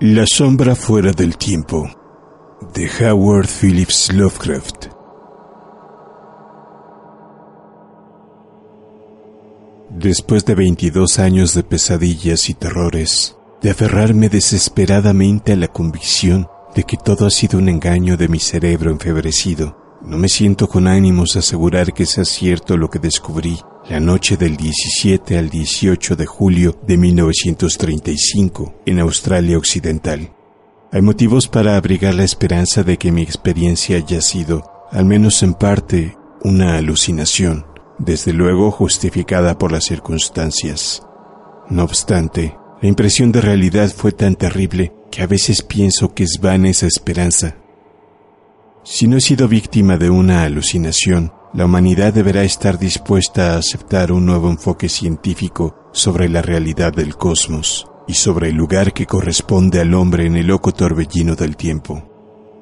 La sombra fuera del tiempo de Howard Phillips Lovecraft Después de 22 años de pesadillas y terrores, de aferrarme desesperadamente a la convicción de que todo ha sido un engaño de mi cerebro enfebrecido, no me siento con ánimos a asegurar que sea cierto lo que descubrí la noche del 17 al 18 de julio de 1935 en Australia Occidental. Hay motivos para abrigar la esperanza de que mi experiencia haya sido, al menos en parte, una alucinación, desde luego justificada por las circunstancias. No obstante, la impresión de realidad fue tan terrible que a veces pienso que es vana esa esperanza. Si no he sido víctima de una alucinación, la humanidad deberá estar dispuesta a aceptar un nuevo enfoque científico sobre la realidad del cosmos y sobre el lugar que corresponde al hombre en el loco torbellino del tiempo.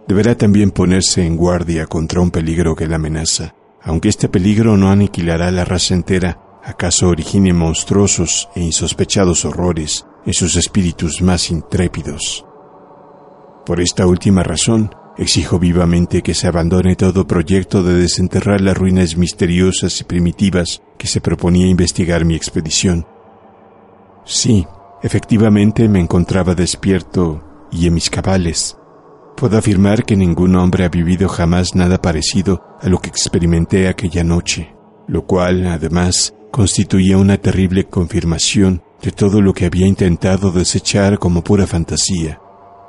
Deberá también ponerse en guardia contra un peligro que la amenaza. Aunque este peligro no aniquilará a la raza entera, acaso origine monstruosos e insospechados horrores en sus espíritus más intrépidos. Por esta última razón, Exijo vivamente que se abandone todo proyecto de desenterrar las ruinas misteriosas y primitivas que se proponía investigar mi expedición. Sí, efectivamente me encontraba despierto y en mis cabales. Puedo afirmar que ningún hombre ha vivido jamás nada parecido a lo que experimenté aquella noche, lo cual, además, constituía una terrible confirmación de todo lo que había intentado desechar como pura fantasía.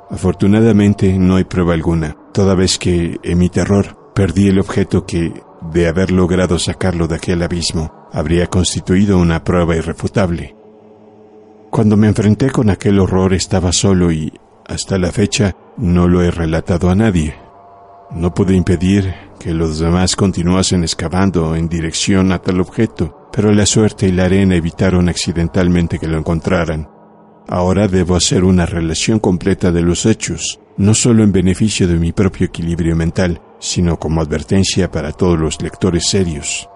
Afortunadamente no hay prueba alguna, toda vez que, en mi terror, perdí el objeto que, de haber logrado sacarlo de aquel abismo, habría constituido una prueba irrefutable. Cuando me enfrenté con aquel horror estaba solo y, hasta la fecha, no lo he relatado a nadie. No pude impedir que los demás continuasen excavando en dirección a tal objeto, pero la suerte y la arena evitaron accidentalmente que lo encontraran, Ahora debo hacer una relación completa de los hechos, no solo en beneficio de mi propio equilibrio mental, sino como advertencia para todos los lectores serios.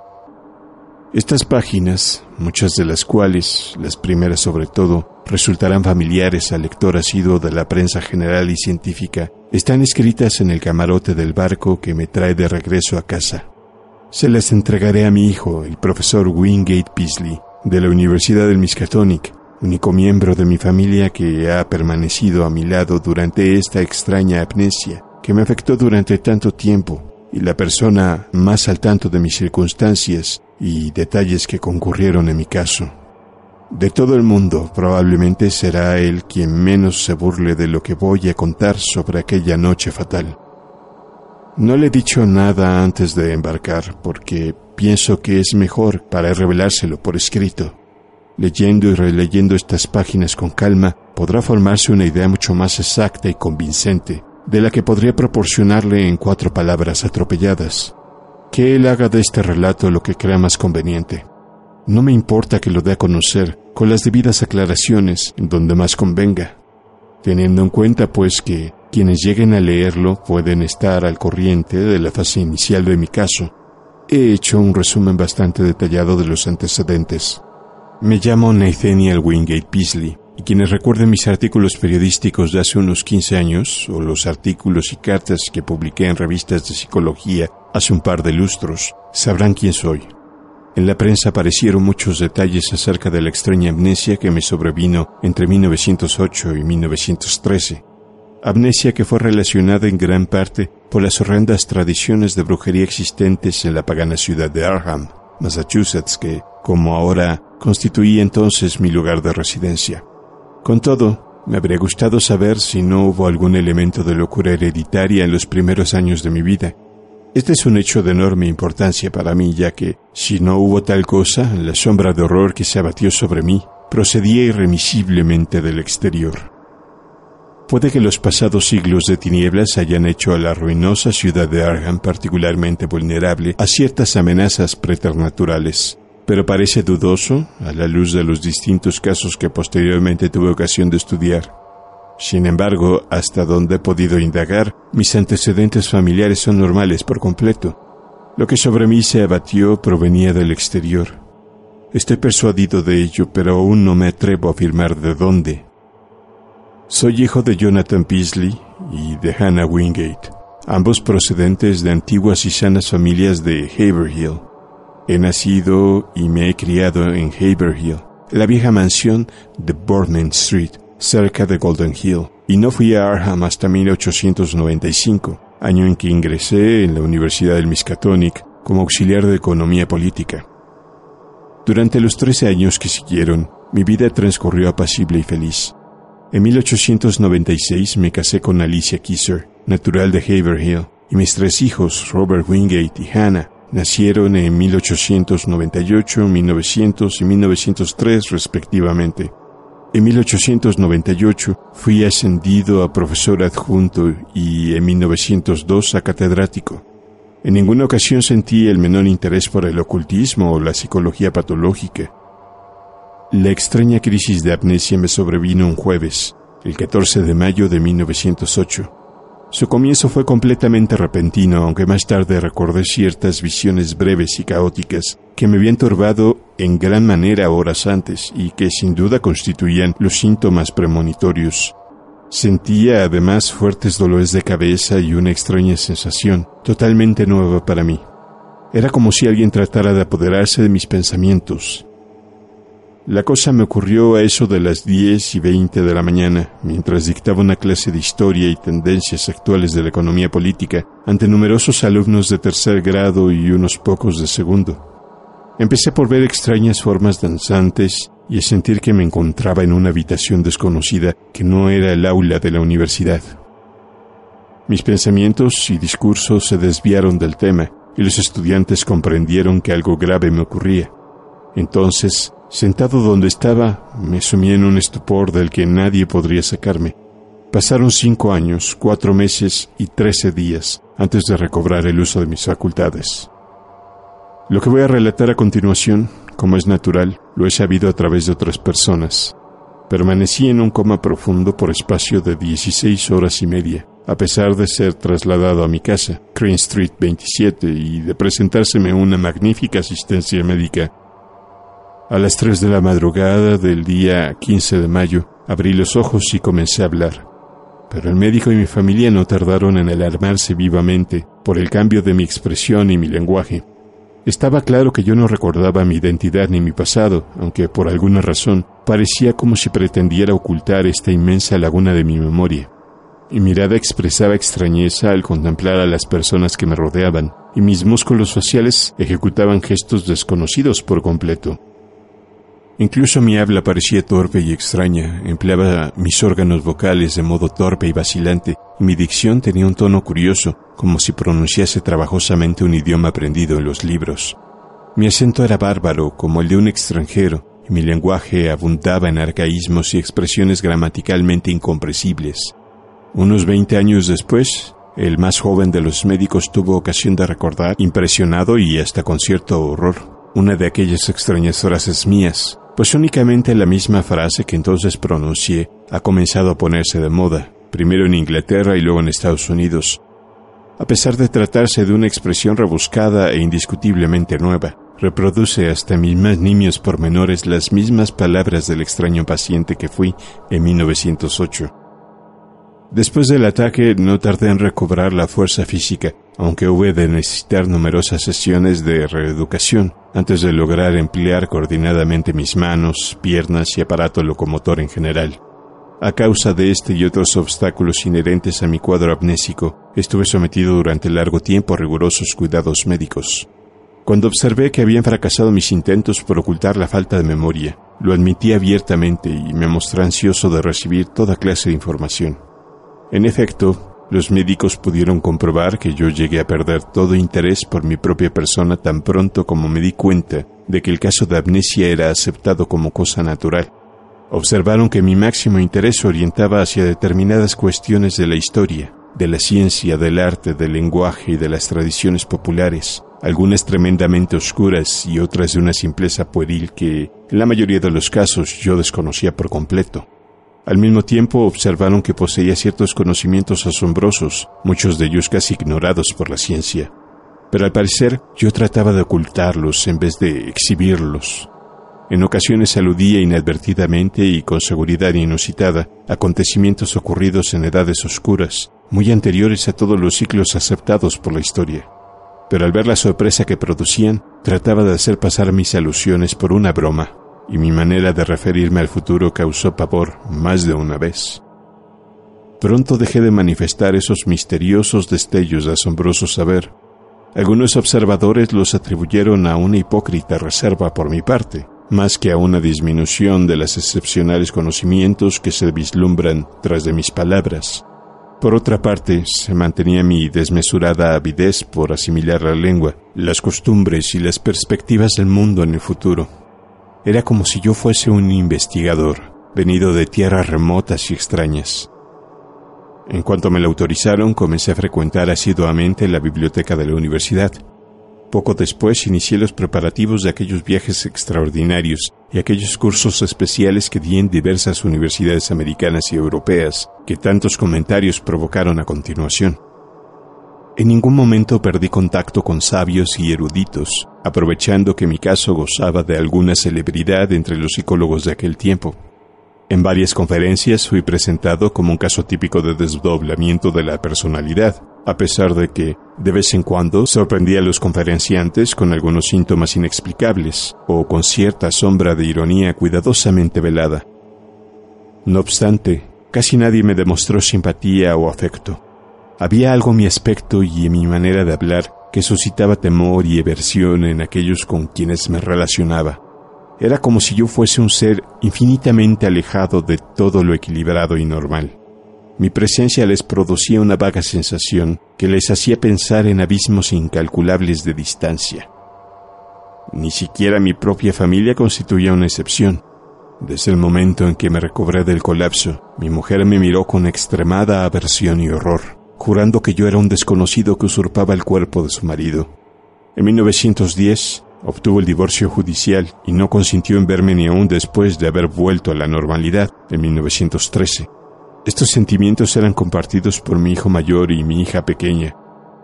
Estas páginas, muchas de las cuales, las primeras sobre todo, resultarán familiares al lector asiduo de la prensa general y científica, están escritas en el camarote del barco que me trae de regreso a casa. Se las entregaré a mi hijo, el profesor Wingate Peasley, de la Universidad del Miskatonic, único miembro de mi familia que ha permanecido a mi lado durante esta extraña APNESIA que me afectó durante tanto tiempo y la persona más al tanto de mis circunstancias y detalles que concurrieron en mi caso. De todo el mundo probablemente será él quien menos se burle de lo que voy a contar sobre aquella noche fatal. No le he dicho nada antes de embarcar porque pienso que es mejor para revelárselo por escrito. Leyendo y releyendo estas páginas con calma, podrá formarse una idea mucho más exacta y convincente, de la que podría proporcionarle en cuatro palabras atropelladas. Que él haga de este relato lo que crea más conveniente. No me importa que lo dé a conocer, con las debidas aclaraciones, donde más convenga. Teniendo en cuenta, pues, que quienes lleguen a leerlo pueden estar al corriente de la fase inicial de mi caso, he hecho un resumen bastante detallado de los antecedentes me llamo Nathaniel Wingate Peasley, y quienes recuerden mis artículos periodísticos de hace unos 15 años, o los artículos y cartas que publiqué en revistas de psicología hace un par de lustros, sabrán quién soy. En la prensa aparecieron muchos detalles acerca de la extraña amnesia que me sobrevino entre 1908 y 1913. Amnesia que fue relacionada en gran parte por las horrendas tradiciones de brujería existentes en la pagana ciudad de Arham, Massachusetts, que, como ahora Constituí entonces mi lugar de residencia. Con todo, me habría gustado saber si no hubo algún elemento de locura hereditaria en los primeros años de mi vida. Este es un hecho de enorme importancia para mí, ya que, si no hubo tal cosa, la sombra de horror que se abatió sobre mí procedía irremisiblemente del exterior. Puede que los pasados siglos de tinieblas hayan hecho a la ruinosa ciudad de Argan particularmente vulnerable a ciertas amenazas preternaturales pero parece dudoso a la luz de los distintos casos que posteriormente tuve ocasión de estudiar. Sin embargo, hasta donde he podido indagar, mis antecedentes familiares son normales por completo. Lo que sobre mí se abatió provenía del exterior. Estoy persuadido de ello, pero aún no me atrevo a afirmar de dónde. Soy hijo de Jonathan Peasley y de Hannah Wingate, ambos procedentes de antiguas y sanas familias de Haverhill. He nacido y me he criado en Haverhill, la vieja mansión de Bournemouth Street, cerca de Golden Hill, y no fui a Arham hasta 1895, año en que ingresé en la Universidad del Miskatonic como auxiliar de Economía Política. Durante los trece años que siguieron, mi vida transcurrió apacible y feliz. En 1896 me casé con Alicia Kisser, natural de Haverhill, y mis tres hijos, Robert Wingate y Hannah, Nacieron en 1898, 1900 y 1903 respectivamente. En 1898 fui ascendido a profesor adjunto y en 1902 a catedrático. En ninguna ocasión sentí el menor interés por el ocultismo o la psicología patológica. La extraña crisis de amnesia me sobrevino un jueves, el 14 de mayo de 1908. Su comienzo fue completamente repentino, aunque más tarde recordé ciertas visiones breves y caóticas que me habían turbado en gran manera horas antes y que sin duda constituían los síntomas premonitorios. Sentía además fuertes dolores de cabeza y una extraña sensación, totalmente nueva para mí. Era como si alguien tratara de apoderarse de mis pensamientos, la cosa me ocurrió a eso de las 10 y 20 de la mañana, mientras dictaba una clase de historia y tendencias actuales de la economía política ante numerosos alumnos de tercer grado y unos pocos de segundo. Empecé por ver extrañas formas danzantes y a sentir que me encontraba en una habitación desconocida que no era el aula de la universidad. Mis pensamientos y discursos se desviaron del tema y los estudiantes comprendieron que algo grave me ocurría. Entonces, Sentado donde estaba, me sumí en un estupor del que nadie podría sacarme. Pasaron cinco años, cuatro meses y trece días antes de recobrar el uso de mis facultades. Lo que voy a relatar a continuación, como es natural, lo he sabido a través de otras personas. Permanecí en un coma profundo por espacio de 16 horas y media, a pesar de ser trasladado a mi casa, Green Street 27, y de presentárseme una magnífica asistencia médica a las 3 de la madrugada del día 15 de mayo, abrí los ojos y comencé a hablar. Pero el médico y mi familia no tardaron en alarmarse vivamente por el cambio de mi expresión y mi lenguaje. Estaba claro que yo no recordaba mi identidad ni mi pasado, aunque por alguna razón parecía como si pretendiera ocultar esta inmensa laguna de mi memoria. Mi mirada expresaba extrañeza al contemplar a las personas que me rodeaban, y mis músculos faciales ejecutaban gestos desconocidos por completo. Incluso mi habla parecía torpe y extraña, empleaba mis órganos vocales de modo torpe y vacilante, y mi dicción tenía un tono curioso, como si pronunciase trabajosamente un idioma aprendido en los libros. Mi acento era bárbaro, como el de un extranjero, y mi lenguaje abundaba en arcaísmos y expresiones gramaticalmente incomprensibles. Unos veinte años después, el más joven de los médicos tuvo ocasión de recordar, impresionado y hasta con cierto horror, una de aquellas extrañas frases mías, pues únicamente la misma frase que entonces pronuncié ha comenzado a ponerse de moda, primero en Inglaterra y luego en Estados Unidos, a pesar de tratarse de una expresión rebuscada e indiscutiblemente nueva, reproduce hasta mis más nimios pormenores las mismas palabras del extraño paciente que fui en 1908. Después del ataque no tardé en recobrar la fuerza física, aunque hube de necesitar numerosas sesiones de reeducación antes de lograr emplear coordinadamente mis manos, piernas y aparato locomotor en general. A causa de este y otros obstáculos inherentes a mi cuadro amnésico, estuve sometido durante largo tiempo a rigurosos cuidados médicos. Cuando observé que habían fracasado mis intentos por ocultar la falta de memoria, lo admití abiertamente y me mostré ansioso de recibir toda clase de información. En efecto, los médicos pudieron comprobar que yo llegué a perder todo interés por mi propia persona tan pronto como me di cuenta de que el caso de amnesia era aceptado como cosa natural. Observaron que mi máximo interés se orientaba hacia determinadas cuestiones de la historia, de la ciencia, del arte, del lenguaje y de las tradiciones populares, algunas tremendamente oscuras y otras de una simpleza pueril que, en la mayoría de los casos, yo desconocía por completo. Al mismo tiempo observaron que poseía ciertos conocimientos asombrosos, muchos de ellos casi ignorados por la ciencia. Pero al parecer yo trataba de ocultarlos en vez de exhibirlos. En ocasiones aludía inadvertidamente y con seguridad inusitada a acontecimientos ocurridos en edades oscuras, muy anteriores a todos los ciclos aceptados por la historia. Pero al ver la sorpresa que producían, trataba de hacer pasar mis alusiones por una broma y mi manera de referirme al futuro causó pavor más de una vez. Pronto dejé de manifestar esos misteriosos destellos de asombroso saber. Algunos observadores los atribuyeron a una hipócrita reserva por mi parte, más que a una disminución de los excepcionales conocimientos que se vislumbran tras de mis palabras. Por otra parte, se mantenía mi desmesurada avidez por asimilar la lengua, las costumbres y las perspectivas del mundo en el futuro, era como si yo fuese un investigador, venido de tierras remotas y extrañas. En cuanto me lo autorizaron, comencé a frecuentar asiduamente la biblioteca de la universidad. Poco después inicié los preparativos de aquellos viajes extraordinarios y aquellos cursos especiales que di en diversas universidades americanas y europeas, que tantos comentarios provocaron a continuación. En ningún momento perdí contacto con sabios y eruditos, aprovechando que mi caso gozaba de alguna celebridad entre los psicólogos de aquel tiempo. En varias conferencias fui presentado como un caso típico de desdoblamiento de la personalidad, a pesar de que, de vez en cuando, sorprendía a los conferenciantes con algunos síntomas inexplicables o con cierta sombra de ironía cuidadosamente velada. No obstante, casi nadie me demostró simpatía o afecto. Había algo en mi aspecto y en mi manera de hablar que suscitaba temor y aversión en aquellos con quienes me relacionaba. Era como si yo fuese un ser infinitamente alejado de todo lo equilibrado y normal. Mi presencia les producía una vaga sensación que les hacía pensar en abismos incalculables de distancia. Ni siquiera mi propia familia constituía una excepción. Desde el momento en que me recobré del colapso, mi mujer me miró con extremada aversión y horror jurando que yo era un desconocido que usurpaba el cuerpo de su marido. En 1910 obtuvo el divorcio judicial y no consintió en verme ni aún después de haber vuelto a la normalidad en 1913. Estos sentimientos eran compartidos por mi hijo mayor y mi hija pequeña.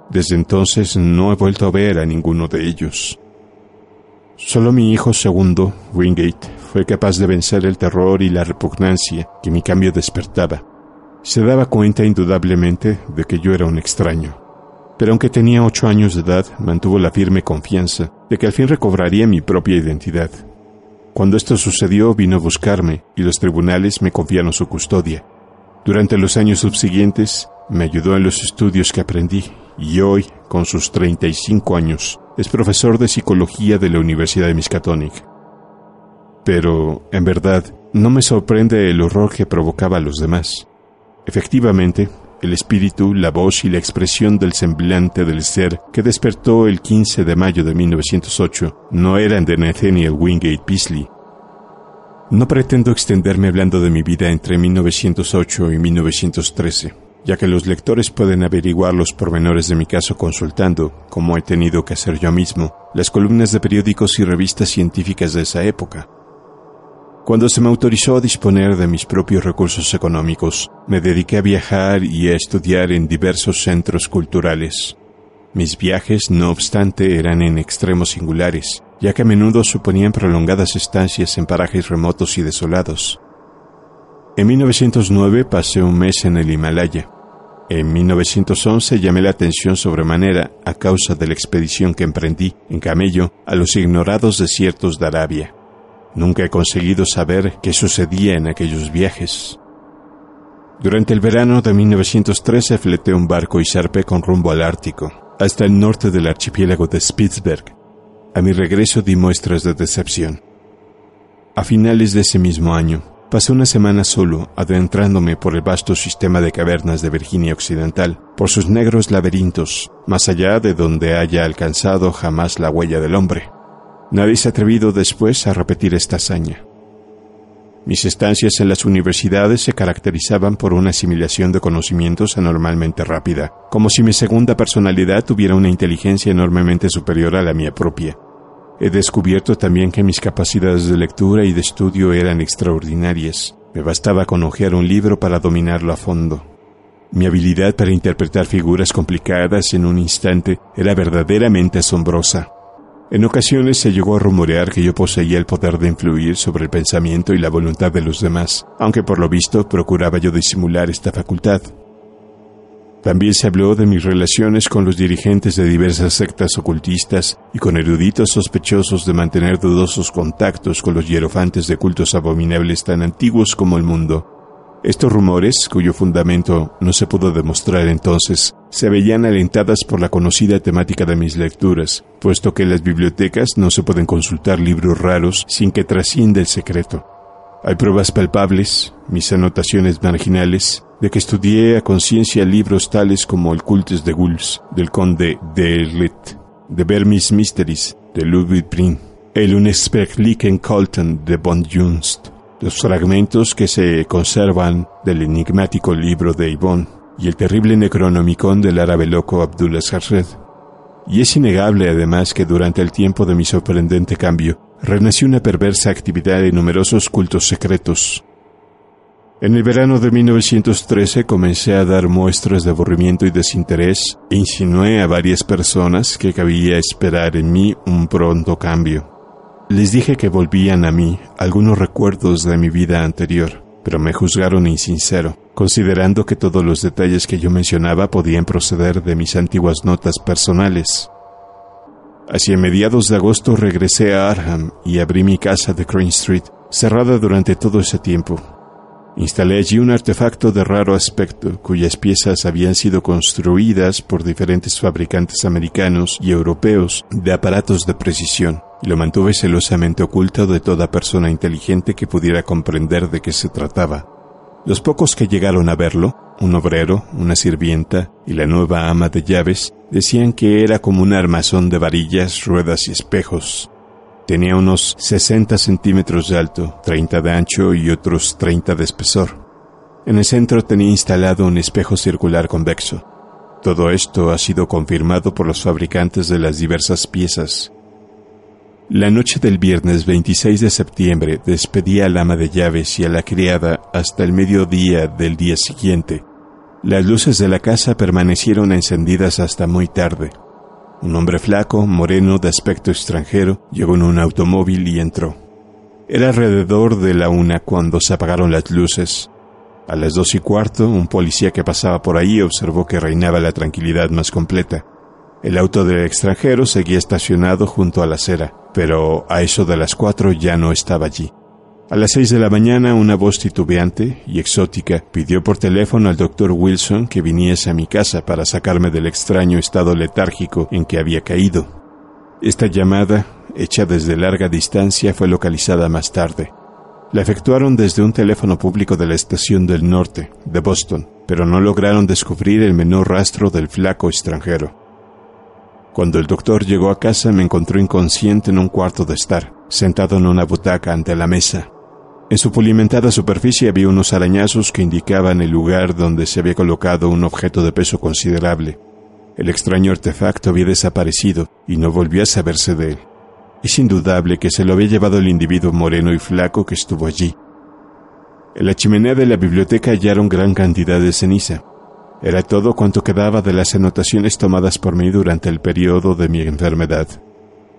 Desde entonces no he vuelto a ver a ninguno de ellos. Solo mi hijo segundo, Wingate, fue capaz de vencer el terror y la repugnancia que mi cambio despertaba se daba cuenta indudablemente de que yo era un extraño, pero aunque tenía ocho años de edad, mantuvo la firme confianza de que al fin recobraría mi propia identidad. Cuando esto sucedió, vino a buscarme y los tribunales me confiaron su custodia. Durante los años subsiguientes, me ayudó en los estudios que aprendí y hoy, con sus 35 años, es profesor de psicología de la Universidad de Miskatonic. Pero, en verdad, no me sorprende el horror que provocaba a los demás. Efectivamente, el espíritu, la voz y la expresión del semblante del ser que despertó el 15 de mayo de 1908 no eran de Nathaniel Wingate Beasley. No pretendo extenderme hablando de mi vida entre 1908 y 1913, ya que los lectores pueden averiguar los pormenores de mi caso consultando, como he tenido que hacer yo mismo, las columnas de periódicos y revistas científicas de esa época, cuando se me autorizó a disponer de mis propios recursos económicos, me dediqué a viajar y a estudiar en diversos centros culturales. Mis viajes, no obstante, eran en extremos singulares, ya que a menudo suponían prolongadas estancias en parajes remotos y desolados. En 1909 pasé un mes en el Himalaya. En 1911 llamé la atención sobremanera, a causa de la expedición que emprendí, en camello, a los ignorados desiertos de Arabia. Nunca he conseguido saber qué sucedía en aquellos viajes. Durante el verano de 1913 fleté un barco y zarpé con rumbo al Ártico, hasta el norte del archipiélago de Spitzberg. A mi regreso di muestras de decepción. A finales de ese mismo año, pasé una semana solo adentrándome por el vasto sistema de cavernas de Virginia Occidental, por sus negros laberintos, más allá de donde haya alcanzado jamás la huella del hombre. Nadie se ha atrevido después a repetir esta hazaña. Mis estancias en las universidades se caracterizaban por una asimilación de conocimientos anormalmente rápida, como si mi segunda personalidad tuviera una inteligencia enormemente superior a la mía propia. He descubierto también que mis capacidades de lectura y de estudio eran extraordinarias. Me bastaba con hojear un libro para dominarlo a fondo. Mi habilidad para interpretar figuras complicadas en un instante era verdaderamente asombrosa. En ocasiones se llegó a rumorear que yo poseía el poder de influir sobre el pensamiento y la voluntad de los demás, aunque por lo visto procuraba yo disimular esta facultad. También se habló de mis relaciones con los dirigentes de diversas sectas ocultistas y con eruditos sospechosos de mantener dudosos contactos con los hierofantes de cultos abominables tan antiguos como el mundo, estos rumores, cuyo fundamento no se pudo demostrar entonces, se veían alentadas por la conocida temática de mis lecturas, puesto que en las bibliotecas no se pueden consultar libros raros sin que trascienda el secreto. Hay pruebas palpables, mis anotaciones marginales, de que estudié a conciencia libros tales como El cultes de Gulls, del conde de Erlet, de Vermis Mysteries, de Ludwig Brin, El Unexpertlichen Colton de Von Junst, los fragmentos que se conservan del enigmático libro de Ibón y el terrible necronomicón del árabe loco Abdullah Sarred. Y es innegable además que durante el tiempo de mi sorprendente cambio, renació una perversa actividad de numerosos cultos secretos. En el verano de 1913 comencé a dar muestras de aburrimiento y desinterés e insinué a varias personas que cabía esperar en mí un pronto cambio. Les dije que volvían a mí algunos recuerdos de mi vida anterior, pero me juzgaron insincero, considerando que todos los detalles que yo mencionaba podían proceder de mis antiguas notas personales. Hacia mediados de agosto regresé a Arham y abrí mi casa de Crane Street, cerrada durante todo ese tiempo, Instalé allí un artefacto de raro aspecto, cuyas piezas habían sido construidas por diferentes fabricantes americanos y europeos de aparatos de precisión, y lo mantuve celosamente oculto de toda persona inteligente que pudiera comprender de qué se trataba. Los pocos que llegaron a verlo, un obrero, una sirvienta y la nueva ama de llaves, decían que era como un armazón de varillas, ruedas y espejos, Tenía unos 60 centímetros de alto, 30 de ancho y otros 30 de espesor. En el centro tenía instalado un espejo circular convexo. Todo esto ha sido confirmado por los fabricantes de las diversas piezas. La noche del viernes 26 de septiembre despedía al ama de llaves y a la criada hasta el mediodía del día siguiente. Las luces de la casa permanecieron encendidas hasta muy tarde. Un hombre flaco, moreno, de aspecto extranjero, llegó en un automóvil y entró. Era alrededor de la una cuando se apagaron las luces. A las dos y cuarto, un policía que pasaba por ahí observó que reinaba la tranquilidad más completa. El auto del extranjero seguía estacionado junto a la acera, pero a eso de las cuatro ya no estaba allí. A las seis de la mañana una voz titubeante y exótica pidió por teléfono al doctor Wilson que viniese a mi casa para sacarme del extraño estado letárgico en que había caído. Esta llamada, hecha desde larga distancia, fue localizada más tarde. La efectuaron desde un teléfono público de la Estación del Norte, de Boston, pero no lograron descubrir el menor rastro del flaco extranjero. Cuando el doctor llegó a casa me encontró inconsciente en un cuarto de estar, sentado en una butaca ante la mesa. En su pulimentada superficie había unos arañazos que indicaban el lugar donde se había colocado un objeto de peso considerable. El extraño artefacto había desaparecido y no volvió a saberse de él. Es indudable que se lo había llevado el individuo moreno y flaco que estuvo allí. En la chimenea de la biblioteca hallaron gran cantidad de ceniza. Era todo cuanto quedaba de las anotaciones tomadas por mí durante el periodo de mi enfermedad.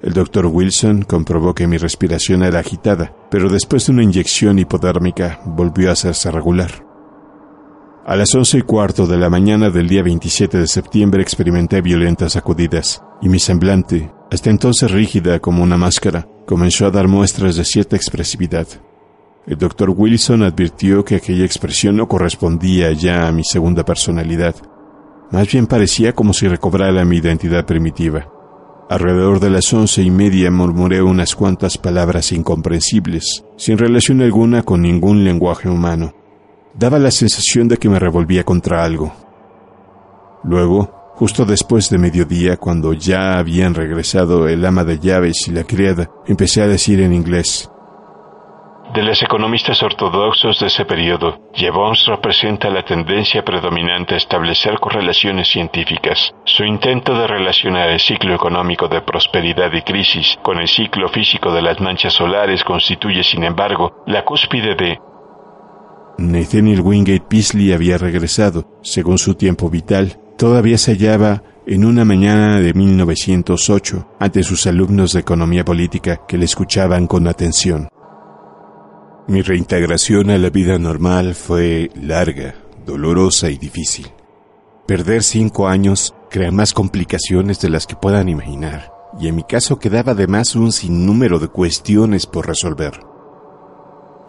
El doctor Wilson comprobó que mi respiración era agitada, pero después de una inyección hipodérmica volvió a hacerse regular. A las once y cuarto de la mañana del día 27 de septiembre experimenté violentas sacudidas, y mi semblante, hasta entonces rígida como una máscara, comenzó a dar muestras de cierta expresividad. El doctor Wilson advirtió que aquella expresión no correspondía ya a mi segunda personalidad. Más bien parecía como si recobrara mi identidad primitiva. Alrededor de las once y media murmuré unas cuantas palabras incomprensibles, sin relación alguna con ningún lenguaje humano. Daba la sensación de que me revolvía contra algo. Luego, justo después de mediodía, cuando ya habían regresado el ama de llaves y la criada, empecé a decir en inglés de los economistas ortodoxos de ese periodo, Jevons representa la tendencia predominante a establecer correlaciones científicas. Su intento de relacionar el ciclo económico de prosperidad y crisis con el ciclo físico de las manchas solares constituye, sin embargo, la cúspide de Nathaniel Wingate Peasley había regresado, según su tiempo vital, todavía se hallaba en una mañana de 1908 ante sus alumnos de economía política que le escuchaban con atención. Mi reintegración a la vida normal fue larga, dolorosa y difícil. Perder cinco años crea más complicaciones de las que puedan imaginar, y en mi caso quedaba además un sinnúmero de cuestiones por resolver.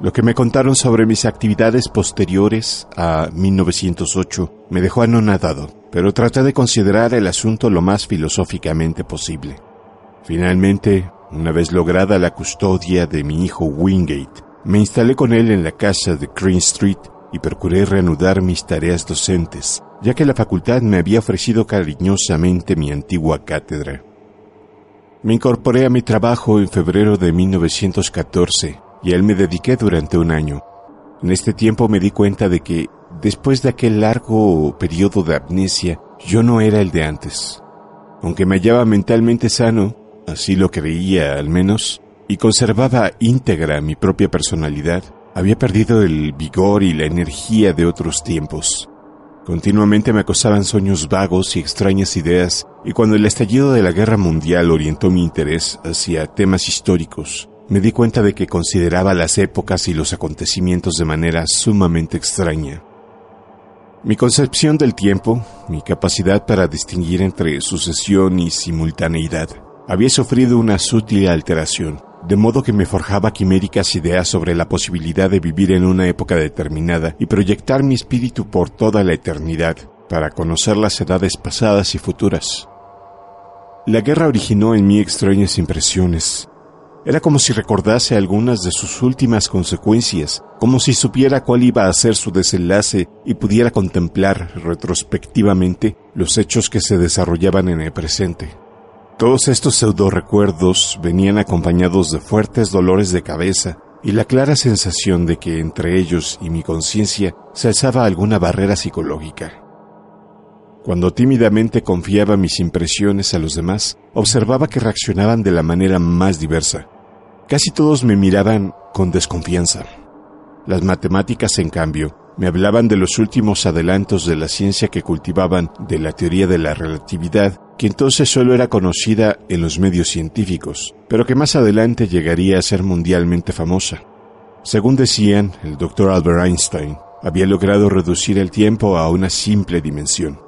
Lo que me contaron sobre mis actividades posteriores a 1908 me dejó anonadado, pero traté de considerar el asunto lo más filosóficamente posible. Finalmente, una vez lograda la custodia de mi hijo Wingate, me instalé con él en la casa de Green Street y procuré reanudar mis tareas docentes, ya que la facultad me había ofrecido cariñosamente mi antigua cátedra. Me incorporé a mi trabajo en febrero de 1914 y a él me dediqué durante un año. En este tiempo me di cuenta de que, después de aquel largo periodo de amnesia, yo no era el de antes. Aunque me hallaba mentalmente sano, así lo creía al menos, y conservaba íntegra mi propia personalidad, había perdido el vigor y la energía de otros tiempos. Continuamente me acosaban sueños vagos y extrañas ideas, y cuando el estallido de la guerra mundial orientó mi interés hacia temas históricos, me di cuenta de que consideraba las épocas y los acontecimientos de manera sumamente extraña. Mi concepción del tiempo, mi capacidad para distinguir entre sucesión y simultaneidad, había sufrido una sutil alteración, de modo que me forjaba quiméricas ideas sobre la posibilidad de vivir en una época determinada y proyectar mi espíritu por toda la eternidad, para conocer las edades pasadas y futuras. La guerra originó en mí extrañas impresiones. Era como si recordase algunas de sus últimas consecuencias, como si supiera cuál iba a ser su desenlace y pudiera contemplar retrospectivamente los hechos que se desarrollaban en el presente. Todos estos pseudo recuerdos venían acompañados de fuertes dolores de cabeza y la clara sensación de que entre ellos y mi conciencia se alzaba alguna barrera psicológica. Cuando tímidamente confiaba mis impresiones a los demás, observaba que reaccionaban de la manera más diversa. Casi todos me miraban con desconfianza. Las matemáticas, en cambio, me hablaban de los últimos adelantos de la ciencia que cultivaban de la teoría de la relatividad que entonces solo era conocida en los medios científicos, pero que más adelante llegaría a ser mundialmente famosa. Según decían, el doctor Albert Einstein había logrado reducir el tiempo a una simple dimensión.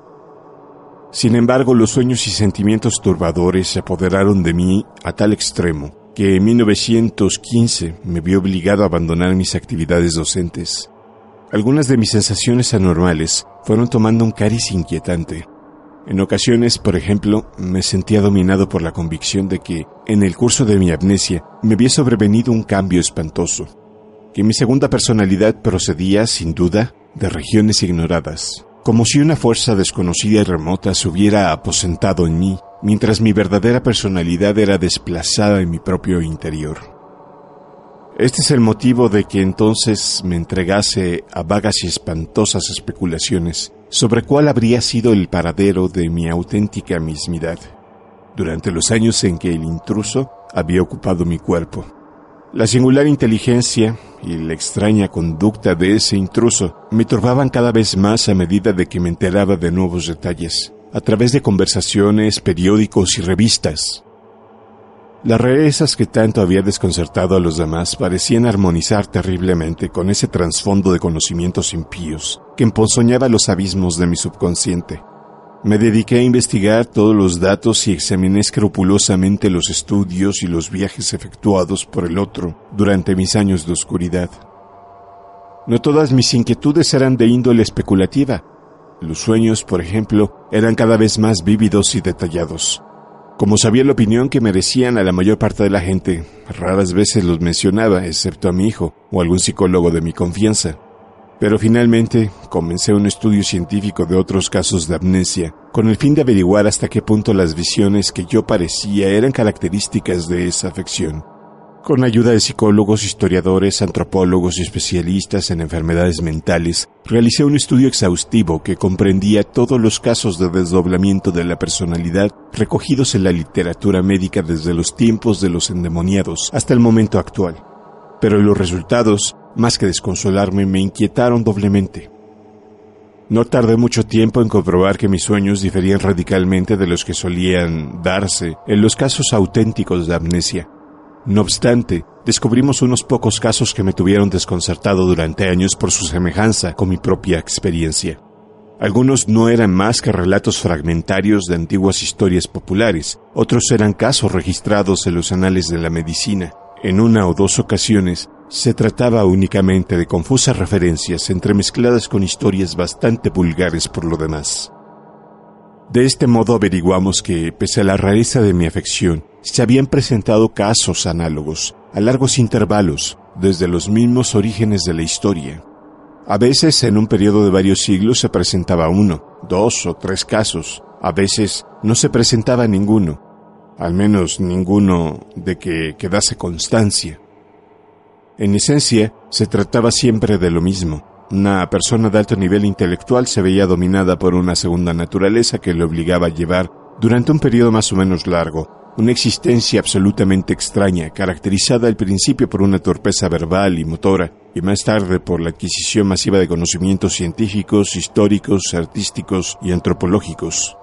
Sin embargo, los sueños y sentimientos turbadores se apoderaron de mí a tal extremo que en 1915 me vi obligado a abandonar mis actividades docentes. Algunas de mis sensaciones anormales fueron tomando un cariz inquietante en ocasiones, por ejemplo, me sentía dominado por la convicción de que, en el curso de mi amnesia, me había sobrevenido un cambio espantoso, que mi segunda personalidad procedía, sin duda, de regiones ignoradas, como si una fuerza desconocida y remota se hubiera aposentado en mí, mientras mi verdadera personalidad era desplazada en mi propio interior. Este es el motivo de que entonces me entregase a vagas y espantosas especulaciones sobre cuál habría sido el paradero de mi auténtica mismidad durante los años en que el intruso había ocupado mi cuerpo. La singular inteligencia y la extraña conducta de ese intruso me turbaban cada vez más a medida de que me enteraba de nuevos detalles, a través de conversaciones, periódicos y revistas. Las rarezas que tanto había desconcertado a los demás parecían armonizar terriblemente con ese trasfondo de conocimientos impíos que emponzoñaba los abismos de mi subconsciente. Me dediqué a investigar todos los datos y examiné escrupulosamente los estudios y los viajes efectuados por el otro durante mis años de oscuridad. No todas mis inquietudes eran de índole especulativa. Los sueños, por ejemplo, eran cada vez más vívidos y detallados como sabía la opinión que merecían a la mayor parte de la gente, raras veces los mencionaba, excepto a mi hijo o algún psicólogo de mi confianza. Pero finalmente comencé un estudio científico de otros casos de amnesia, con el fin de averiguar hasta qué punto las visiones que yo parecía eran características de esa afección. Con ayuda de psicólogos, historiadores, antropólogos y especialistas en enfermedades mentales, realicé un estudio exhaustivo que comprendía todos los casos de desdoblamiento de la personalidad recogidos en la literatura médica desde los tiempos de los endemoniados hasta el momento actual. Pero los resultados, más que desconsolarme, me inquietaron doblemente. No tardé mucho tiempo en comprobar que mis sueños diferían radicalmente de los que solían darse en los casos auténticos de amnesia. No obstante, descubrimos unos pocos casos que me tuvieron desconcertado durante años por su semejanza con mi propia experiencia. Algunos no eran más que relatos fragmentarios de antiguas historias populares, otros eran casos registrados en los anales de la medicina. En una o dos ocasiones, se trataba únicamente de confusas referencias entremezcladas con historias bastante vulgares por lo demás. De este modo averiguamos que, pese a la rareza de mi afección, se habían presentado casos análogos, a largos intervalos, desde los mismos orígenes de la historia. A veces en un periodo de varios siglos se presentaba uno, dos o tres casos, a veces no se presentaba ninguno, al menos ninguno de que quedase constancia. En esencia, se trataba siempre de lo mismo, una persona de alto nivel intelectual se veía dominada por una segunda naturaleza que le obligaba a llevar, durante un periodo más o menos largo, una existencia absolutamente extraña, caracterizada al principio por una torpeza verbal y motora, y más tarde por la adquisición masiva de conocimientos científicos, históricos, artísticos y antropológicos.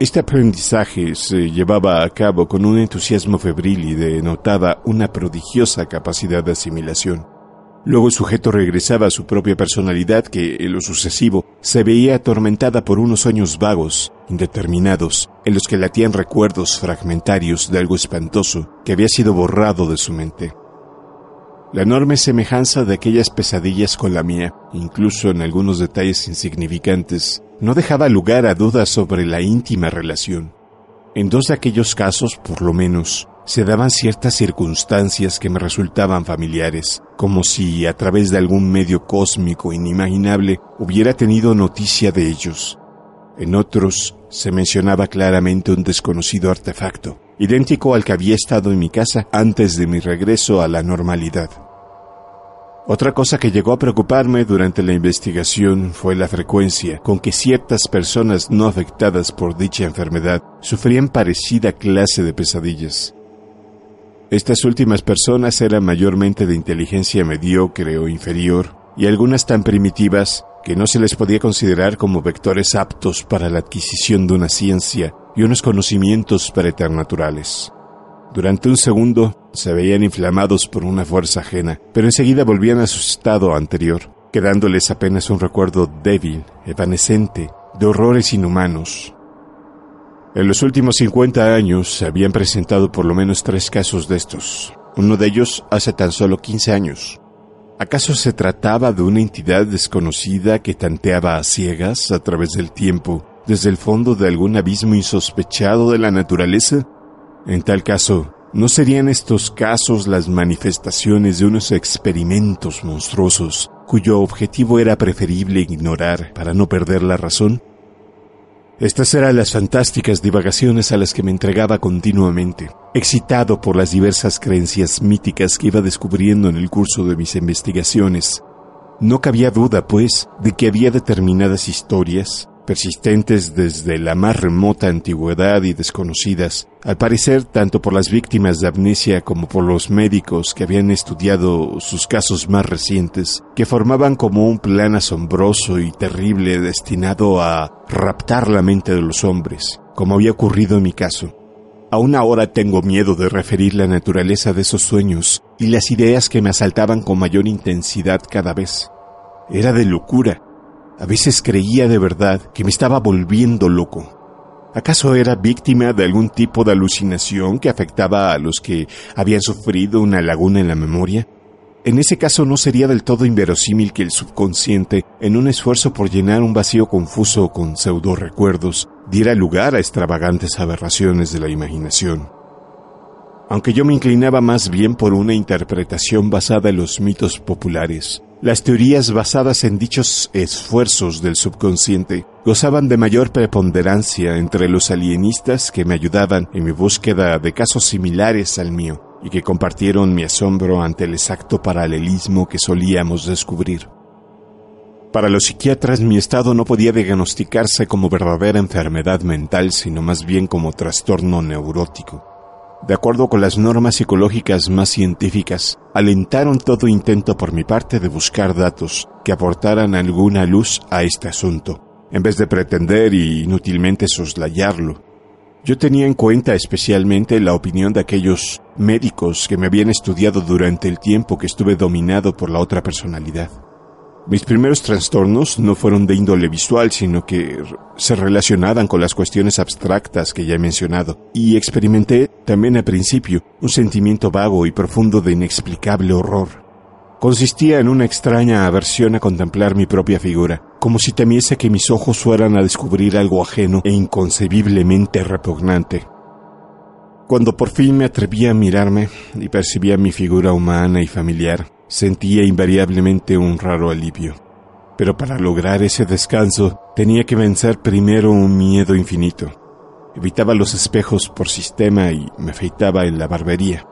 Este aprendizaje se llevaba a cabo con un entusiasmo febril y denotaba una prodigiosa capacidad de asimilación. Luego el sujeto regresaba a su propia personalidad que, en lo sucesivo, se veía atormentada por unos sueños vagos, indeterminados, en los que latían recuerdos fragmentarios de algo espantoso que había sido borrado de su mente. La enorme semejanza de aquellas pesadillas con la mía, incluso en algunos detalles insignificantes, no dejaba lugar a dudas sobre la íntima relación. En dos de aquellos casos, por lo menos, se daban ciertas circunstancias que me resultaban familiares, como si a través de algún medio cósmico inimaginable hubiera tenido noticia de ellos. En otros se mencionaba claramente un desconocido artefacto, idéntico al que había estado en mi casa antes de mi regreso a la normalidad. Otra cosa que llegó a preocuparme durante la investigación fue la frecuencia con que ciertas personas no afectadas por dicha enfermedad sufrían parecida clase de pesadillas. Estas últimas personas eran mayormente de inteligencia mediocre o inferior, y algunas tan primitivas que no se les podía considerar como vectores aptos para la adquisición de una ciencia y unos conocimientos preternaturales. Durante un segundo se veían inflamados por una fuerza ajena, pero enseguida volvían a su estado anterior, quedándoles apenas un recuerdo débil, evanescente, de horrores inhumanos, en los últimos 50 años se habían presentado por lo menos tres casos de estos, uno de ellos hace tan solo 15 años. ¿Acaso se trataba de una entidad desconocida que tanteaba a ciegas a través del tiempo desde el fondo de algún abismo insospechado de la naturaleza? En tal caso, ¿no serían estos casos las manifestaciones de unos experimentos monstruosos cuyo objetivo era preferible ignorar para no perder la razón? Estas eran las fantásticas divagaciones a las que me entregaba continuamente, excitado por las diversas creencias míticas que iba descubriendo en el curso de mis investigaciones. No cabía duda, pues, de que había determinadas historias, persistentes desde la más remota antigüedad y desconocidas, al parecer tanto por las víctimas de amnesia como por los médicos que habían estudiado sus casos más recientes, que formaban como un plan asombroso y terrible destinado a raptar la mente de los hombres, como había ocurrido en mi caso. Aún ahora tengo miedo de referir la naturaleza de esos sueños y las ideas que me asaltaban con mayor intensidad cada vez. Era de locura, a veces creía de verdad que me estaba volviendo loco. ¿Acaso era víctima de algún tipo de alucinación que afectaba a los que habían sufrido una laguna en la memoria? En ese caso no sería del todo inverosímil que el subconsciente, en un esfuerzo por llenar un vacío confuso con pseudo recuerdos, diera lugar a extravagantes aberraciones de la imaginación aunque yo me inclinaba más bien por una interpretación basada en los mitos populares. Las teorías basadas en dichos esfuerzos del subconsciente gozaban de mayor preponderancia entre los alienistas que me ayudaban en mi búsqueda de casos similares al mío y que compartieron mi asombro ante el exacto paralelismo que solíamos descubrir. Para los psiquiatras mi estado no podía diagnosticarse como verdadera enfermedad mental, sino más bien como trastorno neurótico de acuerdo con las normas psicológicas más científicas, alentaron todo intento por mi parte de buscar datos que aportaran alguna luz a este asunto, en vez de pretender y inútilmente soslayarlo. Yo tenía en cuenta especialmente la opinión de aquellos médicos que me habían estudiado durante el tiempo que estuve dominado por la otra personalidad. Mis primeros trastornos no fueron de índole visual, sino que se relacionaban con las cuestiones abstractas que ya he mencionado, y experimenté, también al principio, un sentimiento vago y profundo de inexplicable horror. Consistía en una extraña aversión a contemplar mi propia figura, como si temiese que mis ojos fueran a descubrir algo ajeno e inconcebiblemente repugnante. Cuando por fin me atreví a mirarme y percibía mi figura humana y familiar, sentía invariablemente un raro alivio. Pero para lograr ese descanso tenía que vencer primero un miedo infinito. Evitaba los espejos por sistema y me afeitaba en la barbería.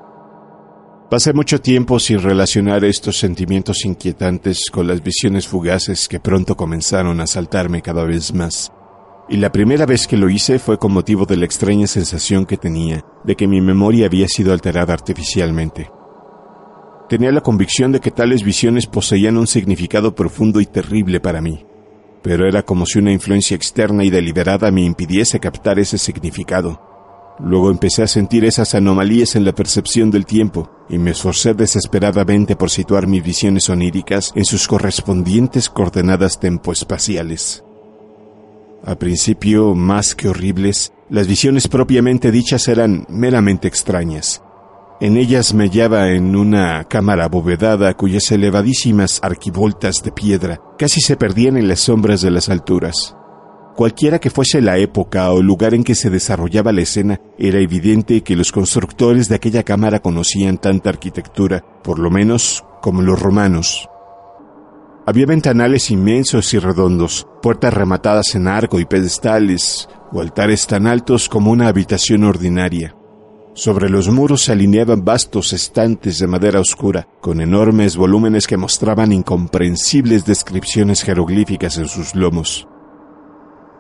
Pasé mucho tiempo sin relacionar estos sentimientos inquietantes con las visiones fugaces que pronto comenzaron a asaltarme cada vez más. Y la primera vez que lo hice fue con motivo de la extraña sensación que tenía de que mi memoria había sido alterada artificialmente. Tenía la convicción de que tales visiones poseían un significado profundo y terrible para mí, pero era como si una influencia externa y deliberada me impidiese captar ese significado. Luego empecé a sentir esas anomalías en la percepción del tiempo y me esforcé desesperadamente por situar mis visiones oníricas en sus correspondientes coordenadas tempoespaciales. A principio, más que horribles, las visiones propiamente dichas eran meramente extrañas, en ellas me hallaba en una cámara abovedada cuyas elevadísimas arquivoltas de piedra casi se perdían en las sombras de las alturas. Cualquiera que fuese la época o lugar en que se desarrollaba la escena, era evidente que los constructores de aquella cámara conocían tanta arquitectura, por lo menos como los romanos. Había ventanales inmensos y redondos, puertas rematadas en arco y pedestales, o altares tan altos como una habitación ordinaria. Sobre los muros se alineaban vastos estantes de madera oscura, con enormes volúmenes que mostraban incomprensibles descripciones jeroglíficas en sus lomos.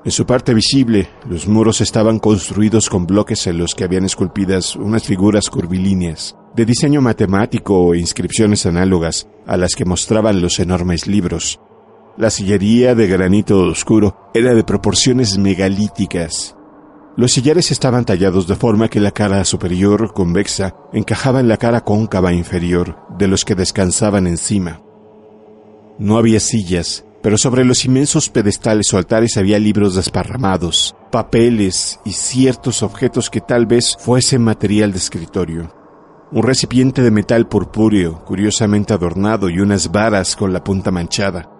En su parte visible, los muros estaban construidos con bloques en los que habían esculpidas unas figuras curvilíneas, de diseño matemático o inscripciones análogas a las que mostraban los enormes libros. La sillería de granito oscuro era de proporciones megalíticas, los sillares estaban tallados de forma que la cara superior convexa encajaba en la cara cóncava inferior de los que descansaban encima. No había sillas, pero sobre los inmensos pedestales o altares había libros desparramados, papeles y ciertos objetos que tal vez fuesen material de escritorio. Un recipiente de metal purpúreo, curiosamente adornado, y unas varas con la punta manchada.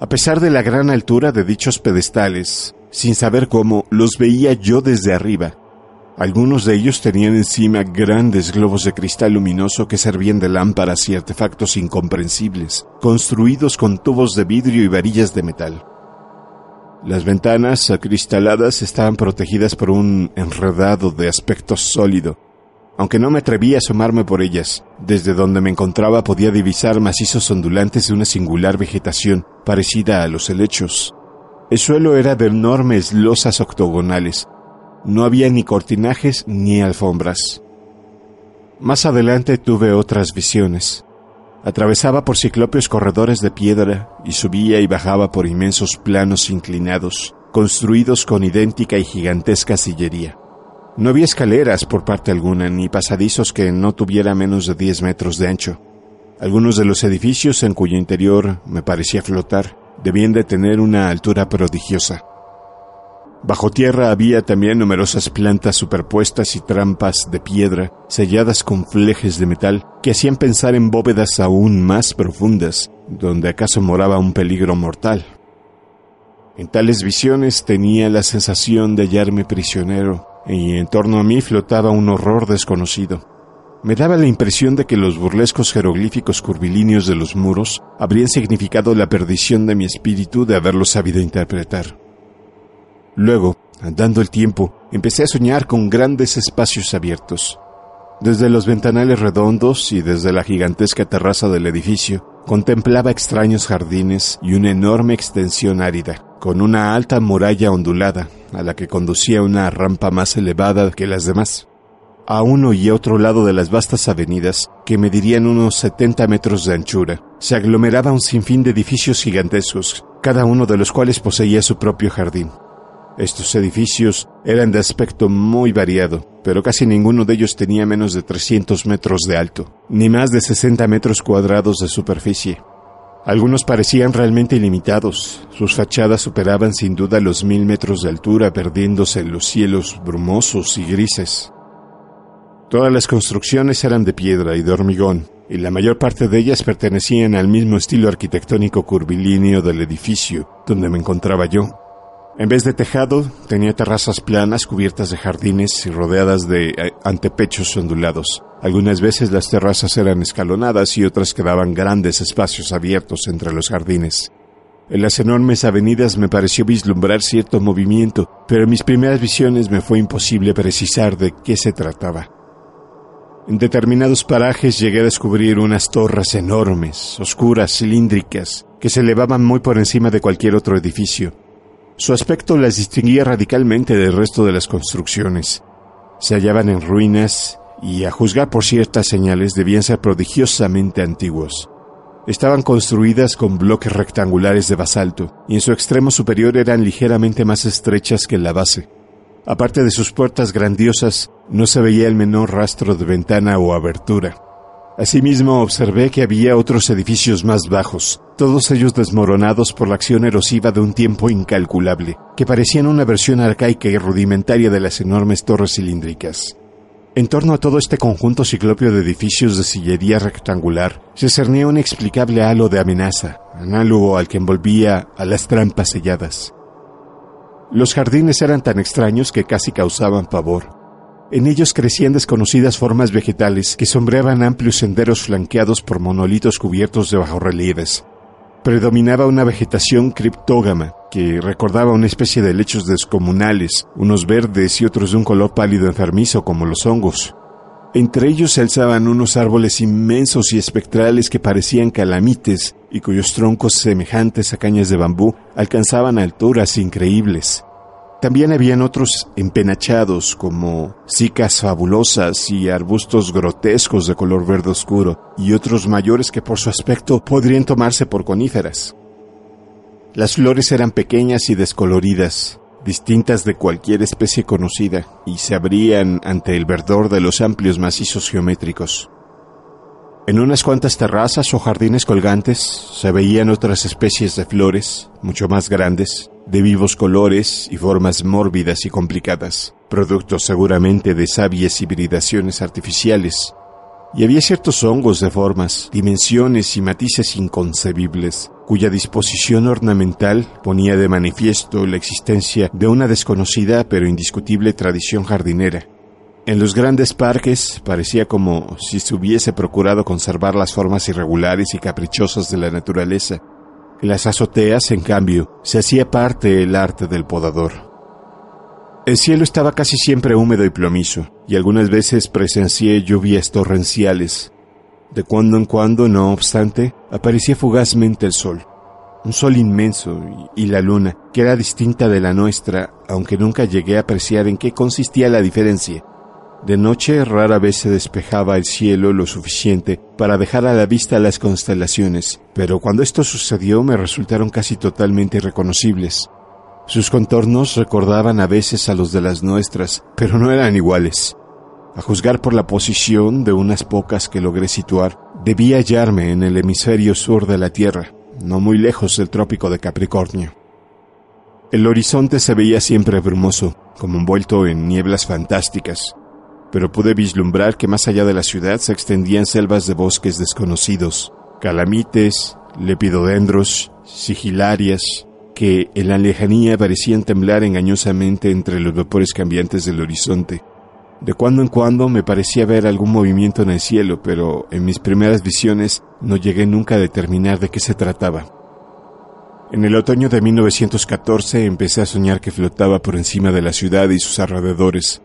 A pesar de la gran altura de dichos pedestales, sin saber cómo, los veía yo desde arriba. Algunos de ellos tenían encima grandes globos de cristal luminoso que servían de lámparas y artefactos incomprensibles, construidos con tubos de vidrio y varillas de metal. Las ventanas acristaladas estaban protegidas por un enredado de aspecto sólido, aunque no me atreví a asomarme por ellas. Desde donde me encontraba podía divisar macizos ondulantes de una singular vegetación, parecida a los helechos, el suelo era de enormes losas octogonales. No había ni cortinajes ni alfombras. Más adelante tuve otras visiones. Atravesaba por ciclopios corredores de piedra y subía y bajaba por inmensos planos inclinados, construidos con idéntica y gigantesca sillería. No había escaleras por parte alguna ni pasadizos que no tuviera menos de 10 metros de ancho. Algunos de los edificios en cuyo interior me parecía flotar debían de tener una altura prodigiosa. Bajo tierra había también numerosas plantas superpuestas y trampas de piedra selladas con flejes de metal que hacían pensar en bóvedas aún más profundas, donde acaso moraba un peligro mortal. En tales visiones tenía la sensación de hallarme prisionero, y en torno a mí flotaba un horror desconocido. Me daba la impresión de que los burlescos jeroglíficos curvilíneos de los muros habrían significado la perdición de mi espíritu de haberlo sabido interpretar. Luego, andando el tiempo, empecé a soñar con grandes espacios abiertos. Desde los ventanales redondos y desde la gigantesca terraza del edificio, contemplaba extraños jardines y una enorme extensión árida, con una alta muralla ondulada, a la que conducía una rampa más elevada que las demás a uno y a otro lado de las vastas avenidas, que medirían unos 70 metros de anchura, se aglomeraba un sinfín de edificios gigantescos, cada uno de los cuales poseía su propio jardín. Estos edificios eran de aspecto muy variado, pero casi ninguno de ellos tenía menos de 300 metros de alto, ni más de 60 metros cuadrados de superficie. Algunos parecían realmente ilimitados. Sus fachadas superaban sin duda los mil metros de altura, perdiéndose en los cielos brumosos y grises. Todas las construcciones eran de piedra y de hormigón, y la mayor parte de ellas pertenecían al mismo estilo arquitectónico curvilíneo del edificio donde me encontraba yo. En vez de tejado, tenía terrazas planas cubiertas de jardines y rodeadas de eh, antepechos ondulados. Algunas veces las terrazas eran escalonadas y otras quedaban grandes espacios abiertos entre los jardines. En las enormes avenidas me pareció vislumbrar cierto movimiento, pero en mis primeras visiones me fue imposible precisar de qué se trataba. En determinados parajes llegué a descubrir unas torres enormes, oscuras, cilíndricas, que se elevaban muy por encima de cualquier otro edificio. Su aspecto las distinguía radicalmente del resto de las construcciones. Se hallaban en ruinas y, a juzgar por ciertas señales, debían ser prodigiosamente antiguos. Estaban construidas con bloques rectangulares de basalto y en su extremo superior eran ligeramente más estrechas que la base. Aparte de sus puertas grandiosas, no se veía el menor rastro de ventana o abertura. Asimismo, observé que había otros edificios más bajos, todos ellos desmoronados por la acción erosiva de un tiempo incalculable, que parecían una versión arcaica y rudimentaria de las enormes torres cilíndricas. En torno a todo este conjunto ciclopio de edificios de sillería rectangular, se cernía un inexplicable halo de amenaza, análogo al que envolvía a las trampas selladas. Los jardines eran tan extraños que casi causaban pavor. En ellos crecían desconocidas formas vegetales que sombreaban amplios senderos flanqueados por monolitos cubiertos de bajorrelieves. Predominaba una vegetación criptógama, que recordaba una especie de lechos descomunales, unos verdes y otros de un color pálido enfermizo como los hongos. Entre ellos se alzaban unos árboles inmensos y espectrales que parecían calamites y cuyos troncos semejantes a cañas de bambú alcanzaban alturas increíbles. También habían otros empenachados como cicas fabulosas y arbustos grotescos de color verde oscuro, y otros mayores que por su aspecto podrían tomarse por coníferas. Las flores eran pequeñas y descoloridas, distintas de cualquier especie conocida, y se abrían ante el verdor de los amplios macizos geométricos. En unas cuantas terrazas o jardines colgantes se veían otras especies de flores, mucho más grandes, de vivos colores y formas mórbidas y complicadas, producto seguramente de sabias hibridaciones artificiales, y había ciertos hongos de formas, dimensiones y matices inconcebibles, cuya disposición ornamental ponía de manifiesto la existencia de una desconocida pero indiscutible tradición jardinera, en los grandes parques parecía como si se hubiese procurado conservar las formas irregulares y caprichosas de la naturaleza. En las azoteas, en cambio, se hacía parte el arte del podador. El cielo estaba casi siempre húmedo y plomizo, y algunas veces presencié lluvias torrenciales. De cuando en cuando, no obstante, aparecía fugazmente el sol. Un sol inmenso y la luna, que era distinta de la nuestra, aunque nunca llegué a apreciar en qué consistía la diferencia. De noche rara vez se despejaba el cielo lo suficiente para dejar a la vista las constelaciones, pero cuando esto sucedió me resultaron casi totalmente irreconocibles. Sus contornos recordaban a veces a los de las nuestras, pero no eran iguales. A juzgar por la posición de unas pocas que logré situar, debía hallarme en el hemisferio sur de la Tierra, no muy lejos del trópico de Capricornio. El horizonte se veía siempre brumoso, como envuelto en nieblas fantásticas, pero pude vislumbrar que más allá de la ciudad se extendían selvas de bosques desconocidos, calamites, lepidodendros, sigilarias, que en la lejanía parecían temblar engañosamente entre los vapores cambiantes del horizonte. De cuando en cuando me parecía ver algún movimiento en el cielo, pero en mis primeras visiones no llegué nunca a determinar de qué se trataba. En el otoño de 1914 empecé a soñar que flotaba por encima de la ciudad y sus alrededores,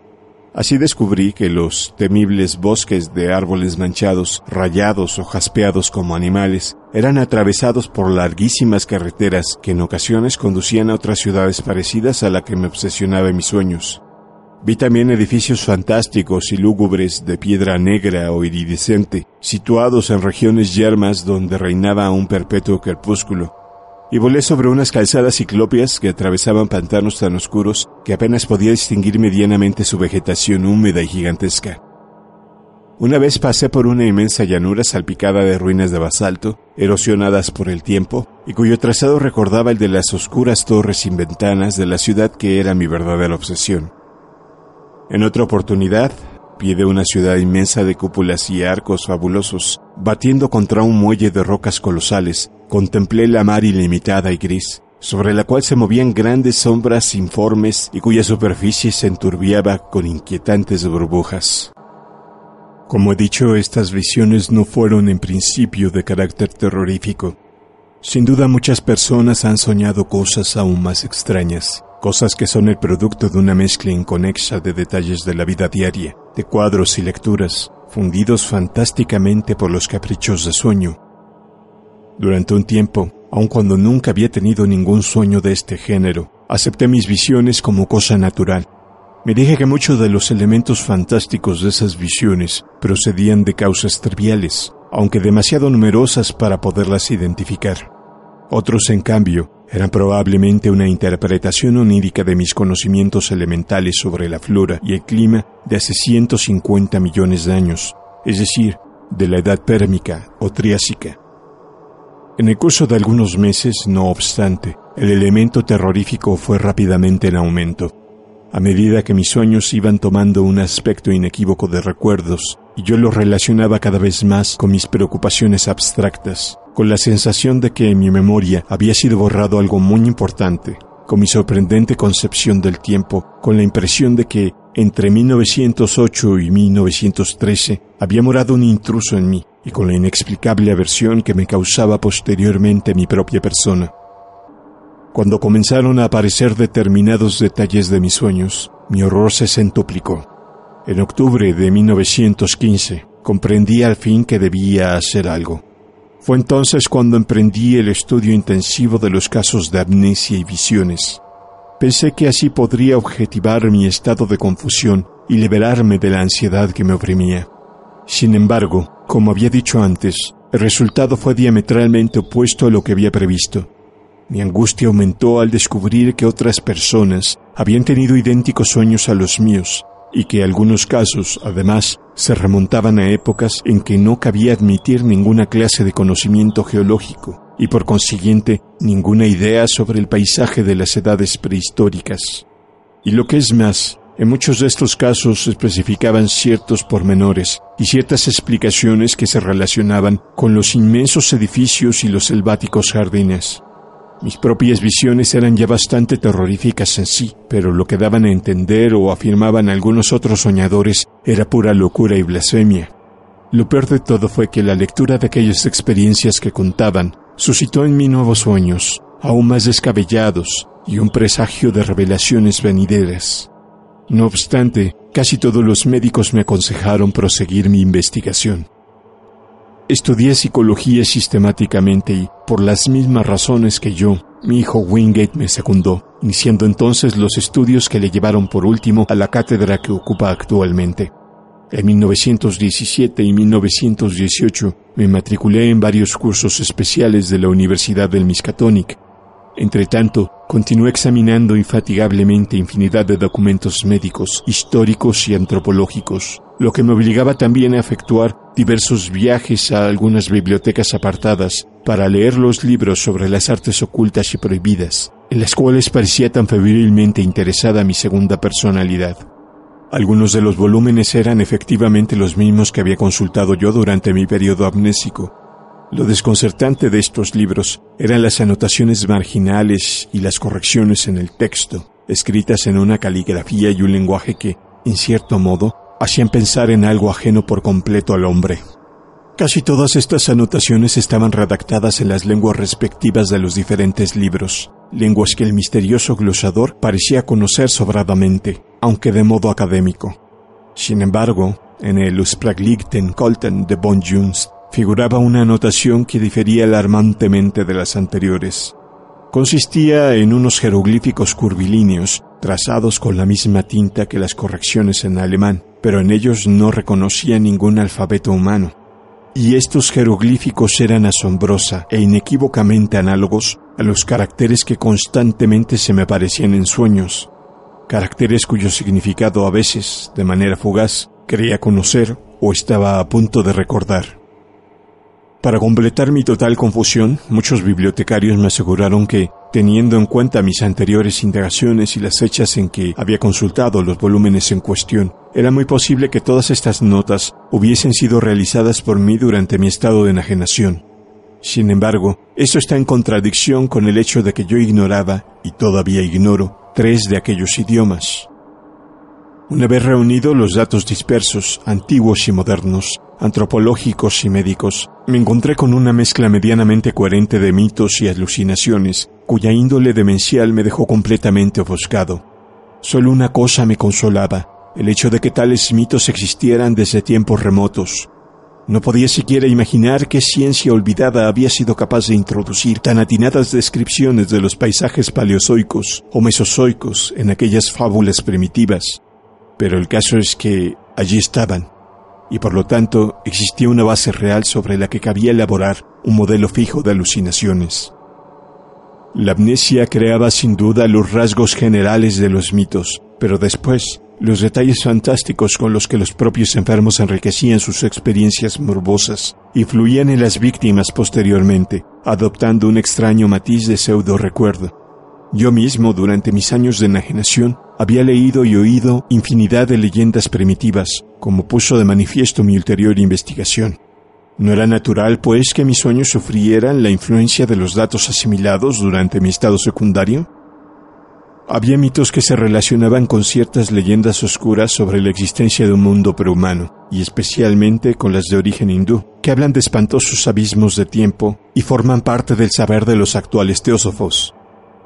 Así descubrí que los temibles bosques de árboles manchados, rayados o jaspeados como animales eran atravesados por larguísimas carreteras que en ocasiones conducían a otras ciudades parecidas a la que me obsesionaba en mis sueños. Vi también edificios fantásticos y lúgubres de piedra negra o iridescente, situados en regiones yermas donde reinaba un perpetuo crepúsculo, y volé sobre unas calzadas ciclópeas que atravesaban pantanos tan oscuros que apenas podía distinguir medianamente su vegetación húmeda y gigantesca. Una vez pasé por una inmensa llanura salpicada de ruinas de basalto, erosionadas por el tiempo, y cuyo trazado recordaba el de las oscuras torres sin ventanas de la ciudad que era mi verdadera obsesión. En otra oportunidad, pie de una ciudad inmensa de cúpulas y arcos fabulosos, batiendo contra un muelle de rocas colosales, Contemplé la mar ilimitada y gris, sobre la cual se movían grandes sombras informes y cuya superficie se enturbiaba con inquietantes burbujas. Como he dicho, estas visiones no fueron en principio de carácter terrorífico. Sin duda muchas personas han soñado cosas aún más extrañas, cosas que son el producto de una mezcla inconexa de detalles de la vida diaria, de cuadros y lecturas, fundidos fantásticamente por los caprichos de sueño, durante un tiempo, aun cuando nunca había tenido ningún sueño de este género, acepté mis visiones como cosa natural. Me dije que muchos de los elementos fantásticos de esas visiones procedían de causas triviales, aunque demasiado numerosas para poderlas identificar. Otros, en cambio, eran probablemente una interpretación onírica de mis conocimientos elementales sobre la flora y el clima de hace 150 millones de años, es decir, de la edad pérmica o triásica. En el curso de algunos meses, no obstante, el elemento terrorífico fue rápidamente en aumento. A medida que mis sueños iban tomando un aspecto inequívoco de recuerdos, y yo los relacionaba cada vez más con mis preocupaciones abstractas, con la sensación de que en mi memoria había sido borrado algo muy importante, con mi sorprendente concepción del tiempo, con la impresión de que entre 1908 y 1913 había morado un intruso en mí, y con la inexplicable aversión que me causaba posteriormente mi propia persona. Cuando comenzaron a aparecer determinados detalles de mis sueños, mi horror se centuplicó. En octubre de 1915 comprendí al fin que debía hacer algo. Fue entonces cuando emprendí el estudio intensivo de los casos de amnesia y visiones. Pensé que así podría objetivar mi estado de confusión y liberarme de la ansiedad que me oprimía. Sin embargo, como había dicho antes, el resultado fue diametralmente opuesto a lo que había previsto. Mi angustia aumentó al descubrir que otras personas habían tenido idénticos sueños a los míos y que algunos casos, además, se remontaban a épocas en que no cabía admitir ninguna clase de conocimiento geológico y por consiguiente ninguna idea sobre el paisaje de las edades prehistóricas. Y lo que es más, en muchos de estos casos especificaban ciertos pormenores y ciertas explicaciones que se relacionaban con los inmensos edificios y los selváticos jardines. Mis propias visiones eran ya bastante terroríficas en sí, pero lo que daban a entender o afirmaban algunos otros soñadores era pura locura y blasfemia. Lo peor de todo fue que la lectura de aquellas experiencias que contaban suscitó en mí nuevos sueños, aún más descabellados, y un presagio de revelaciones venideras. No obstante, casi todos los médicos me aconsejaron proseguir mi investigación. Estudié psicología sistemáticamente y, por las mismas razones que yo, mi hijo Wingate me secundó, iniciando entonces los estudios que le llevaron por último a la cátedra que ocupa actualmente. En 1917 y 1918 me matriculé en varios cursos especiales de la Universidad del Miskatonic. Entretanto, Continué examinando infatigablemente infinidad de documentos médicos, históricos y antropológicos, lo que me obligaba también a efectuar diversos viajes a algunas bibliotecas apartadas para leer los libros sobre las artes ocultas y prohibidas, en las cuales parecía tan febrilmente interesada mi segunda personalidad. Algunos de los volúmenes eran efectivamente los mismos que había consultado yo durante mi periodo amnésico, lo desconcertante de estos libros eran las anotaciones marginales y las correcciones en el texto, escritas en una caligrafía y un lenguaje que, en cierto modo, hacían pensar en algo ajeno por completo al hombre. Casi todas estas anotaciones estaban redactadas en las lenguas respectivas de los diferentes libros, lenguas que el misterioso glosador parecía conocer sobradamente, aunque de modo académico. Sin embargo, en el Uspraglichten Colton de Bon figuraba una anotación que difería alarmantemente de las anteriores. Consistía en unos jeroglíficos curvilíneos trazados con la misma tinta que las correcciones en alemán, pero en ellos no reconocía ningún alfabeto humano. Y estos jeroglíficos eran asombrosa e inequívocamente análogos a los caracteres que constantemente se me aparecían en sueños, caracteres cuyo significado a veces, de manera fugaz, quería conocer o estaba a punto de recordar. Para completar mi total confusión, muchos bibliotecarios me aseguraron que, teniendo en cuenta mis anteriores indagaciones y las fechas en que había consultado los volúmenes en cuestión, era muy posible que todas estas notas hubiesen sido realizadas por mí durante mi estado de enajenación. Sin embargo, esto está en contradicción con el hecho de que yo ignoraba, y todavía ignoro, tres de aquellos idiomas. Una vez reunido los datos dispersos, antiguos y modernos, antropológicos y médicos, me encontré con una mezcla medianamente coherente de mitos y alucinaciones, cuya índole demencial me dejó completamente ofuscado. Solo una cosa me consolaba, el hecho de que tales mitos existieran desde tiempos remotos. No podía siquiera imaginar qué ciencia olvidada había sido capaz de introducir tan atinadas descripciones de los paisajes paleozoicos o mesozoicos en aquellas fábulas primitivas. Pero el caso es que allí estaban, y por lo tanto existía una base real sobre la que cabía elaborar un modelo fijo de alucinaciones. La amnesia creaba sin duda los rasgos generales de los mitos, pero después los detalles fantásticos con los que los propios enfermos enriquecían sus experiencias morbosas influían en las víctimas posteriormente, adoptando un extraño matiz de pseudo recuerdo. Yo mismo, durante mis años de enajenación, había leído y oído infinidad de leyendas primitivas, como puso de manifiesto mi ulterior investigación. No era natural, pues, que mis sueños sufrieran la influencia de los datos asimilados durante mi estado secundario. Había mitos que se relacionaban con ciertas leyendas oscuras sobre la existencia de un mundo prehumano, y especialmente con las de origen hindú, que hablan de espantosos abismos de tiempo y forman parte del saber de los actuales teósofos.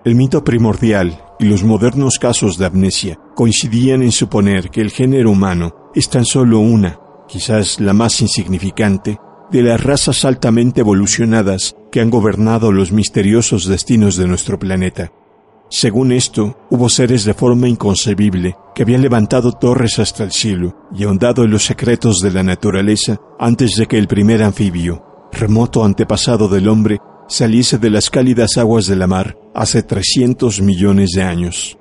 El mito primordial y los modernos casos de amnesia coincidían en suponer que el género humano es tan solo una, quizás la más insignificante, de las razas altamente evolucionadas que han gobernado los misteriosos destinos de nuestro planeta. Según esto, hubo seres de forma inconcebible que habían levantado torres hasta el cielo y ahondado en los secretos de la naturaleza antes de que el primer anfibio, remoto antepasado del hombre, saliese de las cálidas aguas de la mar hace 300 millones de años.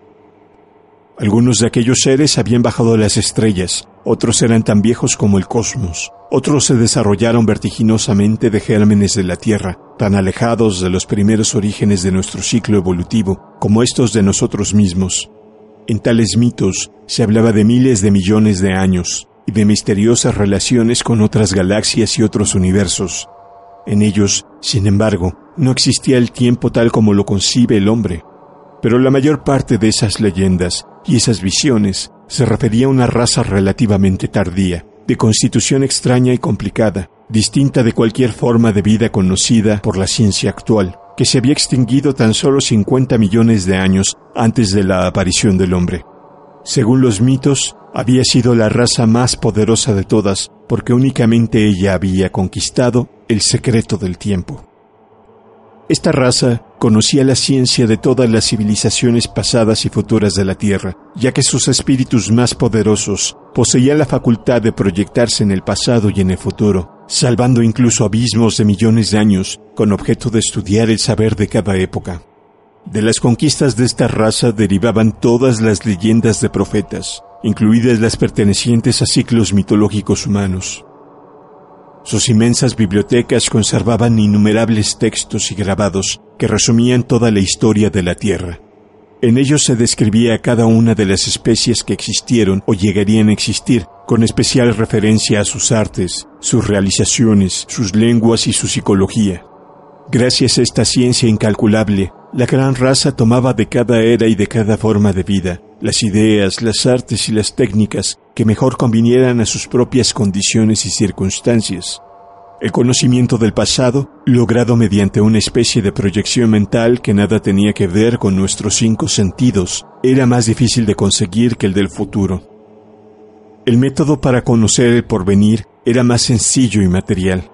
Algunos de aquellos seres habían bajado las estrellas, otros eran tan viejos como el cosmos, otros se desarrollaron vertiginosamente de gérmenes de la Tierra, tan alejados de los primeros orígenes de nuestro ciclo evolutivo como estos de nosotros mismos. En tales mitos se hablaba de miles de millones de años y de misteriosas relaciones con otras galaxias y otros universos, en ellos, sin embargo, no existía el tiempo tal como lo concibe el hombre. Pero la mayor parte de esas leyendas y esas visiones se refería a una raza relativamente tardía, de constitución extraña y complicada, distinta de cualquier forma de vida conocida por la ciencia actual, que se había extinguido tan solo 50 millones de años antes de la aparición del hombre. Según los mitos, había sido la raza más poderosa de todas, porque únicamente ella había conquistado el secreto del tiempo. Esta raza conocía la ciencia de todas las civilizaciones pasadas y futuras de la Tierra, ya que sus espíritus más poderosos poseían la facultad de proyectarse en el pasado y en el futuro, salvando incluso abismos de millones de años con objeto de estudiar el saber de cada época. De las conquistas de esta raza derivaban todas las leyendas de profetas, incluidas las pertenecientes a ciclos mitológicos humanos. Sus inmensas bibliotecas conservaban innumerables textos y grabados que resumían toda la historia de la Tierra. En ellos se describía cada una de las especies que existieron o llegarían a existir, con especial referencia a sus artes, sus realizaciones, sus lenguas y su psicología. Gracias a esta ciencia incalculable, la gran raza tomaba de cada era y de cada forma de vida las ideas, las artes y las técnicas que mejor convinieran a sus propias condiciones y circunstancias. El conocimiento del pasado, logrado mediante una especie de proyección mental que nada tenía que ver con nuestros cinco sentidos, era más difícil de conseguir que el del futuro. El método para conocer el porvenir era más sencillo y material.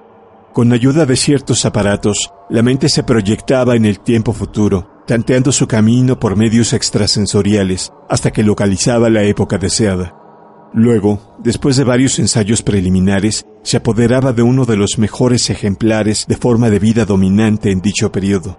Con ayuda de ciertos aparatos, la mente se proyectaba en el tiempo futuro, tanteando su camino por medios extrasensoriales hasta que localizaba la época deseada. Luego, después de varios ensayos preliminares, se apoderaba de uno de los mejores ejemplares de forma de vida dominante en dicho periodo.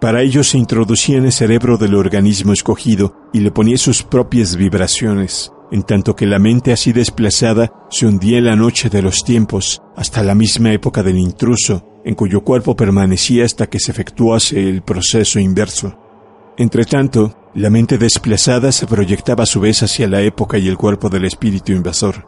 Para ello se introducía en el cerebro del organismo escogido y le ponía sus propias vibraciones en tanto que la mente así desplazada se hundía en la noche de los tiempos, hasta la misma época del intruso, en cuyo cuerpo permanecía hasta que se efectuase el proceso inverso. Entretanto, la mente desplazada se proyectaba a su vez hacia la época y el cuerpo del espíritu invasor.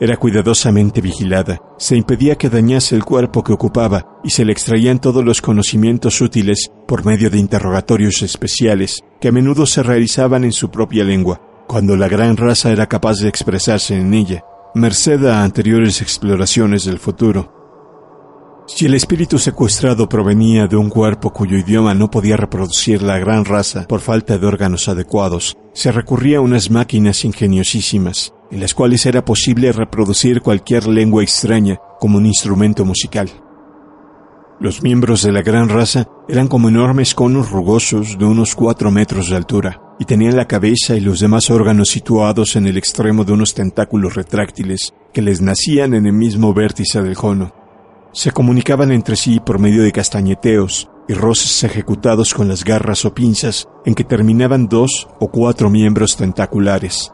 Era cuidadosamente vigilada, se impedía que dañase el cuerpo que ocupaba y se le extraían todos los conocimientos útiles por medio de interrogatorios especiales que a menudo se realizaban en su propia lengua, cuando la gran raza era capaz de expresarse en ella, merced a anteriores exploraciones del futuro. Si el espíritu secuestrado provenía de un cuerpo cuyo idioma no podía reproducir la gran raza por falta de órganos adecuados, se recurría a unas máquinas ingeniosísimas, en las cuales era posible reproducir cualquier lengua extraña como un instrumento musical. Los miembros de la gran raza eran como enormes conos rugosos de unos cuatro metros de altura, y tenían la cabeza y los demás órganos situados en el extremo de unos tentáculos retráctiles que les nacían en el mismo vértice del cono. Se comunicaban entre sí por medio de castañeteos y roces ejecutados con las garras o pinzas en que terminaban dos o cuatro miembros tentaculares,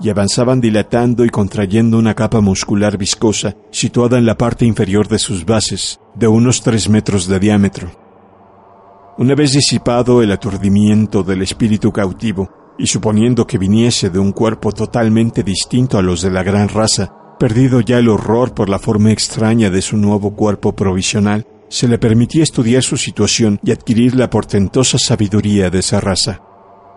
y avanzaban dilatando y contrayendo una capa muscular viscosa situada en la parte inferior de sus bases, de unos tres metros de diámetro. Una vez disipado el aturdimiento del espíritu cautivo, y suponiendo que viniese de un cuerpo totalmente distinto a los de la gran raza, perdido ya el horror por la forma extraña de su nuevo cuerpo provisional, se le permitía estudiar su situación y adquirir la portentosa sabiduría de esa raza.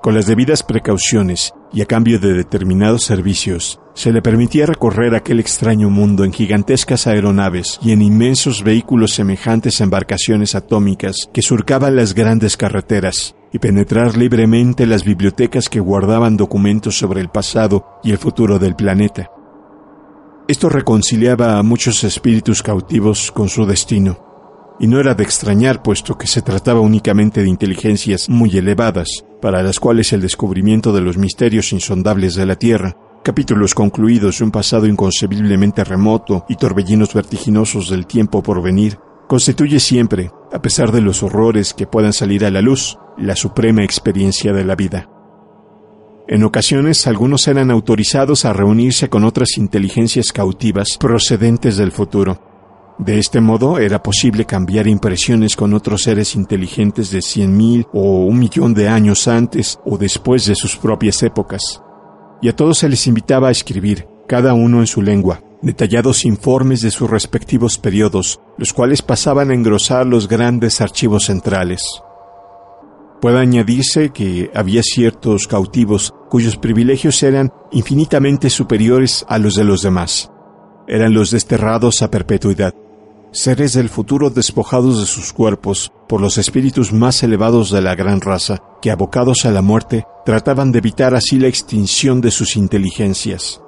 Con las debidas precauciones y a cambio de determinados servicios, se le permitía recorrer aquel extraño mundo en gigantescas aeronaves y en inmensos vehículos semejantes a embarcaciones atómicas que surcaban las grandes carreteras y penetrar libremente las bibliotecas que guardaban documentos sobre el pasado y el futuro del planeta. Esto reconciliaba a muchos espíritus cautivos con su destino y no era de extrañar puesto que se trataba únicamente de inteligencias muy elevadas, para las cuales el descubrimiento de los misterios insondables de la Tierra, capítulos concluidos de un pasado inconcebiblemente remoto y torbellinos vertiginosos del tiempo por venir, constituye siempre, a pesar de los horrores que puedan salir a la luz, la suprema experiencia de la vida. En ocasiones algunos eran autorizados a reunirse con otras inteligencias cautivas procedentes del futuro, de este modo era posible cambiar impresiones con otros seres inteligentes de mil o un millón de años antes o después de sus propias épocas. Y a todos se les invitaba a escribir, cada uno en su lengua, detallados informes de sus respectivos periodos, los cuales pasaban a engrosar los grandes archivos centrales. Puede añadirse que había ciertos cautivos cuyos privilegios eran infinitamente superiores a los de los demás. Eran los desterrados a perpetuidad, seres del futuro despojados de sus cuerpos por los espíritus más elevados de la gran raza, que abocados a la muerte trataban de evitar así la extinción de sus inteligencias.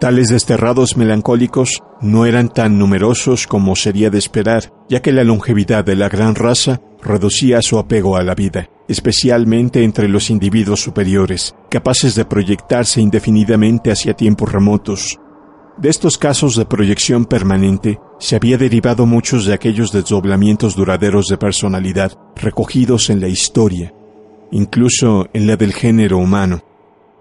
Tales desterrados melancólicos no eran tan numerosos como sería de esperar, ya que la longevidad de la gran raza reducía su apego a la vida, especialmente entre los individuos superiores, capaces de proyectarse indefinidamente hacia tiempos remotos. De estos casos de proyección permanente, se había derivado muchos de aquellos desdoblamientos duraderos de personalidad recogidos en la historia, incluso en la del género humano.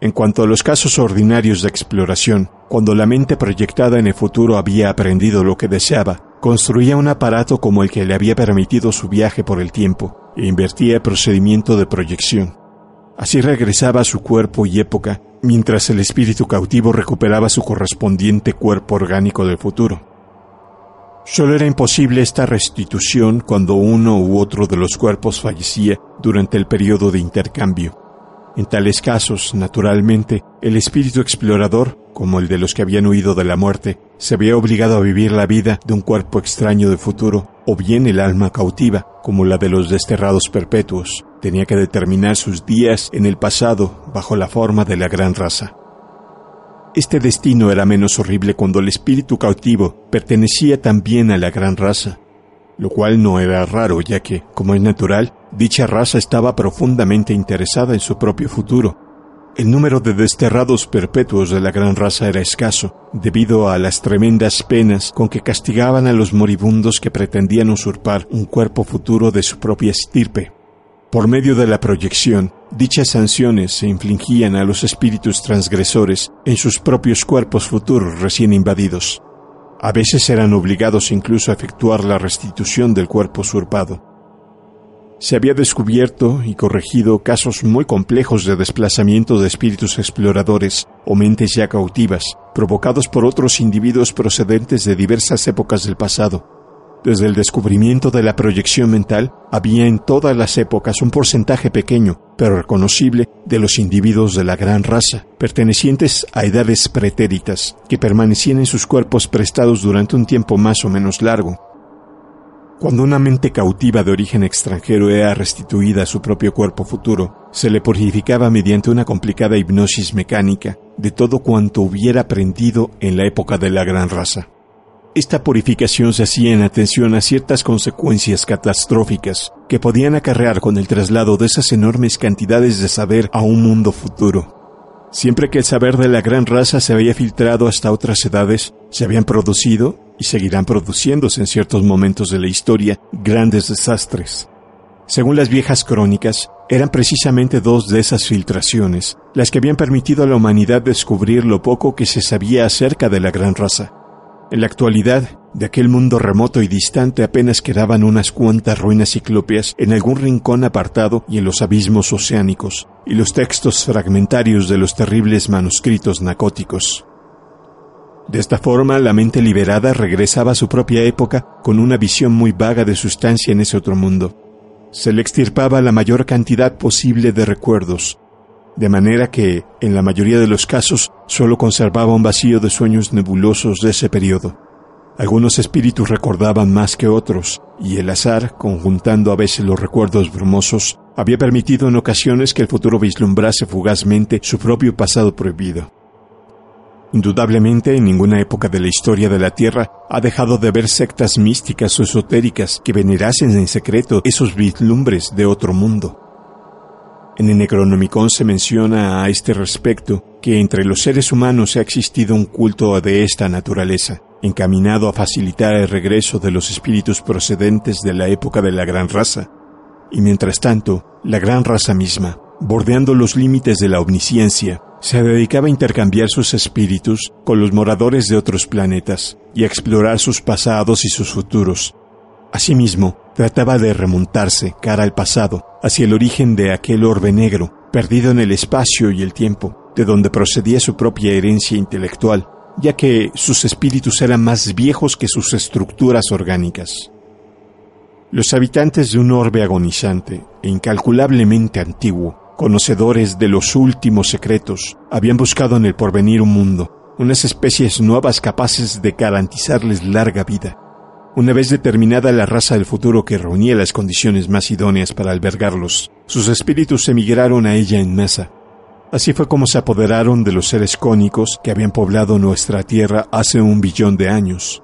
En cuanto a los casos ordinarios de exploración, cuando la mente proyectada en el futuro había aprendido lo que deseaba, construía un aparato como el que le había permitido su viaje por el tiempo e invertía el procedimiento de proyección. Así regresaba a su cuerpo y época, mientras el espíritu cautivo recuperaba su correspondiente cuerpo orgánico del futuro. Solo era imposible esta restitución cuando uno u otro de los cuerpos fallecía durante el periodo de intercambio. En tales casos, naturalmente, el espíritu explorador, como el de los que habían huido de la muerte, se había obligado a vivir la vida de un cuerpo extraño de futuro, o bien el alma cautiva, como la de los desterrados perpetuos, tenía que determinar sus días en el pasado bajo la forma de la gran raza. Este destino era menos horrible cuando el espíritu cautivo pertenecía también a la gran raza, lo cual no era raro ya que, como es natural, dicha raza estaba profundamente interesada en su propio futuro. El número de desterrados perpetuos de la gran raza era escaso, debido a las tremendas penas con que castigaban a los moribundos que pretendían usurpar un cuerpo futuro de su propia estirpe. Por medio de la proyección, dichas sanciones se infligían a los espíritus transgresores en sus propios cuerpos futuros recién invadidos. A veces eran obligados incluso a efectuar la restitución del cuerpo usurpado. Se había descubierto y corregido casos muy complejos de desplazamiento de espíritus exploradores o mentes ya cautivas, provocados por otros individuos procedentes de diversas épocas del pasado, desde el descubrimiento de la proyección mental, había en todas las épocas un porcentaje pequeño, pero reconocible, de los individuos de la gran raza, pertenecientes a edades pretéritas, que permanecían en sus cuerpos prestados durante un tiempo más o menos largo. Cuando una mente cautiva de origen extranjero era restituida a su propio cuerpo futuro, se le purificaba mediante una complicada hipnosis mecánica de todo cuanto hubiera aprendido en la época de la gran raza. Esta purificación se hacía en atención a ciertas consecuencias catastróficas que podían acarrear con el traslado de esas enormes cantidades de saber a un mundo futuro. Siempre que el saber de la gran raza se había filtrado hasta otras edades, se habían producido y seguirán produciéndose en ciertos momentos de la historia grandes desastres. Según las viejas crónicas, eran precisamente dos de esas filtraciones las que habían permitido a la humanidad descubrir lo poco que se sabía acerca de la gran raza. En la actualidad, de aquel mundo remoto y distante apenas quedaban unas cuantas ruinas ciclópeas en algún rincón apartado y en los abismos oceánicos, y los textos fragmentarios de los terribles manuscritos narcóticos. De esta forma, la mente liberada regresaba a su propia época con una visión muy vaga de su estancia en ese otro mundo. Se le extirpaba la mayor cantidad posible de recuerdos, de manera que, en la mayoría de los casos, solo conservaba un vacío de sueños nebulosos de ese periodo. Algunos espíritus recordaban más que otros, y el azar, conjuntando a veces los recuerdos brumosos, había permitido en ocasiones que el futuro vislumbrase fugazmente su propio pasado prohibido. Indudablemente, en ninguna época de la historia de la Tierra ha dejado de haber sectas místicas o esotéricas que venerasen en secreto esos vislumbres de otro mundo. En el Necronomicon se menciona a este respecto que entre los seres humanos ha existido un culto de esta naturaleza, encaminado a facilitar el regreso de los espíritus procedentes de la época de la gran raza. Y mientras tanto, la gran raza misma, bordeando los límites de la omnisciencia, se dedicaba a intercambiar sus espíritus con los moradores de otros planetas y a explorar sus pasados y sus futuros. Asimismo, trataba de remontarse cara al pasado, hacia el origen de aquel orbe negro, perdido en el espacio y el tiempo, de donde procedía su propia herencia intelectual, ya que sus espíritus eran más viejos que sus estructuras orgánicas. Los habitantes de un orbe agonizante e incalculablemente antiguo, conocedores de los últimos secretos, habían buscado en el porvenir un mundo, unas especies nuevas capaces de garantizarles larga vida, una vez determinada la raza del futuro que reunía las condiciones más idóneas para albergarlos, sus espíritus emigraron a ella en masa. Así fue como se apoderaron de los seres cónicos que habían poblado nuestra Tierra hace un billón de años.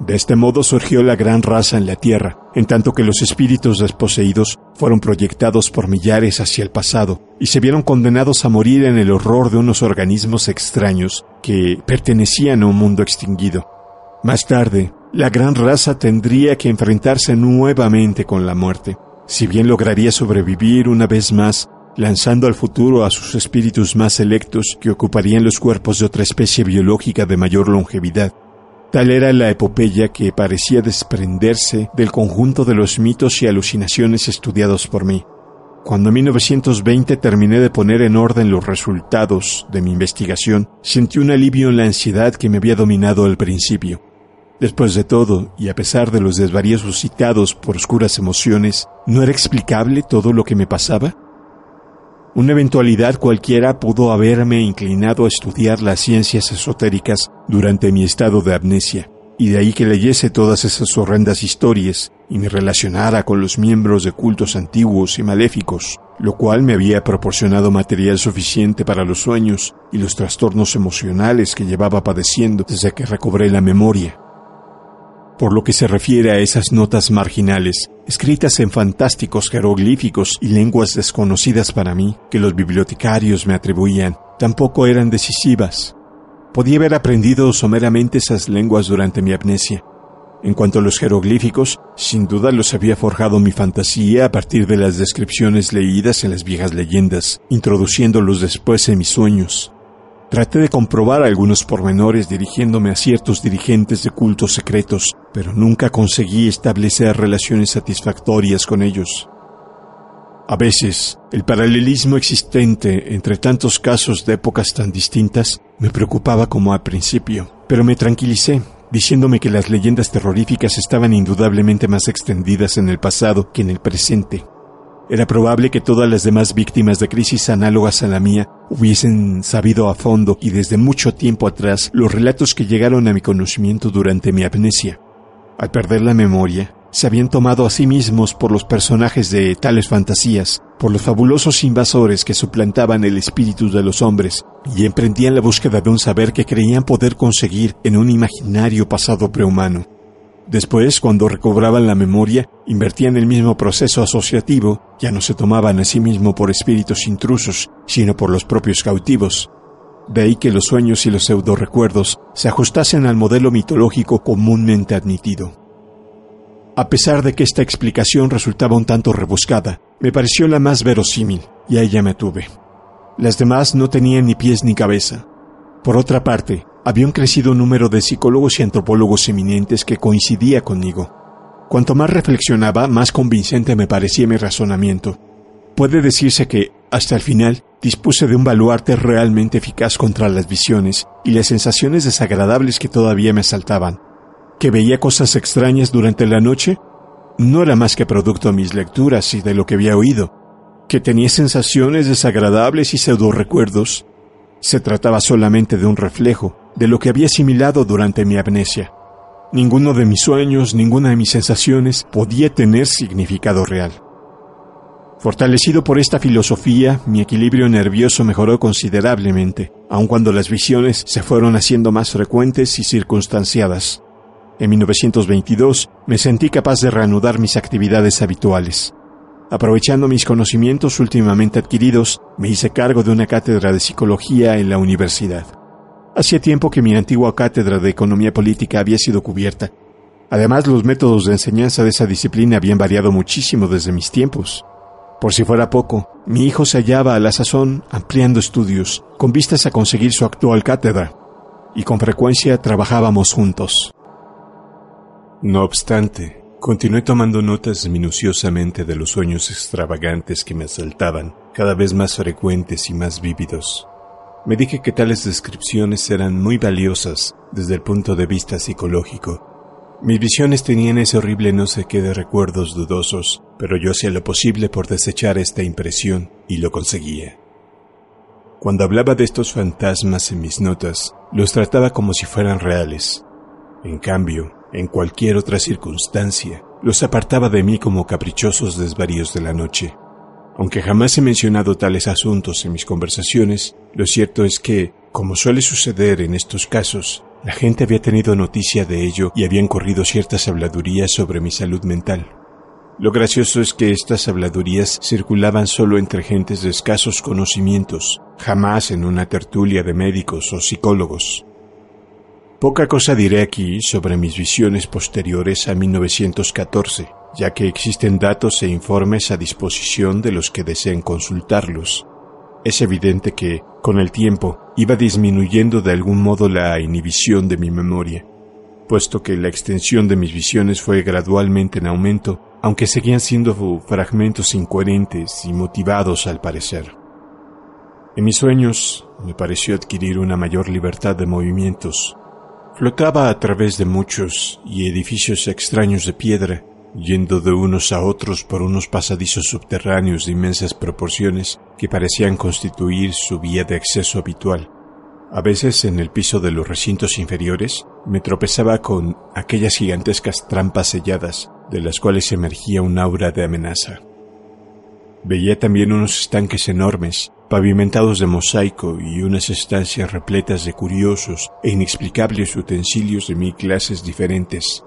De este modo surgió la gran raza en la Tierra, en tanto que los espíritus desposeídos fueron proyectados por millares hacia el pasado y se vieron condenados a morir en el horror de unos organismos extraños que pertenecían a un mundo extinguido. Más tarde, la gran raza tendría que enfrentarse nuevamente con la muerte, si bien lograría sobrevivir una vez más, lanzando al futuro a sus espíritus más selectos que ocuparían los cuerpos de otra especie biológica de mayor longevidad. Tal era la epopeya que parecía desprenderse del conjunto de los mitos y alucinaciones estudiados por mí. Cuando en 1920 terminé de poner en orden los resultados de mi investigación, sentí un alivio en la ansiedad que me había dominado al principio. Después de todo, y a pesar de los desvaríos suscitados por oscuras emociones, ¿no era explicable todo lo que me pasaba? Una eventualidad cualquiera pudo haberme inclinado a estudiar las ciencias esotéricas durante mi estado de amnesia, y de ahí que leyese todas esas horrendas historias y me relacionara con los miembros de cultos antiguos y maléficos, lo cual me había proporcionado material suficiente para los sueños y los trastornos emocionales que llevaba padeciendo desde que recobré la memoria. Por lo que se refiere a esas notas marginales, escritas en fantásticos jeroglíficos y lenguas desconocidas para mí, que los bibliotecarios me atribuían, tampoco eran decisivas. Podía haber aprendido someramente esas lenguas durante mi amnesia. En cuanto a los jeroglíficos, sin duda los había forjado mi fantasía a partir de las descripciones leídas en las viejas leyendas, introduciéndolos después en mis sueños. Traté de comprobar algunos pormenores dirigiéndome a ciertos dirigentes de cultos secretos, pero nunca conseguí establecer relaciones satisfactorias con ellos. A veces, el paralelismo existente entre tantos casos de épocas tan distintas me preocupaba como al principio, pero me tranquilicé, diciéndome que las leyendas terroríficas estaban indudablemente más extendidas en el pasado que en el presente, era probable que todas las demás víctimas de crisis análogas a la mía hubiesen sabido a fondo y desde mucho tiempo atrás los relatos que llegaron a mi conocimiento durante mi amnesia. Al perder la memoria, se habían tomado a sí mismos por los personajes de tales fantasías, por los fabulosos invasores que suplantaban el espíritu de los hombres y emprendían la búsqueda de un saber que creían poder conseguir en un imaginario pasado prehumano. Después, cuando recobraban la memoria, invertían el mismo proceso asociativo, ya no se tomaban a sí mismo por espíritus intrusos, sino por los propios cautivos. De ahí que los sueños y los pseudo-recuerdos se ajustasen al modelo mitológico comúnmente admitido. A pesar de que esta explicación resultaba un tanto rebuscada, me pareció la más verosímil, y a ella me tuve. Las demás no tenían ni pies ni cabeza. Por otra parte, había un crecido número de psicólogos y antropólogos eminentes que coincidía conmigo. Cuanto más reflexionaba, más convincente me parecía mi razonamiento. Puede decirse que, hasta el final, dispuse de un baluarte realmente eficaz contra las visiones y las sensaciones desagradables que todavía me asaltaban. Que veía cosas extrañas durante la noche no era más que producto de mis lecturas y de lo que había oído. Que tenía sensaciones desagradables y pseudo recuerdos. Se trataba solamente de un reflejo, de lo que había asimilado durante mi amnesia. Ninguno de mis sueños, ninguna de mis sensaciones podía tener significado real. Fortalecido por esta filosofía, mi equilibrio nervioso mejoró considerablemente, aun cuando las visiones se fueron haciendo más frecuentes y circunstanciadas. En 1922 me sentí capaz de reanudar mis actividades habituales. Aprovechando mis conocimientos últimamente adquiridos, me hice cargo de una cátedra de psicología en la universidad. Hacía tiempo que mi antigua cátedra de economía política había sido cubierta. Además, los métodos de enseñanza de esa disciplina habían variado muchísimo desde mis tiempos. Por si fuera poco, mi hijo se hallaba a la sazón ampliando estudios, con vistas a conseguir su actual cátedra, y con frecuencia trabajábamos juntos. No obstante, continué tomando notas minuciosamente de los sueños extravagantes que me asaltaban, cada vez más frecuentes y más vívidos me dije que tales descripciones eran muy valiosas desde el punto de vista psicológico. Mis visiones tenían ese horrible no sé qué de recuerdos dudosos, pero yo hacía lo posible por desechar esta impresión y lo conseguía. Cuando hablaba de estos fantasmas en mis notas, los trataba como si fueran reales. En cambio, en cualquier otra circunstancia, los apartaba de mí como caprichosos desvaríos de la noche. Aunque jamás he mencionado tales asuntos en mis conversaciones, lo cierto es que, como suele suceder en estos casos, la gente había tenido noticia de ello y habían corrido ciertas habladurías sobre mi salud mental. Lo gracioso es que estas habladurías circulaban solo entre gentes de escasos conocimientos, jamás en una tertulia de médicos o psicólogos. Poca cosa diré aquí sobre mis visiones posteriores a 1914 ya que existen datos e informes a disposición de los que deseen consultarlos. Es evidente que, con el tiempo, iba disminuyendo de algún modo la inhibición de mi memoria, puesto que la extensión de mis visiones fue gradualmente en aumento, aunque seguían siendo fragmentos incoherentes y motivados al parecer. En mis sueños me pareció adquirir una mayor libertad de movimientos. Flotaba a través de muchos y edificios extraños de piedra, yendo de unos a otros por unos pasadizos subterráneos de inmensas proporciones que parecían constituir su vía de acceso habitual. A veces en el piso de los recintos inferiores me tropezaba con aquellas gigantescas trampas selladas de las cuales emergía un aura de amenaza. Veía también unos estanques enormes, pavimentados de mosaico y unas estancias repletas de curiosos e inexplicables utensilios de mil clases diferentes,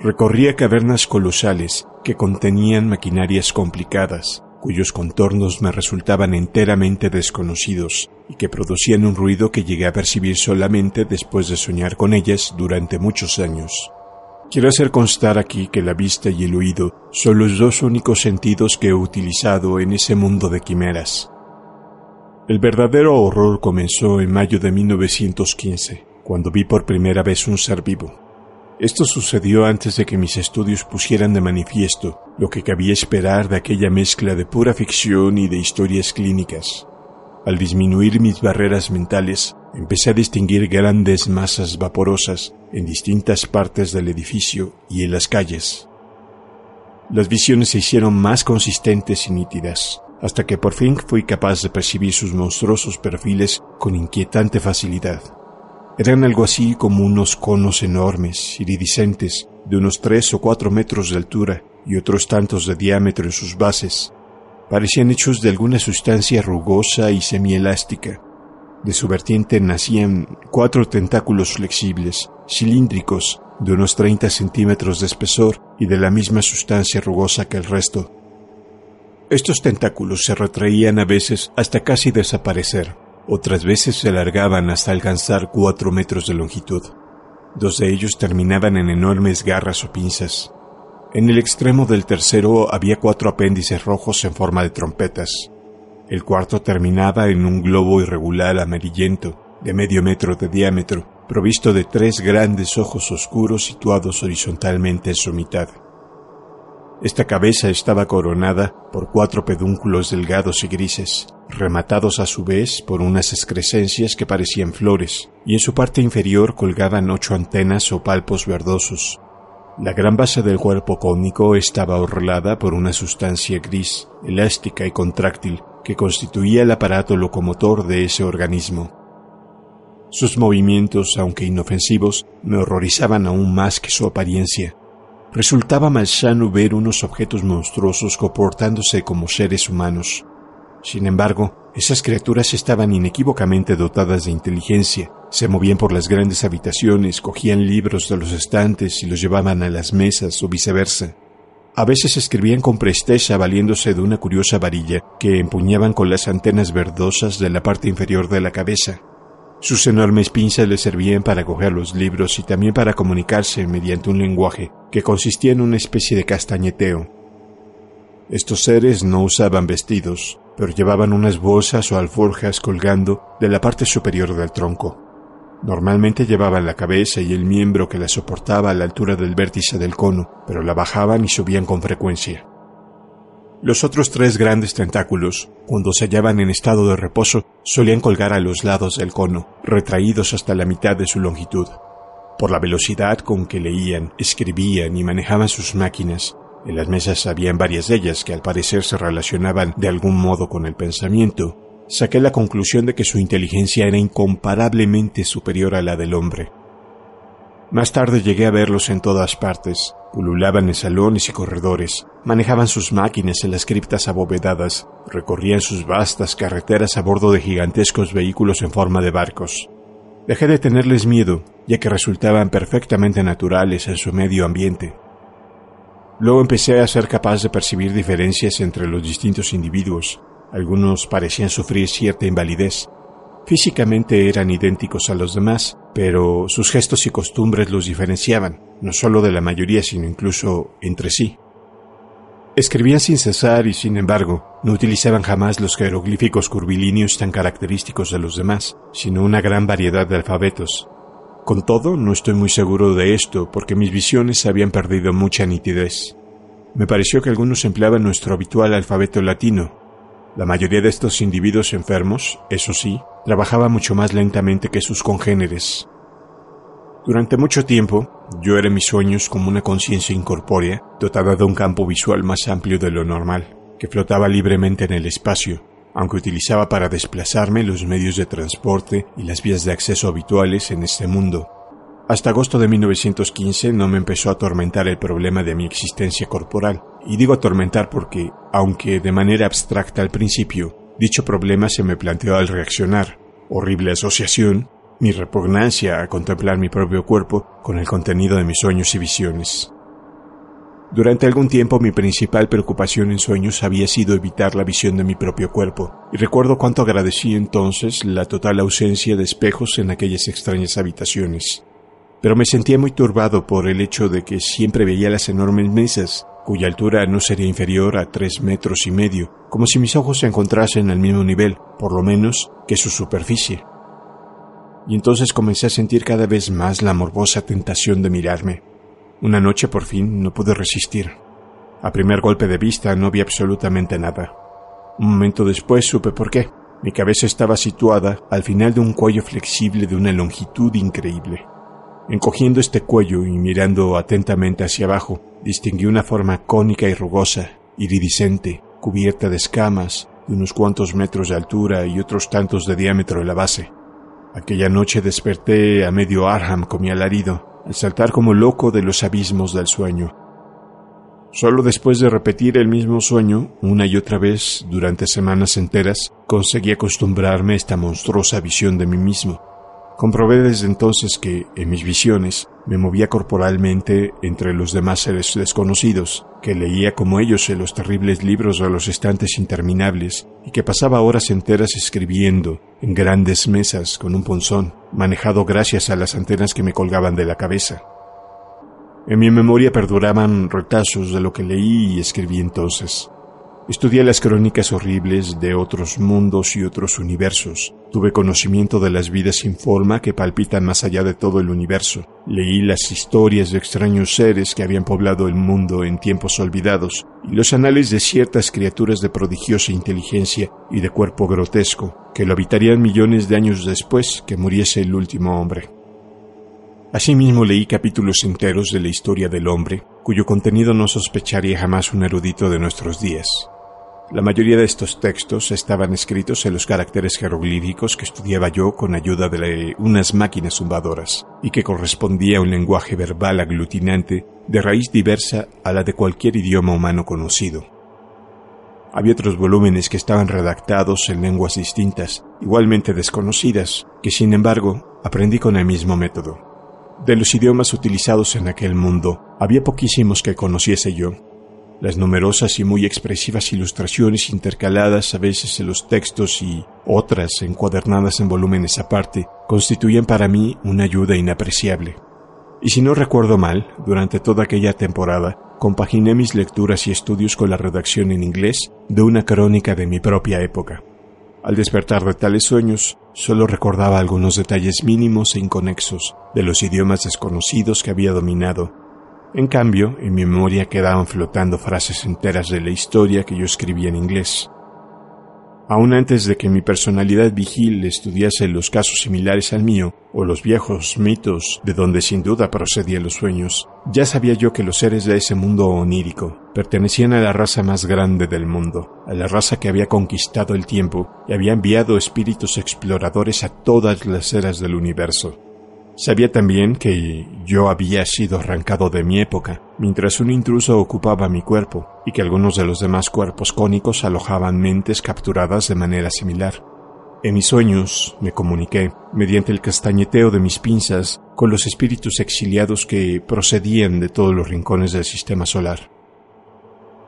recorría cavernas colosales que contenían maquinarias complicadas, cuyos contornos me resultaban enteramente desconocidos y que producían un ruido que llegué a percibir solamente después de soñar con ellas durante muchos años. Quiero hacer constar aquí que la vista y el oído son los dos únicos sentidos que he utilizado en ese mundo de quimeras. El verdadero horror comenzó en mayo de 1915, cuando vi por primera vez un ser vivo, esto sucedió antes de que mis estudios pusieran de manifiesto lo que cabía esperar de aquella mezcla de pura ficción y de historias clínicas. Al disminuir mis barreras mentales, empecé a distinguir grandes masas vaporosas en distintas partes del edificio y en las calles. Las visiones se hicieron más consistentes y nítidas, hasta que por fin fui capaz de percibir sus monstruosos perfiles con inquietante facilidad. Eran algo así como unos conos enormes, iridiscentes, de unos tres o cuatro metros de altura y otros tantos de diámetro en sus bases. Parecían hechos de alguna sustancia rugosa y semielástica. De su vertiente nacían cuatro tentáculos flexibles, cilíndricos, de unos 30 centímetros de espesor y de la misma sustancia rugosa que el resto. Estos tentáculos se retraían a veces hasta casi desaparecer, otras veces se alargaban hasta alcanzar cuatro metros de longitud. Dos de ellos terminaban en enormes garras o pinzas. En el extremo del tercero había cuatro apéndices rojos en forma de trompetas. El cuarto terminaba en un globo irregular amarillento, de medio metro de diámetro, provisto de tres grandes ojos oscuros situados horizontalmente en su mitad. Esta cabeza estaba coronada por cuatro pedúnculos delgados y grises, rematados a su vez por unas excrescencias que parecían flores, y en su parte inferior colgaban ocho antenas o palpos verdosos. La gran base del cuerpo cónico estaba orlada por una sustancia gris, elástica y contráctil, que constituía el aparato locomotor de ese organismo. Sus movimientos, aunque inofensivos, me horrorizaban aún más que su apariencia. Resultaba sano ver unos objetos monstruosos comportándose como seres humanos. Sin embargo, esas criaturas estaban inequívocamente dotadas de inteligencia, se movían por las grandes habitaciones, cogían libros de los estantes y los llevaban a las mesas o viceversa. A veces escribían con presteza valiéndose de una curiosa varilla que empuñaban con las antenas verdosas de la parte inferior de la cabeza. Sus enormes pinzas le servían para coger los libros y también para comunicarse mediante un lenguaje que consistía en una especie de castañeteo. Estos seres no usaban vestidos, pero llevaban unas bolsas o alforjas colgando de la parte superior del tronco. Normalmente llevaban la cabeza y el miembro que la soportaba a la altura del vértice del cono, pero la bajaban y subían con frecuencia. Los otros tres grandes tentáculos, cuando se hallaban en estado de reposo, solían colgar a los lados del cono, retraídos hasta la mitad de su longitud. Por la velocidad con que leían, escribían y manejaban sus máquinas, en las mesas habían varias de ellas que al parecer se relacionaban de algún modo con el pensamiento, saqué la conclusión de que su inteligencia era incomparablemente superior a la del hombre. Más tarde llegué a verlos en todas partes. Pululaban en salones y corredores, manejaban sus máquinas en las criptas abovedadas, recorrían sus vastas carreteras a bordo de gigantescos vehículos en forma de barcos. Dejé de tenerles miedo, ya que resultaban perfectamente naturales en su medio ambiente. Luego empecé a ser capaz de percibir diferencias entre los distintos individuos. Algunos parecían sufrir cierta invalidez, Físicamente eran idénticos a los demás, pero sus gestos y costumbres los diferenciaban, no solo de la mayoría, sino incluso entre sí. Escribían sin cesar y, sin embargo, no utilizaban jamás los jeroglíficos curvilíneos tan característicos de los demás, sino una gran variedad de alfabetos. Con todo, no estoy muy seguro de esto, porque mis visiones habían perdido mucha nitidez. Me pareció que algunos empleaban nuestro habitual alfabeto latino, la mayoría de estos individuos enfermos, eso sí, trabajaba mucho más lentamente que sus congéneres. Durante mucho tiempo, yo era mis sueños como una conciencia incorpórea, dotada de un campo visual más amplio de lo normal, que flotaba libremente en el espacio, aunque utilizaba para desplazarme los medios de transporte y las vías de acceso habituales en este mundo, hasta agosto de 1915 no me empezó a atormentar el problema de mi existencia corporal. Y digo atormentar porque, aunque de manera abstracta al principio, dicho problema se me planteó al reaccionar. Horrible asociación, mi repugnancia a contemplar mi propio cuerpo con el contenido de mis sueños y visiones. Durante algún tiempo mi principal preocupación en sueños había sido evitar la visión de mi propio cuerpo, y recuerdo cuánto agradecí entonces la total ausencia de espejos en aquellas extrañas habitaciones pero me sentía muy turbado por el hecho de que siempre veía las enormes mesas, cuya altura no sería inferior a tres metros y medio, como si mis ojos se encontrasen al mismo nivel, por lo menos, que su superficie. Y entonces comencé a sentir cada vez más la morbosa tentación de mirarme. Una noche por fin no pude resistir. A primer golpe de vista no vi absolutamente nada. Un momento después supe por qué. Mi cabeza estaba situada al final de un cuello flexible de una longitud increíble. Encogiendo este cuello y mirando atentamente hacia abajo, distinguí una forma cónica y rugosa, iridiscente, cubierta de escamas, de unos cuantos metros de altura y otros tantos de diámetro en la base. Aquella noche desperté a medio Arham con mi alarido, al saltar como loco de los abismos del sueño. Solo después de repetir el mismo sueño una y otra vez durante semanas enteras, conseguí acostumbrarme a esta monstruosa visión de mí mismo. Comprobé desde entonces que, en mis visiones, me movía corporalmente entre los demás seres desconocidos, que leía como ellos en los terribles libros de los estantes interminables y que pasaba horas enteras escribiendo en grandes mesas con un ponzón, manejado gracias a las antenas que me colgaban de la cabeza. En mi memoria perduraban retazos de lo que leí y escribí entonces, Estudié las crónicas horribles de otros mundos y otros universos. Tuve conocimiento de las vidas sin forma que palpitan más allá de todo el universo. Leí las historias de extraños seres que habían poblado el mundo en tiempos olvidados y los anales de ciertas criaturas de prodigiosa inteligencia y de cuerpo grotesco que lo habitarían millones de años después que muriese el último hombre. Asimismo leí capítulos enteros de la historia del hombre, cuyo contenido no sospecharía jamás un erudito de nuestros días. La mayoría de estos textos estaban escritos en los caracteres jeroglíficos que estudiaba yo con ayuda de unas máquinas zumbadoras y que correspondía a un lenguaje verbal aglutinante de raíz diversa a la de cualquier idioma humano conocido. Había otros volúmenes que estaban redactados en lenguas distintas, igualmente desconocidas, que sin embargo aprendí con el mismo método. De los idiomas utilizados en aquel mundo, había poquísimos que conociese yo, las numerosas y muy expresivas ilustraciones intercaladas a veces en los textos y otras encuadernadas en volúmenes aparte constituyen para mí una ayuda inapreciable. Y si no recuerdo mal, durante toda aquella temporada compaginé mis lecturas y estudios con la redacción en inglés de una crónica de mi propia época. Al despertar de tales sueños, solo recordaba algunos detalles mínimos e inconexos de los idiomas desconocidos que había dominado en cambio, en mi memoria quedaban flotando frases enteras de la historia que yo escribía en inglés. Aún antes de que mi personalidad vigil estudiase los casos similares al mío o los viejos mitos de donde sin duda procedían los sueños, ya sabía yo que los seres de ese mundo onírico pertenecían a la raza más grande del mundo, a la raza que había conquistado el tiempo y había enviado espíritus exploradores a todas las eras del universo. Sabía también que yo había sido arrancado de mi época, mientras un intruso ocupaba mi cuerpo, y que algunos de los demás cuerpos cónicos alojaban mentes capturadas de manera similar. En mis sueños me comuniqué, mediante el castañeteo de mis pinzas, con los espíritus exiliados que procedían de todos los rincones del sistema solar.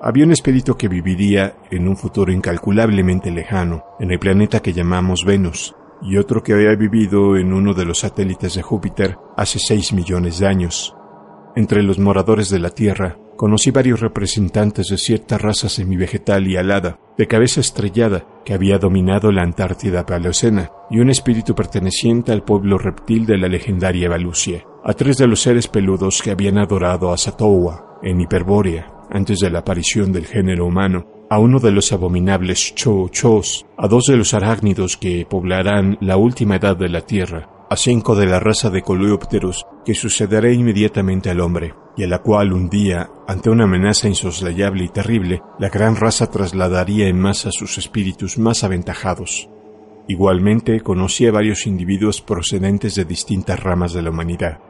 Había un espíritu que viviría en un futuro incalculablemente lejano, en el planeta que llamamos Venus, y otro que había vivido en uno de los satélites de Júpiter hace 6 millones de años. Entre los moradores de la Tierra, conocí varios representantes de cierta raza semivegetal y alada, de cabeza estrellada, que había dominado la Antártida Paleocena, y un espíritu perteneciente al pueblo reptil de la legendaria Balusia, a tres de los seres peludos que habían adorado a Satowa, en Hiperbórea, antes de la aparición del género humano, a uno de los abominables Cho-Chos, a dos de los arácnidos que poblarán la última edad de la Tierra, a cinco de la raza de coleópteros que sucederá inmediatamente al hombre, y a la cual un día, ante una amenaza insoslayable y terrible, la gran raza trasladaría en masa sus espíritus más aventajados. Igualmente conocí a varios individuos procedentes de distintas ramas de la humanidad,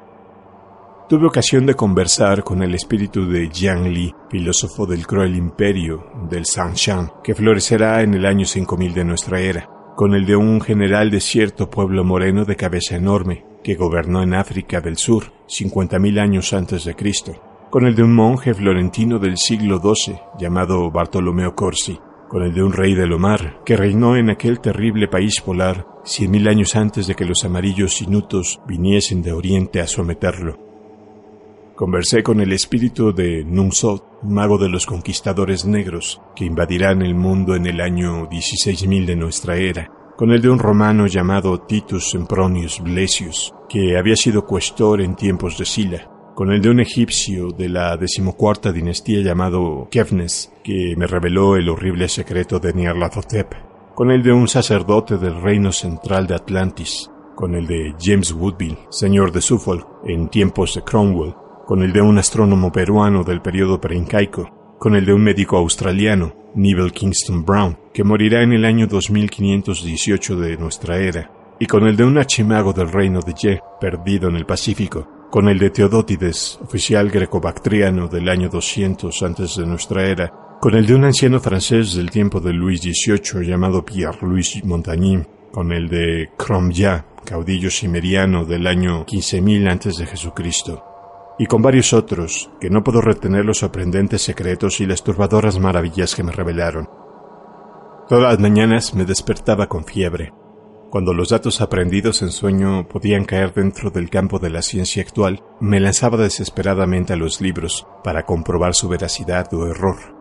Tuve ocasión de conversar con el espíritu de Jiang Li, filósofo del cruel imperio del Shan, que florecerá en el año 5000 de nuestra era, con el de un general de cierto pueblo moreno de cabeza enorme, que gobernó en África del Sur 50.000 años antes de Cristo, con el de un monje florentino del siglo XII llamado Bartolomeo Corsi, con el de un rey del Omar, que reinó en aquel terrible país polar 100.000 años antes de que los amarillos inutos viniesen de Oriente a someterlo, Conversé con el espíritu de nunsot mago de los conquistadores negros, que invadirán el mundo en el año 16.000 de nuestra era, con el de un romano llamado Titus Sempronius Blesius, que había sido cuestor en tiempos de Sila, con el de un egipcio de la decimocuarta dinastía llamado Kefnes, que me reveló el horrible secreto de Nyarlathotep, con el de un sacerdote del reino central de Atlantis, con el de James Woodville, señor de Suffolk, en tiempos de Cromwell, con el de un astrónomo peruano del periodo preincaico, con el de un médico australiano, Neville Kingston Brown, que morirá en el año 2518 de nuestra era, y con el de un archimago del reino de Ye, perdido en el Pacífico, con el de Teodótides, oficial greco-bactriano del año 200 antes de nuestra era, con el de un anciano francés del tiempo de Luis XVIII llamado Pierre-Louis Montagny, con el de Crom-Yah, caudillo cimeriano del año 15.000 antes de Jesucristo, y con varios otros, que no puedo retener los sorprendentes secretos y las turbadoras maravillas que me revelaron. Todas las mañanas me despertaba con fiebre, cuando los datos aprendidos en sueño podían caer dentro del campo de la ciencia actual, me lanzaba desesperadamente a los libros para comprobar su veracidad o error.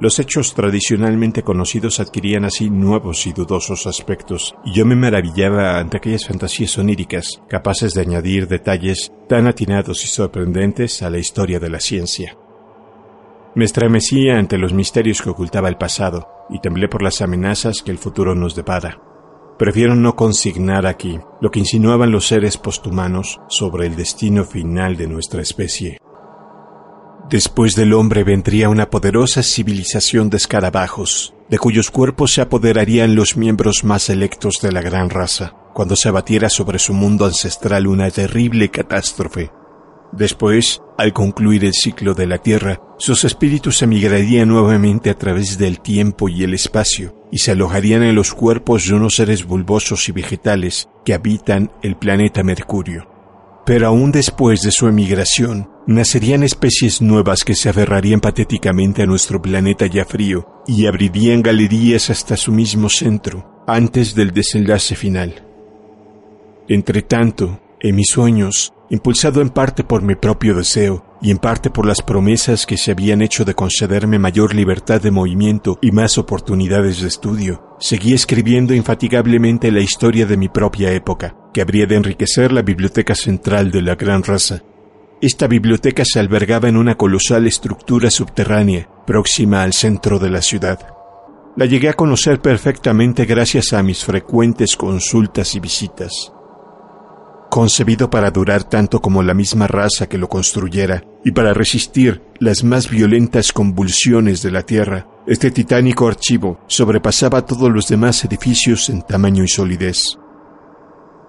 Los hechos tradicionalmente conocidos adquirían así nuevos y dudosos aspectos, y yo me maravillaba ante aquellas fantasías oníricas, capaces de añadir detalles tan atinados y sorprendentes a la historia de la ciencia. Me estremecía ante los misterios que ocultaba el pasado, y temblé por las amenazas que el futuro nos depara. Prefiero no consignar aquí lo que insinuaban los seres posthumanos sobre el destino final de nuestra especie. Después del hombre vendría una poderosa civilización de escarabajos, de cuyos cuerpos se apoderarían los miembros más electos de la gran raza, cuando se abatiera sobre su mundo ancestral una terrible catástrofe. Después, al concluir el ciclo de la Tierra, sus espíritus emigrarían nuevamente a través del tiempo y el espacio, y se alojarían en los cuerpos de unos seres bulbosos y vegetales que habitan el planeta Mercurio pero aún después de su emigración, nacerían especies nuevas que se aferrarían patéticamente a nuestro planeta ya frío y abrirían galerías hasta su mismo centro, antes del desenlace final. Entretanto, en mis sueños, impulsado en parte por mi propio deseo, y en parte por las promesas que se habían hecho de concederme mayor libertad de movimiento y más oportunidades de estudio, seguí escribiendo infatigablemente la historia de mi propia época, que habría de enriquecer la biblioteca central de la gran raza. Esta biblioteca se albergaba en una colosal estructura subterránea, próxima al centro de la ciudad. La llegué a conocer perfectamente gracias a mis frecuentes consultas y visitas concebido para durar tanto como la misma raza que lo construyera y para resistir las más violentas convulsiones de la Tierra. Este titánico archivo sobrepasaba todos los demás edificios en tamaño y solidez.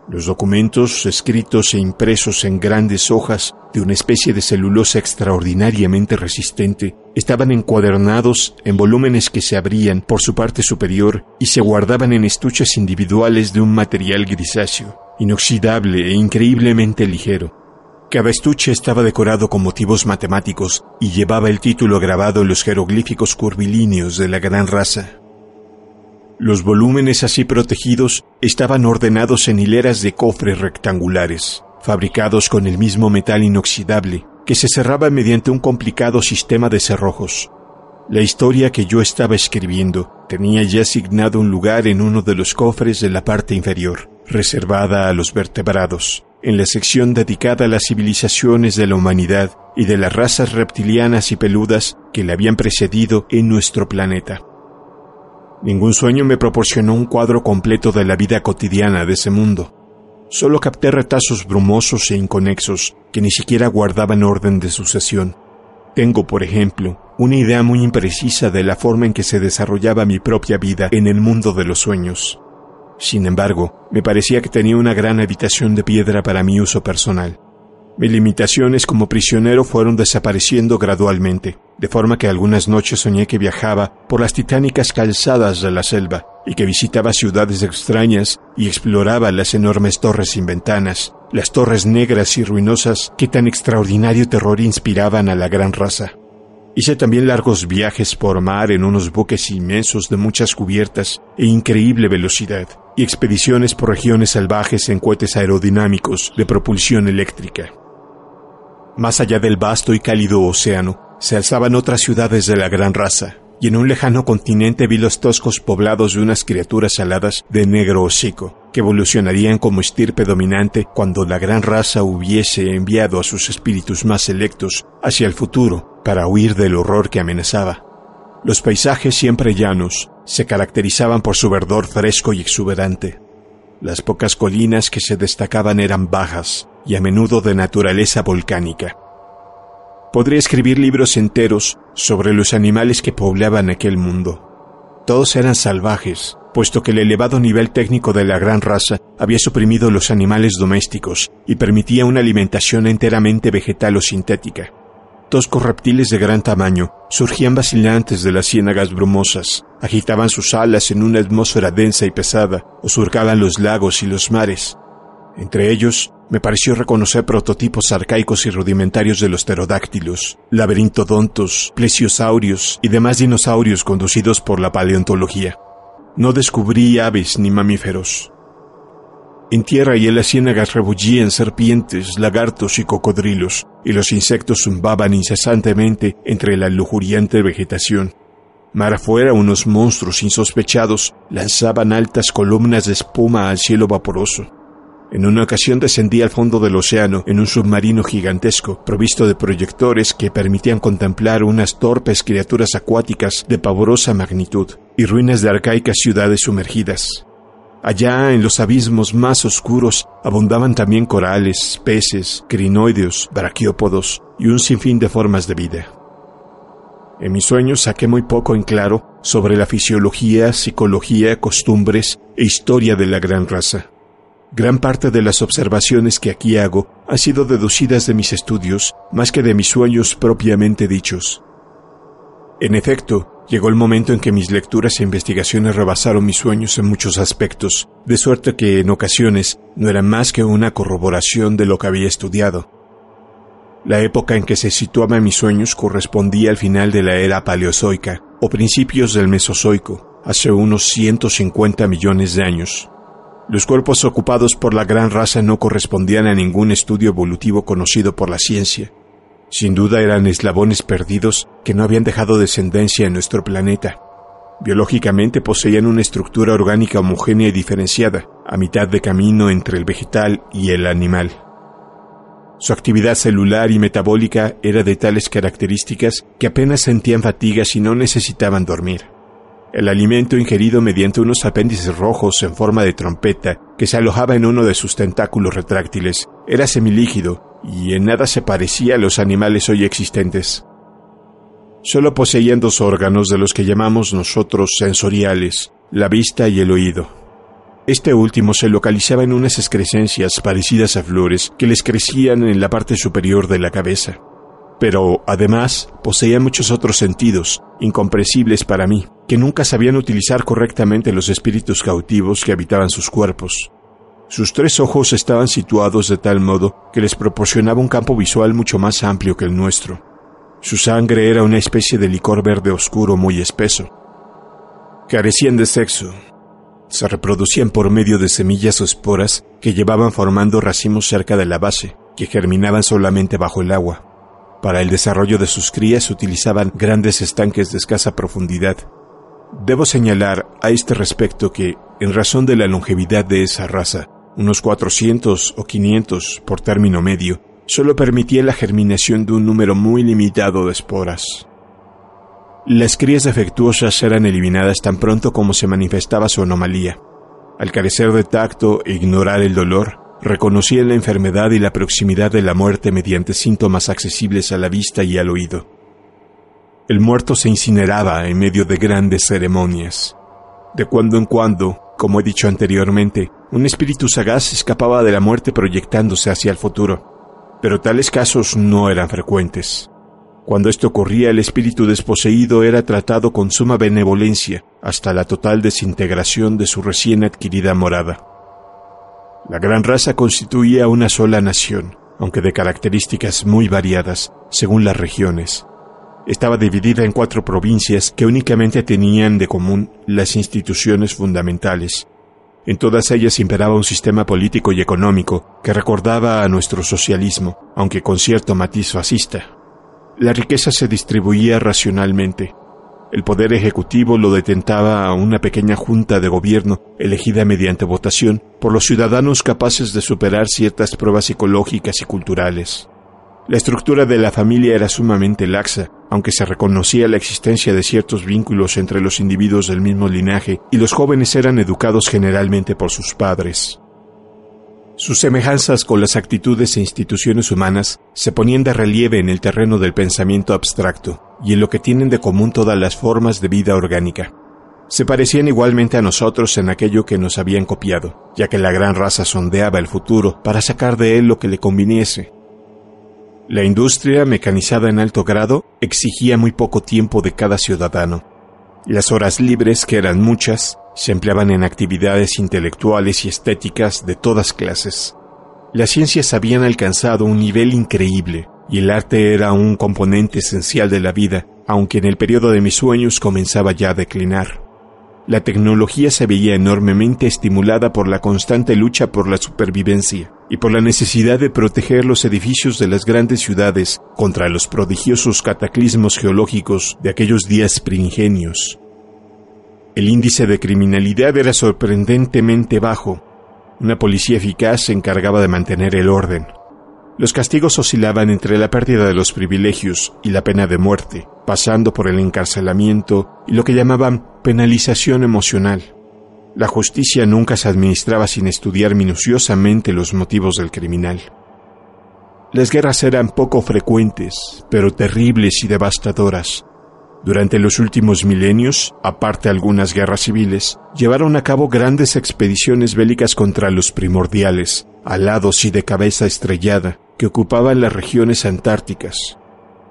Los documentos, escritos e impresos en grandes hojas de una especie de celulosa extraordinariamente resistente, estaban encuadernados en volúmenes que se abrían por su parte superior y se guardaban en estuches individuales de un material grisáceo inoxidable e increíblemente ligero. Cada estuche estaba decorado con motivos matemáticos y llevaba el título grabado en los jeroglíficos curvilíneos de la gran raza. Los volúmenes así protegidos estaban ordenados en hileras de cofres rectangulares, fabricados con el mismo metal inoxidable, que se cerraba mediante un complicado sistema de cerrojos. La historia que yo estaba escribiendo tenía ya asignado un lugar en uno de los cofres de la parte inferior reservada a los vertebrados, en la sección dedicada a las civilizaciones de la humanidad y de las razas reptilianas y peludas que le habían precedido en nuestro planeta. Ningún sueño me proporcionó un cuadro completo de la vida cotidiana de ese mundo. Solo capté retazos brumosos e inconexos que ni siquiera guardaban orden de sucesión. Tengo, por ejemplo, una idea muy imprecisa de la forma en que se desarrollaba mi propia vida en el mundo de los sueños. Sin embargo, me parecía que tenía una gran habitación de piedra para mi uso personal. Mis limitaciones como prisionero fueron desapareciendo gradualmente, de forma que algunas noches soñé que viajaba por las titánicas calzadas de la selva y que visitaba ciudades extrañas y exploraba las enormes torres sin ventanas, las torres negras y ruinosas que tan extraordinario terror inspiraban a la gran raza. Hice también largos viajes por mar en unos buques inmensos de muchas cubiertas e increíble velocidad, y expediciones por regiones salvajes en cohetes aerodinámicos de propulsión eléctrica. Más allá del vasto y cálido océano, se alzaban otras ciudades de la gran raza, y en un lejano continente vi los toscos poblados de unas criaturas aladas de negro hocico, que evolucionarían como estirpe dominante cuando la gran raza hubiese enviado a sus espíritus más selectos hacia el futuro para huir del horror que amenazaba. Los paisajes siempre llanos se caracterizaban por su verdor fresco y exuberante. Las pocas colinas que se destacaban eran bajas y a menudo de naturaleza volcánica, Podría escribir libros enteros sobre los animales que poblaban aquel mundo. Todos eran salvajes, puesto que el elevado nivel técnico de la gran raza había suprimido los animales domésticos y permitía una alimentación enteramente vegetal o sintética. Toscos reptiles de gran tamaño surgían vacilantes de las ciénagas brumosas, agitaban sus alas en una atmósfera densa y pesada, o surcaban los lagos y los mares, entre ellos, me pareció reconocer prototipos arcaicos y rudimentarios de los pterodáctilos, laberintodontos, plesiosaurios y demás dinosaurios conducidos por la paleontología. No descubrí aves ni mamíferos. En tierra y en las ciénagas rebullían serpientes, lagartos y cocodrilos, y los insectos zumbaban incesantemente entre la lujuriante vegetación. Mar afuera unos monstruos insospechados lanzaban altas columnas de espuma al cielo vaporoso. En una ocasión descendí al fondo del océano en un submarino gigantesco, provisto de proyectores que permitían contemplar unas torpes criaturas acuáticas de pavorosa magnitud y ruinas de arcaicas ciudades sumergidas. Allá en los abismos más oscuros abundaban también corales, peces, crinoideos, braquiópodos y un sinfín de formas de vida. En mis sueños saqué muy poco en claro sobre la fisiología, psicología, costumbres e historia de la gran raza. Gran parte de las observaciones que aquí hago ha sido deducidas de mis estudios más que de mis sueños propiamente dichos. En efecto, llegó el momento en que mis lecturas e investigaciones rebasaron mis sueños en muchos aspectos, de suerte que en ocasiones no eran más que una corroboración de lo que había estudiado. La época en que se situaban mis sueños correspondía al final de la era paleozoica, o principios del Mesozoico, hace unos 150 millones de años. Los cuerpos ocupados por la gran raza no correspondían a ningún estudio evolutivo conocido por la ciencia. Sin duda eran eslabones perdidos que no habían dejado descendencia en nuestro planeta. Biológicamente poseían una estructura orgánica homogénea y diferenciada, a mitad de camino entre el vegetal y el animal. Su actividad celular y metabólica era de tales características que apenas sentían fatiga si no necesitaban dormir. El alimento ingerido mediante unos apéndices rojos en forma de trompeta que se alojaba en uno de sus tentáculos retráctiles era semilíquido y en nada se parecía a los animales hoy existentes. Solo poseían dos órganos de los que llamamos nosotros sensoriales, la vista y el oído. Este último se localizaba en unas excrescencias parecidas a flores que les crecían en la parte superior de la cabeza pero además poseía muchos otros sentidos, incomprensibles para mí, que nunca sabían utilizar correctamente los espíritus cautivos que habitaban sus cuerpos. Sus tres ojos estaban situados de tal modo que les proporcionaba un campo visual mucho más amplio que el nuestro. Su sangre era una especie de licor verde oscuro muy espeso. Carecían de sexo. Se reproducían por medio de semillas o esporas que llevaban formando racimos cerca de la base, que germinaban solamente bajo el agua. Para el desarrollo de sus crías utilizaban grandes estanques de escasa profundidad. Debo señalar a este respecto que, en razón de la longevidad de esa raza, unos 400 o 500 por término medio, solo permitía la germinación de un número muy limitado de esporas. Las crías defectuosas eran eliminadas tan pronto como se manifestaba su anomalía. Al carecer de tacto e ignorar el dolor, Reconocía la enfermedad y la proximidad de la muerte mediante síntomas accesibles a la vista y al oído. El muerto se incineraba en medio de grandes ceremonias. De cuando en cuando, como he dicho anteriormente, un espíritu sagaz escapaba de la muerte proyectándose hacia el futuro, pero tales casos no eran frecuentes. Cuando esto ocurría, el espíritu desposeído era tratado con suma benevolencia hasta la total desintegración de su recién adquirida morada. La gran raza constituía una sola nación, aunque de características muy variadas según las regiones. Estaba dividida en cuatro provincias que únicamente tenían de común las instituciones fundamentales. En todas ellas imperaba un sistema político y económico que recordaba a nuestro socialismo, aunque con cierto matiz fascista. La riqueza se distribuía racionalmente, el poder ejecutivo lo detentaba a una pequeña junta de gobierno elegida mediante votación por los ciudadanos capaces de superar ciertas pruebas psicológicas y culturales. La estructura de la familia era sumamente laxa, aunque se reconocía la existencia de ciertos vínculos entre los individuos del mismo linaje y los jóvenes eran educados generalmente por sus padres. Sus semejanzas con las actitudes e instituciones humanas se ponían de relieve en el terreno del pensamiento abstracto y en lo que tienen de común todas las formas de vida orgánica. Se parecían igualmente a nosotros en aquello que nos habían copiado, ya que la gran raza sondeaba el futuro para sacar de él lo que le conviniese. La industria, mecanizada en alto grado, exigía muy poco tiempo de cada ciudadano. Las horas libres, que eran muchas, se empleaban en actividades intelectuales y estéticas de todas clases. Las ciencias habían alcanzado un nivel increíble y el arte era un componente esencial de la vida, aunque en el periodo de mis sueños comenzaba ya a declinar. La tecnología se veía enormemente estimulada por la constante lucha por la supervivencia y por la necesidad de proteger los edificios de las grandes ciudades contra los prodigiosos cataclismos geológicos de aquellos días primigenios. El índice de criminalidad era sorprendentemente bajo. Una policía eficaz se encargaba de mantener el orden. Los castigos oscilaban entre la pérdida de los privilegios y la pena de muerte, pasando por el encarcelamiento y lo que llamaban penalización emocional. La justicia nunca se administraba sin estudiar minuciosamente los motivos del criminal. Las guerras eran poco frecuentes, pero terribles y devastadoras, durante los últimos milenios, aparte algunas guerras civiles, llevaron a cabo grandes expediciones bélicas contra los primordiales, alados y de cabeza estrellada, que ocupaban las regiones antárticas,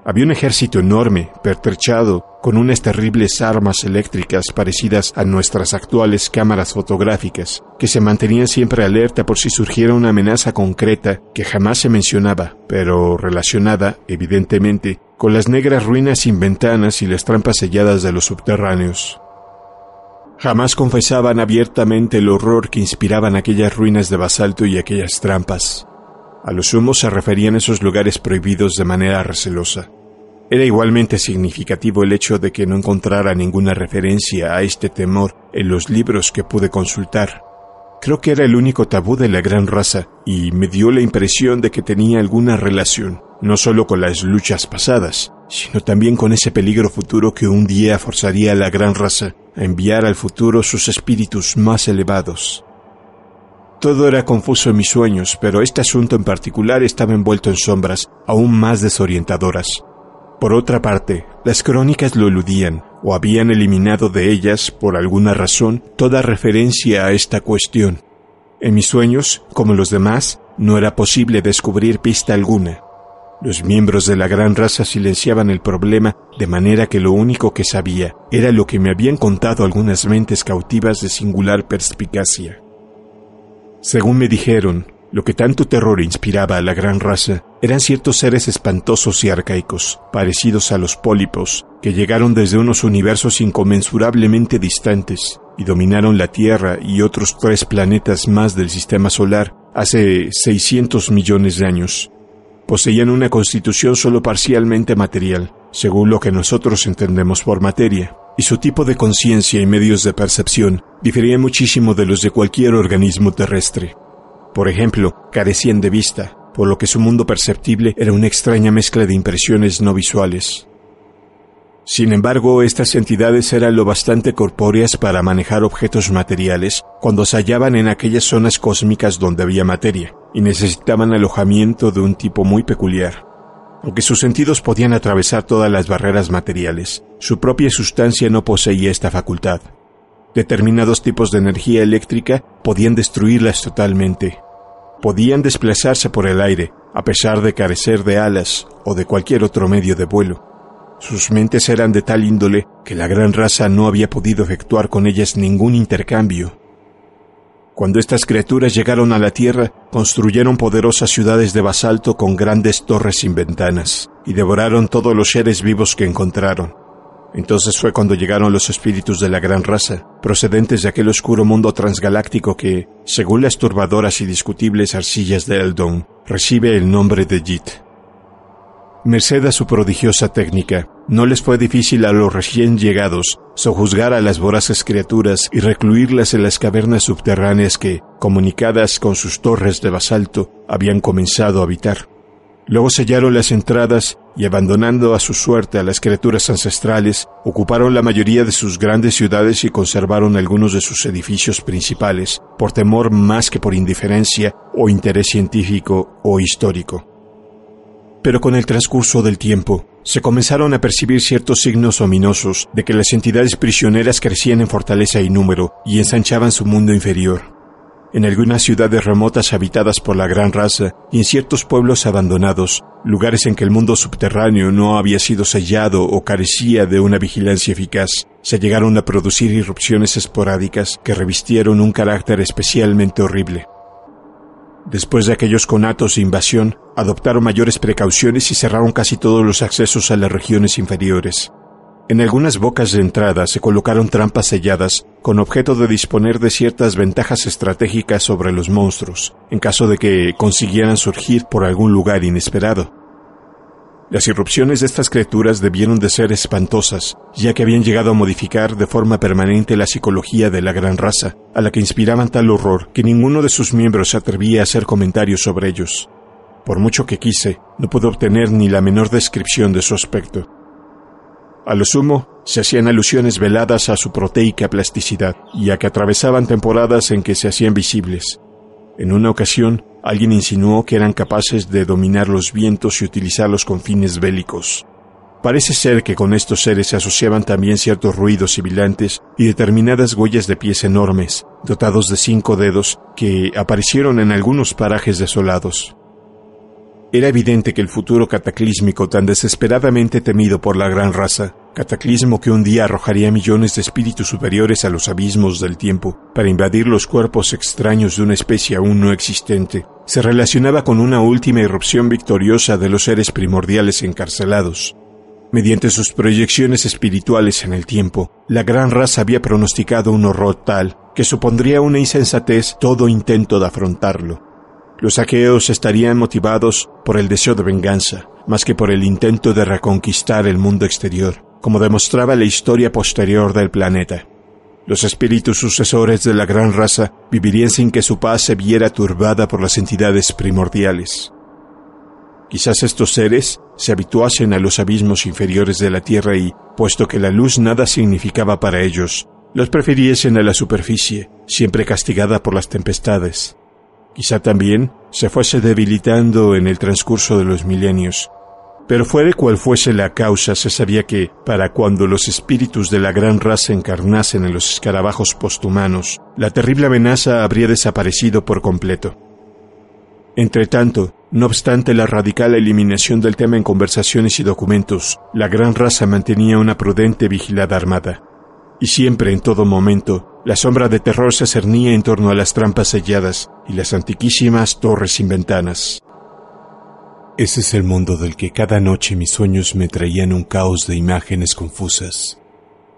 había un ejército enorme, pertrechado, con unas terribles armas eléctricas parecidas a nuestras actuales cámaras fotográficas, que se mantenían siempre alerta por si surgiera una amenaza concreta que jamás se mencionaba, pero relacionada, evidentemente, con las negras ruinas sin ventanas y las trampas selladas de los subterráneos. Jamás confesaban abiertamente el horror que inspiraban aquellas ruinas de basalto y aquellas trampas. A los humos se referían esos lugares prohibidos de manera recelosa. Era igualmente significativo el hecho de que no encontrara ninguna referencia a este temor en los libros que pude consultar. Creo que era el único tabú de la gran raza, y me dio la impresión de que tenía alguna relación, no solo con las luchas pasadas, sino también con ese peligro futuro que un día forzaría a la gran raza a enviar al futuro sus espíritus más elevados. Todo era confuso en mis sueños, pero este asunto en particular estaba envuelto en sombras aún más desorientadoras. Por otra parte, las crónicas lo eludían, o habían eliminado de ellas, por alguna razón, toda referencia a esta cuestión. En mis sueños, como los demás, no era posible descubrir pista alguna. Los miembros de la gran raza silenciaban el problema de manera que lo único que sabía era lo que me habían contado algunas mentes cautivas de singular perspicacia. Según me dijeron, lo que tanto terror inspiraba a la gran raza eran ciertos seres espantosos y arcaicos, parecidos a los pólipos, que llegaron desde unos universos inconmensurablemente distantes y dominaron la Tierra y otros tres planetas más del Sistema Solar hace 600 millones de años. Poseían una constitución solo parcialmente material, según lo que nosotros entendemos por materia, y su tipo de conciencia y medios de percepción diferían muchísimo de los de cualquier organismo terrestre. Por ejemplo, carecían de vista, por lo que su mundo perceptible era una extraña mezcla de impresiones no visuales. Sin embargo, estas entidades eran lo bastante corpóreas para manejar objetos materiales cuando se hallaban en aquellas zonas cósmicas donde había materia, y necesitaban alojamiento de un tipo muy peculiar, aunque sus sentidos podían atravesar todas las barreras materiales, su propia sustancia no poseía esta facultad. Determinados tipos de energía eléctrica podían destruirlas totalmente. Podían desplazarse por el aire, a pesar de carecer de alas o de cualquier otro medio de vuelo. Sus mentes eran de tal índole que la gran raza no había podido efectuar con ellas ningún intercambio cuando estas criaturas llegaron a la tierra, construyeron poderosas ciudades de basalto con grandes torres sin ventanas, y devoraron todos los seres vivos que encontraron. Entonces fue cuando llegaron los espíritus de la gran raza, procedentes de aquel oscuro mundo transgaláctico que, según las turbadoras y discutibles arcillas de Eldon, recibe el nombre de Jit. Merced a su prodigiosa técnica, no les fue difícil a los recién llegados sojuzgar a las voraces criaturas y recluirlas en las cavernas subterráneas que, comunicadas con sus torres de basalto, habían comenzado a habitar. Luego sellaron las entradas y abandonando a su suerte a las criaturas ancestrales, ocuparon la mayoría de sus grandes ciudades y conservaron algunos de sus edificios principales, por temor más que por indiferencia o interés científico o histórico. Pero con el transcurso del tiempo, se comenzaron a percibir ciertos signos ominosos de que las entidades prisioneras crecían en fortaleza y número y ensanchaban su mundo inferior. En algunas ciudades remotas habitadas por la gran raza y en ciertos pueblos abandonados, lugares en que el mundo subterráneo no había sido sellado o carecía de una vigilancia eficaz, se llegaron a producir irrupciones esporádicas que revistieron un carácter especialmente horrible. Después de aquellos conatos de invasión, adoptaron mayores precauciones y cerraron casi todos los accesos a las regiones inferiores. En algunas bocas de entrada se colocaron trampas selladas con objeto de disponer de ciertas ventajas estratégicas sobre los monstruos, en caso de que consiguieran surgir por algún lugar inesperado. Las irrupciones de estas criaturas debieron de ser espantosas, ya que habían llegado a modificar de forma permanente la psicología de la gran raza, a la que inspiraban tal horror que ninguno de sus miembros se atrevía a hacer comentarios sobre ellos. Por mucho que quise, no pude obtener ni la menor descripción de su aspecto. A lo sumo, se hacían alusiones veladas a su proteica plasticidad y a que atravesaban temporadas en que se hacían visibles. En una ocasión, Alguien insinuó que eran capaces de dominar los vientos y utilizarlos con fines bélicos. Parece ser que con estos seres se asociaban también ciertos ruidos sibilantes y determinadas huellas de pies enormes, dotados de cinco dedos, que aparecieron en algunos parajes desolados. Era evidente que el futuro cataclísmico tan desesperadamente temido por la gran raza cataclismo que un día arrojaría millones de espíritus superiores a los abismos del tiempo para invadir los cuerpos extraños de una especie aún no existente, se relacionaba con una última irrupción victoriosa de los seres primordiales encarcelados. Mediante sus proyecciones espirituales en el tiempo, la gran raza había pronosticado un horror tal que supondría una insensatez todo intento de afrontarlo. Los aqueos estarían motivados por el deseo de venganza, más que por el intento de reconquistar el mundo exterior como demostraba la historia posterior del planeta. Los espíritus sucesores de la gran raza vivirían sin que su paz se viera turbada por las entidades primordiales. Quizás estos seres se habituasen a los abismos inferiores de la Tierra y, puesto que la luz nada significaba para ellos, los prefiriesen a la superficie, siempre castigada por las tempestades. Quizá también se fuese debilitando en el transcurso de los milenios, pero fuere cual fuese la causa, se sabía que, para cuando los espíritus de la gran raza encarnasen en los escarabajos posthumanos, la terrible amenaza habría desaparecido por completo. Entretanto, no obstante la radical eliminación del tema en conversaciones y documentos, la gran raza mantenía una prudente vigilada armada. Y siempre, en todo momento, la sombra de terror se cernía en torno a las trampas selladas y las antiquísimas torres sin ventanas. Ese es el mundo del que cada noche mis sueños me traían un caos de imágenes confusas.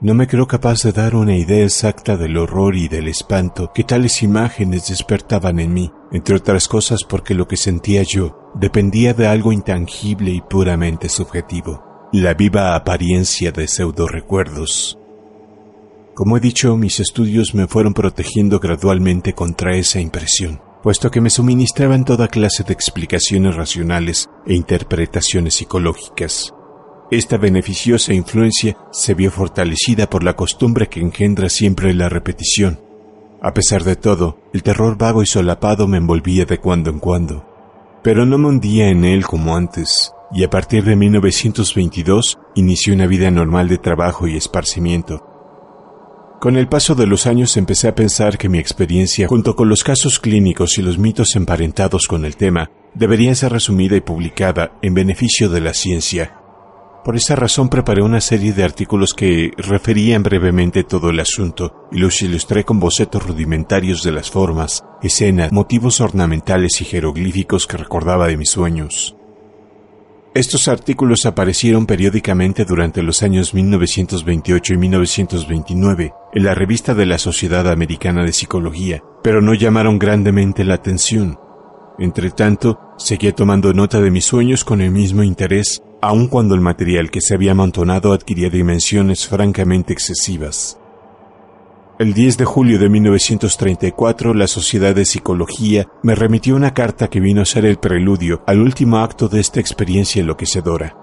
No me creo capaz de dar una idea exacta del horror y del espanto que tales imágenes despertaban en mí, entre otras cosas porque lo que sentía yo dependía de algo intangible y puramente subjetivo, la viva apariencia de pseudo recuerdos. Como he dicho, mis estudios me fueron protegiendo gradualmente contra esa impresión puesto que me suministraban toda clase de explicaciones racionales e interpretaciones psicológicas. Esta beneficiosa influencia se vio fortalecida por la costumbre que engendra siempre la repetición. A pesar de todo, el terror vago y solapado me envolvía de cuando en cuando, pero no me hundía en él como antes, y a partir de 1922 inicié una vida normal de trabajo y esparcimiento, con el paso de los años empecé a pensar que mi experiencia, junto con los casos clínicos y los mitos emparentados con el tema, deberían ser resumida y publicada en beneficio de la ciencia. Por esa razón preparé una serie de artículos que referían brevemente todo el asunto y los ilustré con bocetos rudimentarios de las formas, escenas, motivos ornamentales y jeroglíficos que recordaba de mis sueños. Estos artículos aparecieron periódicamente durante los años 1928 y 1929 en la revista de la Sociedad Americana de Psicología, pero no llamaron grandemente la atención. Entretanto, seguía tomando nota de mis sueños con el mismo interés, aun cuando el material que se había amontonado adquiría dimensiones francamente excesivas. El 10 de julio de 1934, la Sociedad de Psicología me remitió una carta que vino a ser el preludio al último acto de esta experiencia enloquecedora.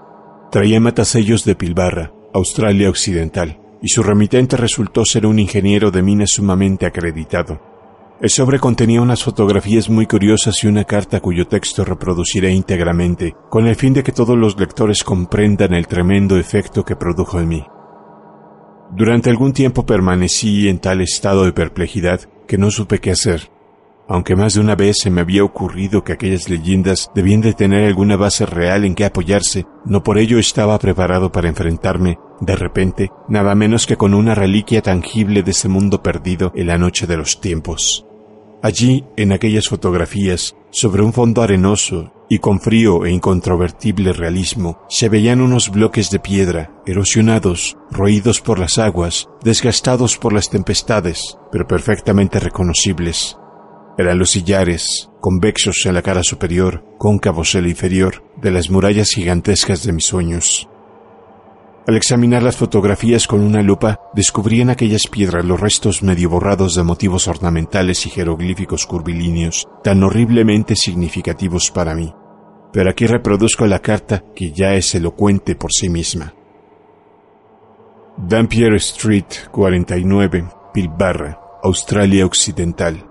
Traía matasellos de Pilbarra, Australia Occidental, y su remitente resultó ser un ingeniero de minas sumamente acreditado. El sobre contenía unas fotografías muy curiosas y una carta cuyo texto reproduciré íntegramente, con el fin de que todos los lectores comprendan el tremendo efecto que produjo en mí. Durante algún tiempo permanecí en tal estado de perplejidad que no supe qué hacer, aunque más de una vez se me había ocurrido que aquellas leyendas debían de tener alguna base real en que apoyarse, no por ello estaba preparado para enfrentarme, de repente, nada menos que con una reliquia tangible de ese mundo perdido en la noche de los tiempos. Allí, en aquellas fotografías, sobre un fondo arenoso y con frío e incontrovertible realismo, se veían unos bloques de piedra, erosionados, roídos por las aguas, desgastados por las tempestades, pero perfectamente reconocibles. Eran los sillares, convexos en la cara superior, cóncavos en la inferior, de las murallas gigantescas de mis sueños. Al examinar las fotografías con una lupa, descubrí en aquellas piedras los restos medio borrados de motivos ornamentales y jeroglíficos curvilíneos, tan horriblemente significativos para mí. Pero aquí reproduzco la carta que ya es elocuente por sí misma. Dampier Street 49, Pilbarra, Australia Occidental,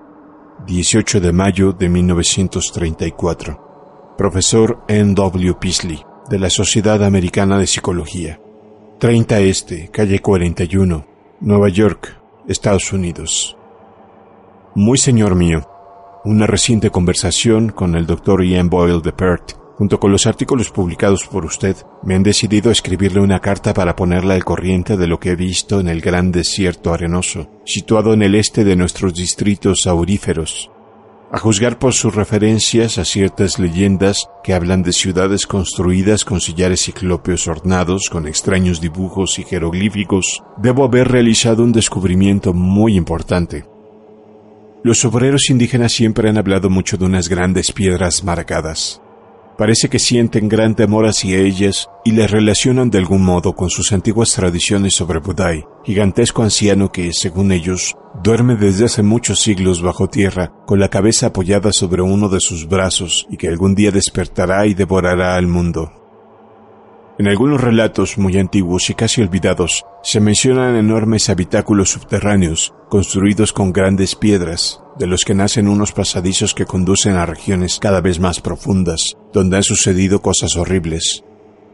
18 de mayo de 1934. Profesor N. W. Peasley, de la Sociedad Americana de Psicología. 30 Este, calle 41, Nueva York, Estados Unidos. Muy señor mío, una reciente conversación con el doctor Ian Boyle de Perth, junto con los artículos publicados por usted, me han decidido escribirle una carta para ponerla al corriente de lo que he visto en el gran desierto arenoso, situado en el este de nuestros distritos auríferos, a juzgar por sus referencias a ciertas leyendas que hablan de ciudades construidas con sillares ciclópeos ornados con extraños dibujos y jeroglíficos, debo haber realizado un descubrimiento muy importante. Los obreros indígenas siempre han hablado mucho de unas grandes piedras marcadas, Parece que sienten gran temor hacia ellas y les relacionan de algún modo con sus antiguas tradiciones sobre Budai, gigantesco anciano que, según ellos, duerme desde hace muchos siglos bajo tierra, con la cabeza apoyada sobre uno de sus brazos y que algún día despertará y devorará al mundo. En algunos relatos muy antiguos y casi olvidados, se mencionan enormes habitáculos subterráneos, construidos con grandes piedras, de los que nacen unos pasadizos que conducen a regiones cada vez más profundas, donde han sucedido cosas horribles.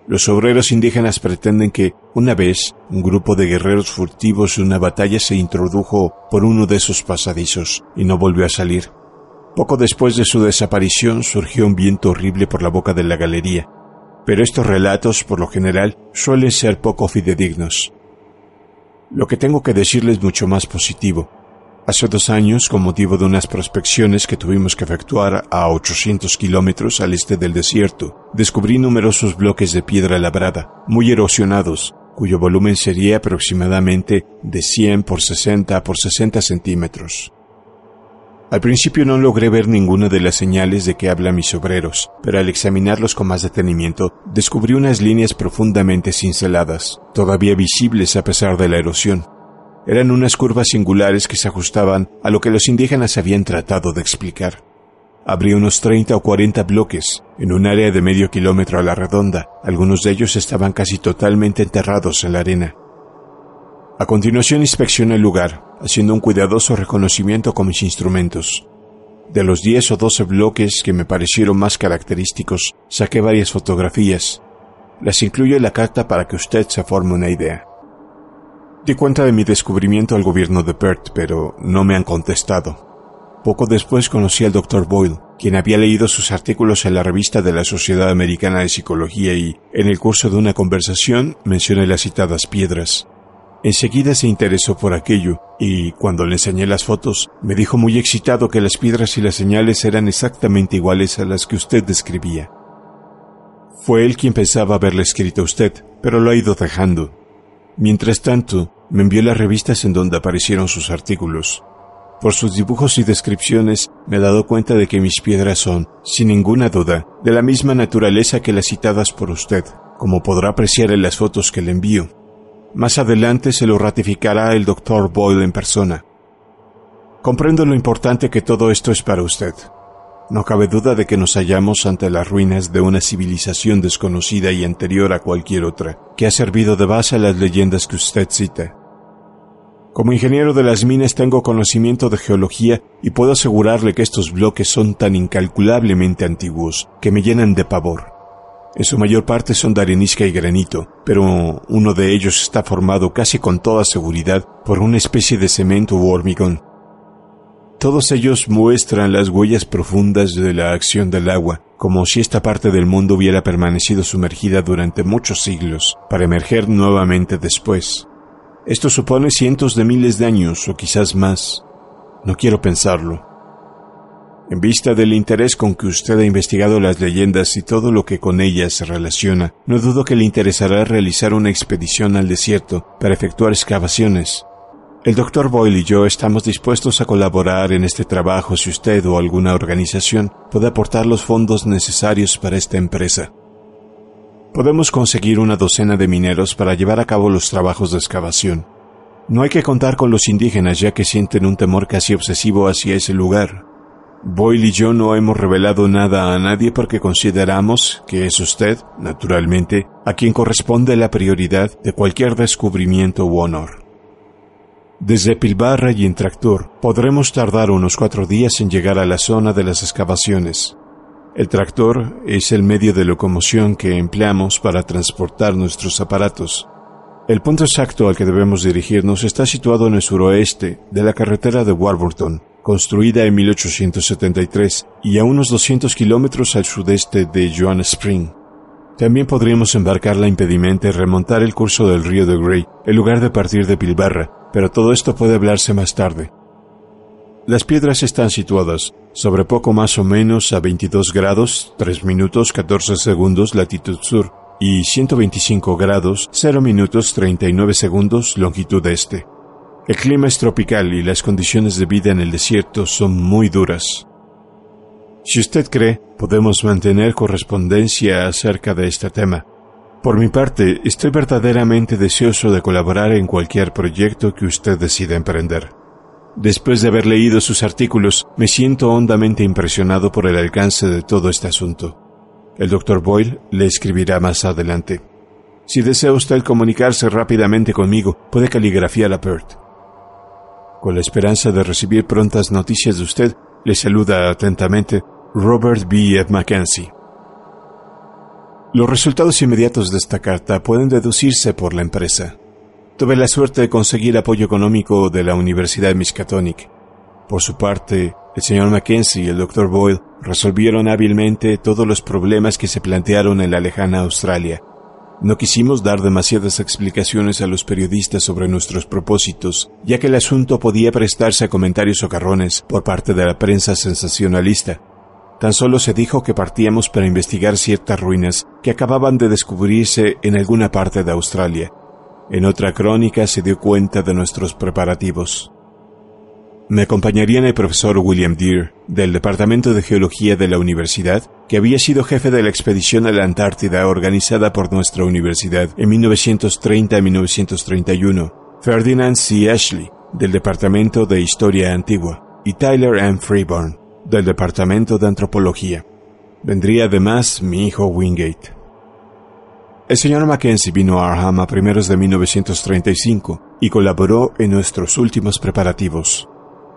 Los obreros indígenas pretenden que, una vez, un grupo de guerreros furtivos de una batalla se introdujo por uno de esos pasadizos y no volvió a salir. Poco después de su desaparición surgió un viento horrible por la boca de la galería, pero estos relatos, por lo general, suelen ser poco fidedignos. Lo que tengo que decirles es mucho más positivo, Hace dos años, con motivo de unas prospecciones que tuvimos que efectuar a 800 kilómetros al este del desierto, descubrí numerosos bloques de piedra labrada, muy erosionados, cuyo volumen sería aproximadamente de 100 por 60 por 60 centímetros. Al principio no logré ver ninguna de las señales de que hablan mis obreros, pero al examinarlos con más detenimiento, descubrí unas líneas profundamente cinceladas, todavía visibles a pesar de la erosión eran unas curvas singulares que se ajustaban a lo que los indígenas habían tratado de explicar. Habría unos 30 o 40 bloques en un área de medio kilómetro a la redonda. Algunos de ellos estaban casi totalmente enterrados en la arena. A continuación inspeccioné el lugar, haciendo un cuidadoso reconocimiento con mis instrumentos. De los 10 o 12 bloques que me parecieron más característicos, saqué varias fotografías. Las incluyo en la carta para que usted se forme una idea. Di cuenta de mi descubrimiento al gobierno de Perth, pero no me han contestado. Poco después conocí al Dr. Boyle, quien había leído sus artículos en la revista de la Sociedad Americana de Psicología y, en el curso de una conversación, mencioné las citadas piedras. Enseguida se interesó por aquello, y cuando le enseñé las fotos, me dijo muy excitado que las piedras y las señales eran exactamente iguales a las que usted describía. Fue él quien pensaba haberle escrito a usted, pero lo ha ido dejando. Mientras tanto, me envió las revistas en donde aparecieron sus artículos. Por sus dibujos y descripciones me he dado cuenta de que mis piedras son, sin ninguna duda, de la misma naturaleza que las citadas por usted, como podrá apreciar en las fotos que le envío. Más adelante se lo ratificará el doctor Boyle en persona. Comprendo lo importante que todo esto es para usted, no cabe duda de que nos hallamos ante las ruinas de una civilización desconocida y anterior a cualquier otra, que ha servido de base a las leyendas que usted cita. Como ingeniero de las minas tengo conocimiento de geología y puedo asegurarle que estos bloques son tan incalculablemente antiguos que me llenan de pavor. En su mayor parte son de arenisca y granito, pero uno de ellos está formado casi con toda seguridad por una especie de cemento u hormigón todos ellos muestran las huellas profundas de la acción del agua, como si esta parte del mundo hubiera permanecido sumergida durante muchos siglos, para emerger nuevamente después. Esto supone cientos de miles de años o quizás más. No quiero pensarlo. En vista del interés con que usted ha investigado las leyendas y todo lo que con ellas se relaciona, no dudo que le interesará realizar una expedición al desierto para efectuar excavaciones, el Dr. Boyle y yo estamos dispuestos a colaborar en este trabajo si usted o alguna organización puede aportar los fondos necesarios para esta empresa. Podemos conseguir una docena de mineros para llevar a cabo los trabajos de excavación. No hay que contar con los indígenas ya que sienten un temor casi obsesivo hacia ese lugar. Boyle y yo no hemos revelado nada a nadie porque consideramos que es usted, naturalmente, a quien corresponde la prioridad de cualquier descubrimiento u honor. Desde Pilbarra y en tractor, podremos tardar unos cuatro días en llegar a la zona de las excavaciones. El tractor es el medio de locomoción que empleamos para transportar nuestros aparatos. El punto exacto al que debemos dirigirnos está situado en el suroeste de la carretera de Warburton, construida en 1873 y a unos 200 kilómetros al sudeste de Joan Spring. También podríamos embarcar la impedimenta y remontar el curso del río de Grey, el lugar de partir de Pilbarra, pero todo esto puede hablarse más tarde. Las piedras están situadas sobre poco más o menos a 22 grados 3 minutos 14 segundos latitud sur y 125 grados 0 minutos 39 segundos longitud este. El clima es tropical y las condiciones de vida en el desierto son muy duras. Si usted cree, podemos mantener correspondencia acerca de este tema. Por mi parte, estoy verdaderamente deseoso de colaborar en cualquier proyecto que usted decida emprender. Después de haber leído sus artículos, me siento hondamente impresionado por el alcance de todo este asunto. El doctor Boyle le escribirá más adelante. Si desea usted comunicarse rápidamente conmigo, puede caligrafiar a Pert. Con la esperanza de recibir prontas noticias de usted, le saluda atentamente Robert B. F. Mackenzie. Los resultados inmediatos de esta carta pueden deducirse por la empresa. Tuve la suerte de conseguir apoyo económico de la Universidad Miskatonic. Por su parte, el señor Mackenzie y el doctor Boyle resolvieron hábilmente todos los problemas que se plantearon en la lejana Australia. No quisimos dar demasiadas explicaciones a los periodistas sobre nuestros propósitos, ya que el asunto podía prestarse a comentarios socarrones por parte de la prensa sensacionalista, Tan solo se dijo que partíamos para investigar ciertas ruinas que acababan de descubrirse en alguna parte de Australia. En otra crónica se dio cuenta de nuestros preparativos. Me acompañarían el profesor William Deere, del Departamento de Geología de la Universidad, que había sido jefe de la expedición a la Antártida organizada por nuestra universidad en 1930 1931, Ferdinand C. Ashley, del Departamento de Historia Antigua, y Tyler M. Freeborn, del Departamento de Antropología. Vendría además mi hijo Wingate. El señor Mackenzie vino a Arham a primeros de 1935 y colaboró en nuestros últimos preparativos.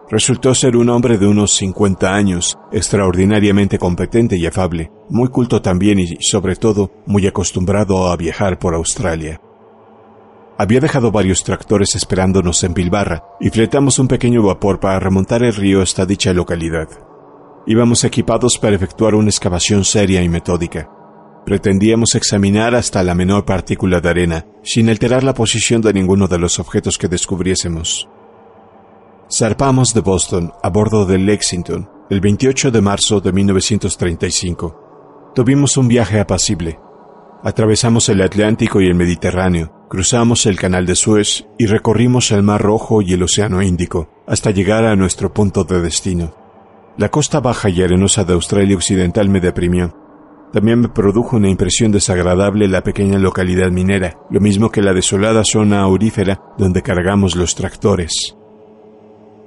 Resultó ser un hombre de unos 50 años, extraordinariamente competente y afable, muy culto también y, sobre todo, muy acostumbrado a viajar por Australia. Había dejado varios tractores esperándonos en Bilbarra y fletamos un pequeño vapor para remontar el río hasta dicha localidad. Íbamos equipados para efectuar una excavación seria y metódica. Pretendíamos examinar hasta la menor partícula de arena, sin alterar la posición de ninguno de los objetos que descubriésemos. Zarpamos de Boston a bordo del Lexington el 28 de marzo de 1935. Tuvimos un viaje apacible. Atravesamos el Atlántico y el Mediterráneo, cruzamos el Canal de Suez y recorrimos el Mar Rojo y el Océano Índico hasta llegar a nuestro punto de destino. La costa baja y arenosa de Australia Occidental me deprimió. También me produjo una impresión desagradable la pequeña localidad minera, lo mismo que la desolada zona aurífera donde cargamos los tractores.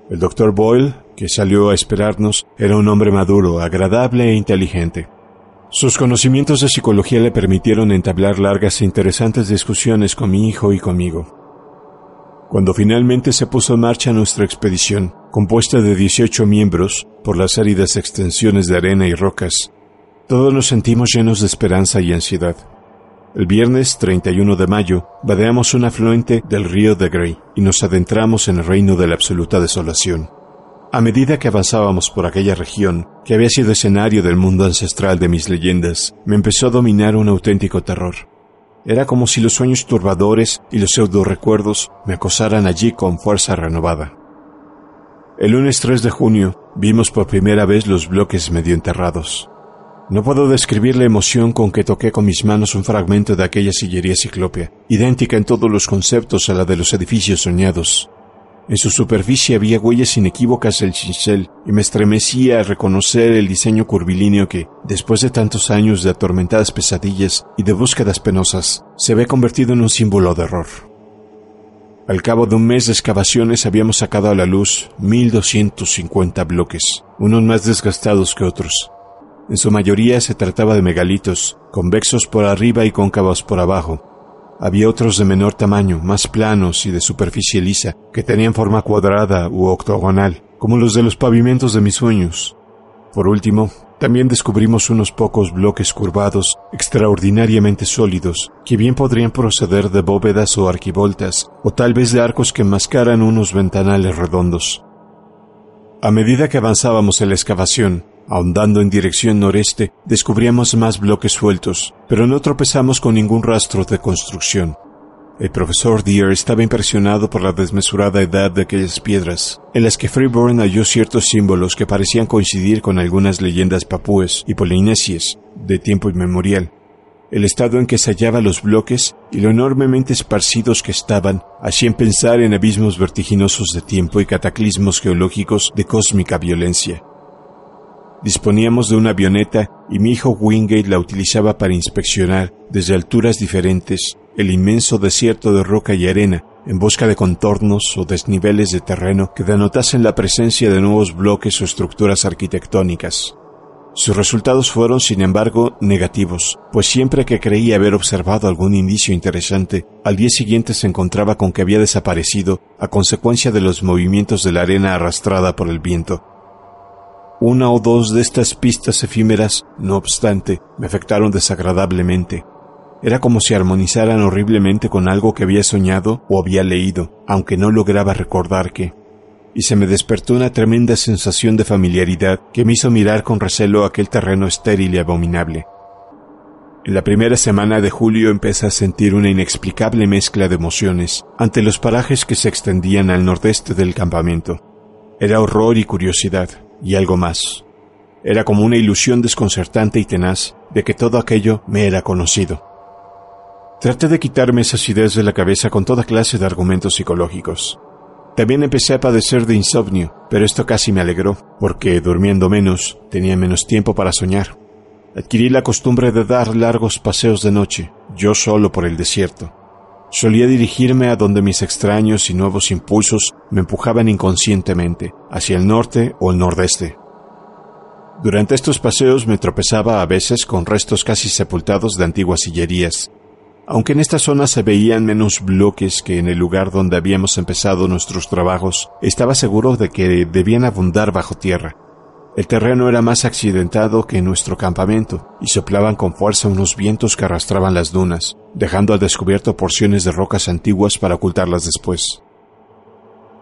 El doctor Boyle, que salió a esperarnos, era un hombre maduro, agradable e inteligente. Sus conocimientos de psicología le permitieron entablar largas e interesantes discusiones con mi hijo y conmigo. Cuando finalmente se puso en marcha nuestra expedición, compuesta de 18 miembros por las áridas extensiones de arena y rocas. Todos nos sentimos llenos de esperanza y ansiedad. El viernes 31 de mayo vadeamos un afluente del río de Grey y nos adentramos en el reino de la absoluta desolación. A medida que avanzábamos por aquella región, que había sido escenario del mundo ancestral de mis leyendas, me empezó a dominar un auténtico terror. Era como si los sueños turbadores y los pseudo recuerdos me acosaran allí con fuerza renovada. El lunes 3 de junio vimos por primera vez los bloques medio enterrados. No puedo describir la emoción con que toqué con mis manos un fragmento de aquella sillería ciclópea, idéntica en todos los conceptos a la de los edificios soñados. En su superficie había huellas inequívocas del chinchel y me estremecía a reconocer el diseño curvilíneo que, después de tantos años de atormentadas pesadillas y de búsquedas penosas, se ve convertido en un símbolo de error. Al cabo de un mes de excavaciones habíamos sacado a la luz 1.250 bloques, unos más desgastados que otros. En su mayoría se trataba de megalitos, convexos por arriba y cóncavos por abajo. Había otros de menor tamaño, más planos y de superficie lisa, que tenían forma cuadrada u octogonal, como los de los pavimentos de mis sueños. Por último, también descubrimos unos pocos bloques curvados extraordinariamente sólidos que bien podrían proceder de bóvedas o arquivoltas, o tal vez de arcos que enmascaran unos ventanales redondos. A medida que avanzábamos en la excavación, ahondando en dirección noreste, descubríamos más bloques sueltos, pero no tropezamos con ningún rastro de construcción. El profesor Deer estaba impresionado por la desmesurada edad de aquellas piedras, en las que Freeborn halló ciertos símbolos que parecían coincidir con algunas leyendas papúes y polinesias de tiempo inmemorial. El estado en que se hallaban los bloques y lo enormemente esparcidos que estaban hacían pensar en abismos vertiginosos de tiempo y cataclismos geológicos de cósmica violencia. Disponíamos de una avioneta y mi hijo Wingate la utilizaba para inspeccionar, desde alturas diferentes, el inmenso desierto de roca y arena, en busca de contornos o desniveles de terreno que denotasen la presencia de nuevos bloques o estructuras arquitectónicas. Sus resultados fueron, sin embargo, negativos, pues siempre que creía haber observado algún indicio interesante, al día siguiente se encontraba con que había desaparecido a consecuencia de los movimientos de la arena arrastrada por el viento. Una o dos de estas pistas efímeras, no obstante, me afectaron desagradablemente. Era como si armonizaran horriblemente con algo que había soñado o había leído, aunque no lograba recordar qué. Y se me despertó una tremenda sensación de familiaridad que me hizo mirar con recelo aquel terreno estéril y abominable. En la primera semana de julio empecé a sentir una inexplicable mezcla de emociones ante los parajes que se extendían al nordeste del campamento. Era horror y curiosidad, y algo más. Era como una ilusión desconcertante y tenaz de que todo aquello me era conocido. Traté de quitarme esa ideas de la cabeza con toda clase de argumentos psicológicos. También empecé a padecer de insomnio, pero esto casi me alegró, porque durmiendo menos tenía menos tiempo para soñar. Adquirí la costumbre de dar largos paseos de noche, yo solo por el desierto. Solía dirigirme a donde mis extraños y nuevos impulsos me empujaban inconscientemente, hacia el norte o el nordeste. Durante estos paseos me tropezaba a veces con restos casi sepultados de antiguas sillerías, aunque en esta zona se veían menos bloques que en el lugar donde habíamos empezado nuestros trabajos, estaba seguro de que debían abundar bajo tierra. El terreno era más accidentado que en nuestro campamento, y soplaban con fuerza unos vientos que arrastraban las dunas, dejando al descubierto porciones de rocas antiguas para ocultarlas después.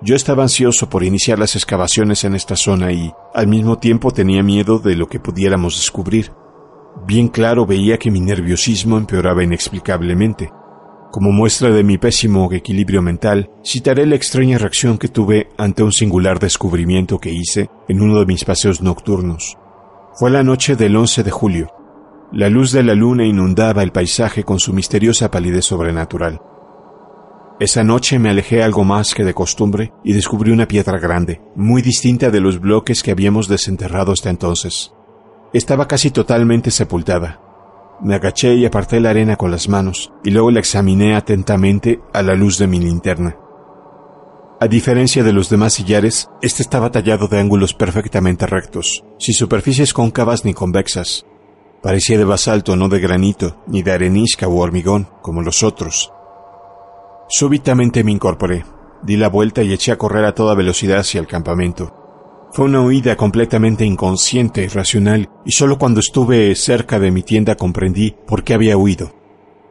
Yo estaba ansioso por iniciar las excavaciones en esta zona y, al mismo tiempo, tenía miedo de lo que pudiéramos descubrir. Bien claro veía que mi nerviosismo empeoraba inexplicablemente. Como muestra de mi pésimo equilibrio mental, citaré la extraña reacción que tuve ante un singular descubrimiento que hice en uno de mis paseos nocturnos. Fue la noche del 11 de julio. La luz de la luna inundaba el paisaje con su misteriosa palidez sobrenatural. Esa noche me alejé algo más que de costumbre y descubrí una piedra grande, muy distinta de los bloques que habíamos desenterrado hasta entonces estaba casi totalmente sepultada. Me agaché y aparté la arena con las manos, y luego la examiné atentamente a la luz de mi linterna. A diferencia de los demás sillares, este estaba tallado de ángulos perfectamente rectos, sin superficies cóncavas ni convexas. Parecía de basalto, no de granito, ni de arenisca o hormigón, como los otros. Súbitamente me incorporé, di la vuelta y eché a correr a toda velocidad hacia el campamento. Fue una huida completamente inconsciente, racional, y solo cuando estuve cerca de mi tienda comprendí por qué había huido.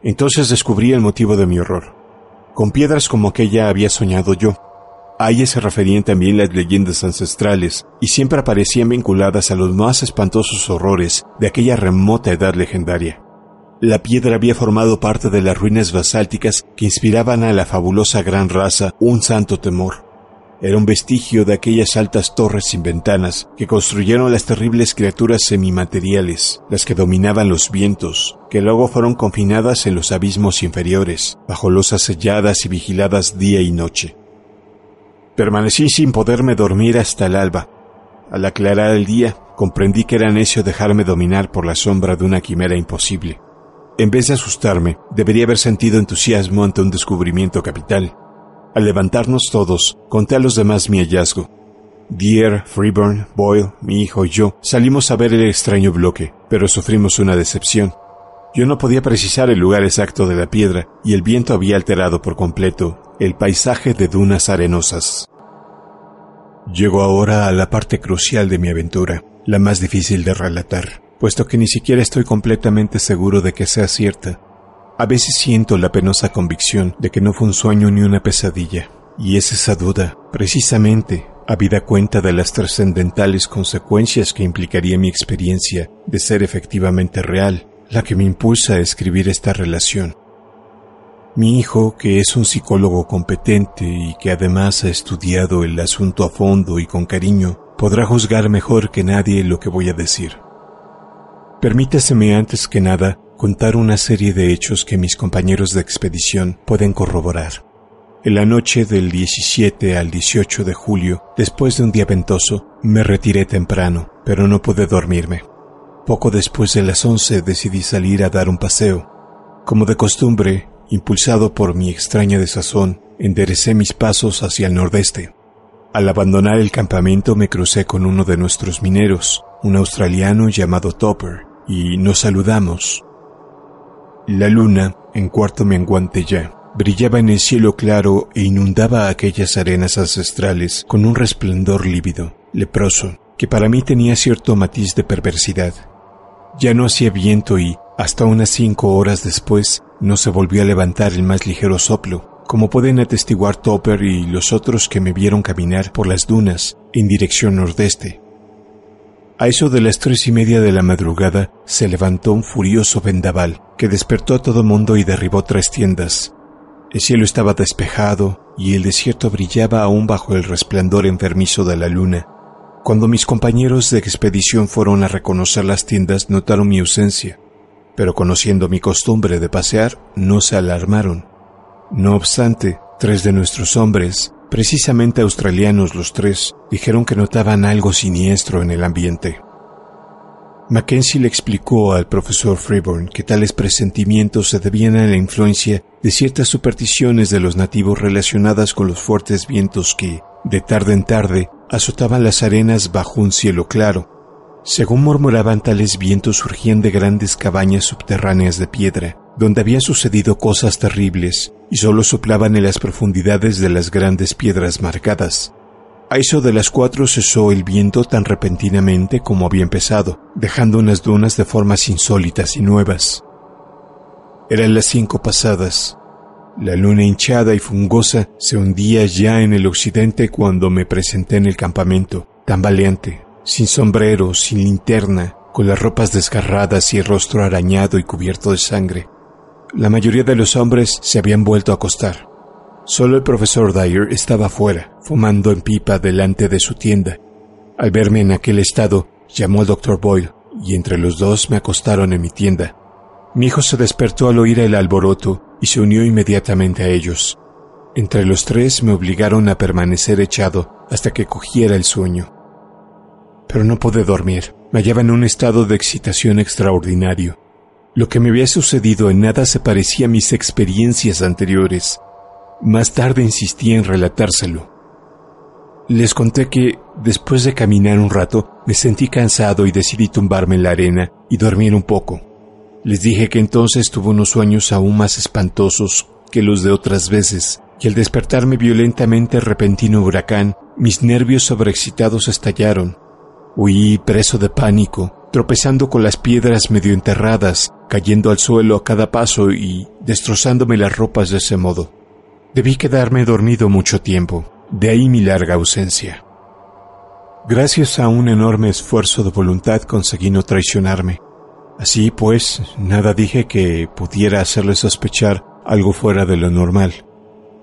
Entonces descubrí el motivo de mi horror. Con piedras como aquella había soñado yo. A ellas se referían también las leyendas ancestrales, y siempre aparecían vinculadas a los más espantosos horrores de aquella remota edad legendaria. La piedra había formado parte de las ruinas basálticas que inspiraban a la fabulosa gran raza un santo temor era un vestigio de aquellas altas torres sin ventanas que construyeron las terribles criaturas semimateriales, las que dominaban los vientos, que luego fueron confinadas en los abismos inferiores, bajo losas selladas y vigiladas día y noche. Permanecí sin poderme dormir hasta el alba. Al aclarar el día, comprendí que era necio dejarme dominar por la sombra de una quimera imposible. En vez de asustarme, debería haber sentido entusiasmo ante un descubrimiento capital, al levantarnos todos, conté a los demás mi hallazgo. Dier, Freeburn, Boyle, mi hijo y yo salimos a ver el extraño bloque, pero sufrimos una decepción. Yo no podía precisar el lugar exacto de la piedra, y el viento había alterado por completo el paisaje de dunas arenosas. Llego ahora a la parte crucial de mi aventura, la más difícil de relatar, puesto que ni siquiera estoy completamente seguro de que sea cierta, a veces siento la penosa convicción de que no fue un sueño ni una pesadilla, y es esa duda, precisamente, habida cuenta de las trascendentales consecuencias que implicaría mi experiencia de ser efectivamente real, la que me impulsa a escribir esta relación. Mi hijo, que es un psicólogo competente y que además ha estudiado el asunto a fondo y con cariño, podrá juzgar mejor que nadie lo que voy a decir. Permítaseme antes que nada contar una serie de hechos que mis compañeros de expedición pueden corroborar. En la noche del 17 al 18 de julio, después de un día ventoso, me retiré temprano, pero no pude dormirme. Poco después de las 11 decidí salir a dar un paseo. Como de costumbre, impulsado por mi extraña desazón, enderecé mis pasos hacia el nordeste. Al abandonar el campamento me crucé con uno de nuestros mineros, un australiano llamado Topper, y nos saludamos. La luna, en cuarto menguante ya, brillaba en el cielo claro e inundaba aquellas arenas ancestrales con un resplandor lívido, leproso, que para mí tenía cierto matiz de perversidad. Ya no hacía viento y, hasta unas cinco horas después, no se volvió a levantar el más ligero soplo, como pueden atestiguar Topper y los otros que me vieron caminar por las dunas en dirección nordeste, a eso de las tres y media de la madrugada se levantó un furioso vendaval que despertó a todo mundo y derribó tres tiendas. El cielo estaba despejado y el desierto brillaba aún bajo el resplandor enfermizo de la luna. Cuando mis compañeros de expedición fueron a reconocer las tiendas notaron mi ausencia, pero conociendo mi costumbre de pasear no se alarmaron. No obstante, tres de nuestros hombres Precisamente australianos los tres dijeron que notaban algo siniestro en el ambiente. Mackenzie le explicó al profesor Freeborn que tales presentimientos se debían a la influencia de ciertas supersticiones de los nativos relacionadas con los fuertes vientos que, de tarde en tarde, azotaban las arenas bajo un cielo claro. Según murmuraban, tales vientos surgían de grandes cabañas subterráneas de piedra, donde habían sucedido cosas terribles y solo soplaban en las profundidades de las grandes piedras marcadas. A eso de las cuatro cesó el viento tan repentinamente como había empezado, dejando unas dunas de formas insólitas y nuevas. Eran las cinco pasadas. La luna hinchada y fungosa se hundía ya en el occidente cuando me presenté en el campamento, tambaleante, sin sombrero, sin linterna, con las ropas desgarradas y el rostro arañado y cubierto de sangre. La mayoría de los hombres se habían vuelto a acostar. Solo el profesor Dyer estaba fuera, fumando en pipa delante de su tienda. Al verme en aquel estado, llamó al doctor Boyle y entre los dos me acostaron en mi tienda. Mi hijo se despertó al oír el alboroto y se unió inmediatamente a ellos. Entre los tres me obligaron a permanecer echado hasta que cogiera el sueño. Pero no pude dormir. Me hallaba en un estado de excitación extraordinario. Lo que me había sucedido en nada se parecía a mis experiencias anteriores. Más tarde insistí en relatárselo. Les conté que, después de caminar un rato, me sentí cansado y decidí tumbarme en la arena y dormir un poco. Les dije que entonces tuve unos sueños aún más espantosos que los de otras veces, y al despertarme violentamente repentino huracán, mis nervios sobreexcitados estallaron. Huí preso de pánico, tropezando con las piedras medio enterradas, cayendo al suelo a cada paso y destrozándome las ropas de ese modo. Debí quedarme dormido mucho tiempo, de ahí mi larga ausencia. Gracias a un enorme esfuerzo de voluntad conseguí no traicionarme. Así pues, nada dije que pudiera hacerles sospechar algo fuera de lo normal.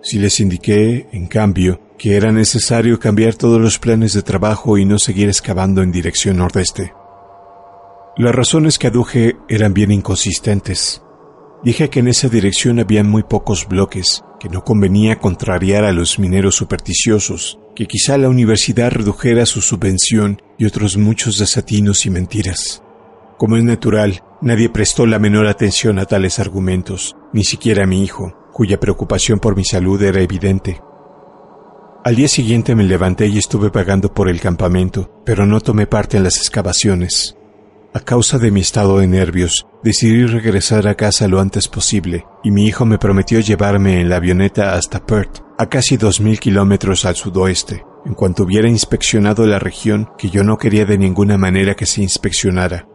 Si les indiqué, en cambio, que era necesario cambiar todos los planes de trabajo y no seguir excavando en dirección nordeste. Las razones que aduje eran bien inconsistentes. Dije que en esa dirección había muy pocos bloques, que no convenía contrariar a los mineros supersticiosos, que quizá la universidad redujera su subvención y otros muchos desatinos y mentiras. Como es natural, nadie prestó la menor atención a tales argumentos, ni siquiera mi hijo, cuya preocupación por mi salud era evidente. Al día siguiente me levanté y estuve vagando por el campamento, pero no tomé parte en las excavaciones. A causa de mi estado de nervios, decidí regresar a casa lo antes posible, y mi hijo me prometió llevarme en la avioneta hasta Perth, a casi dos mil kilómetros al sudoeste, en cuanto hubiera inspeccionado la región que yo no quería de ninguna manera que se inspeccionara.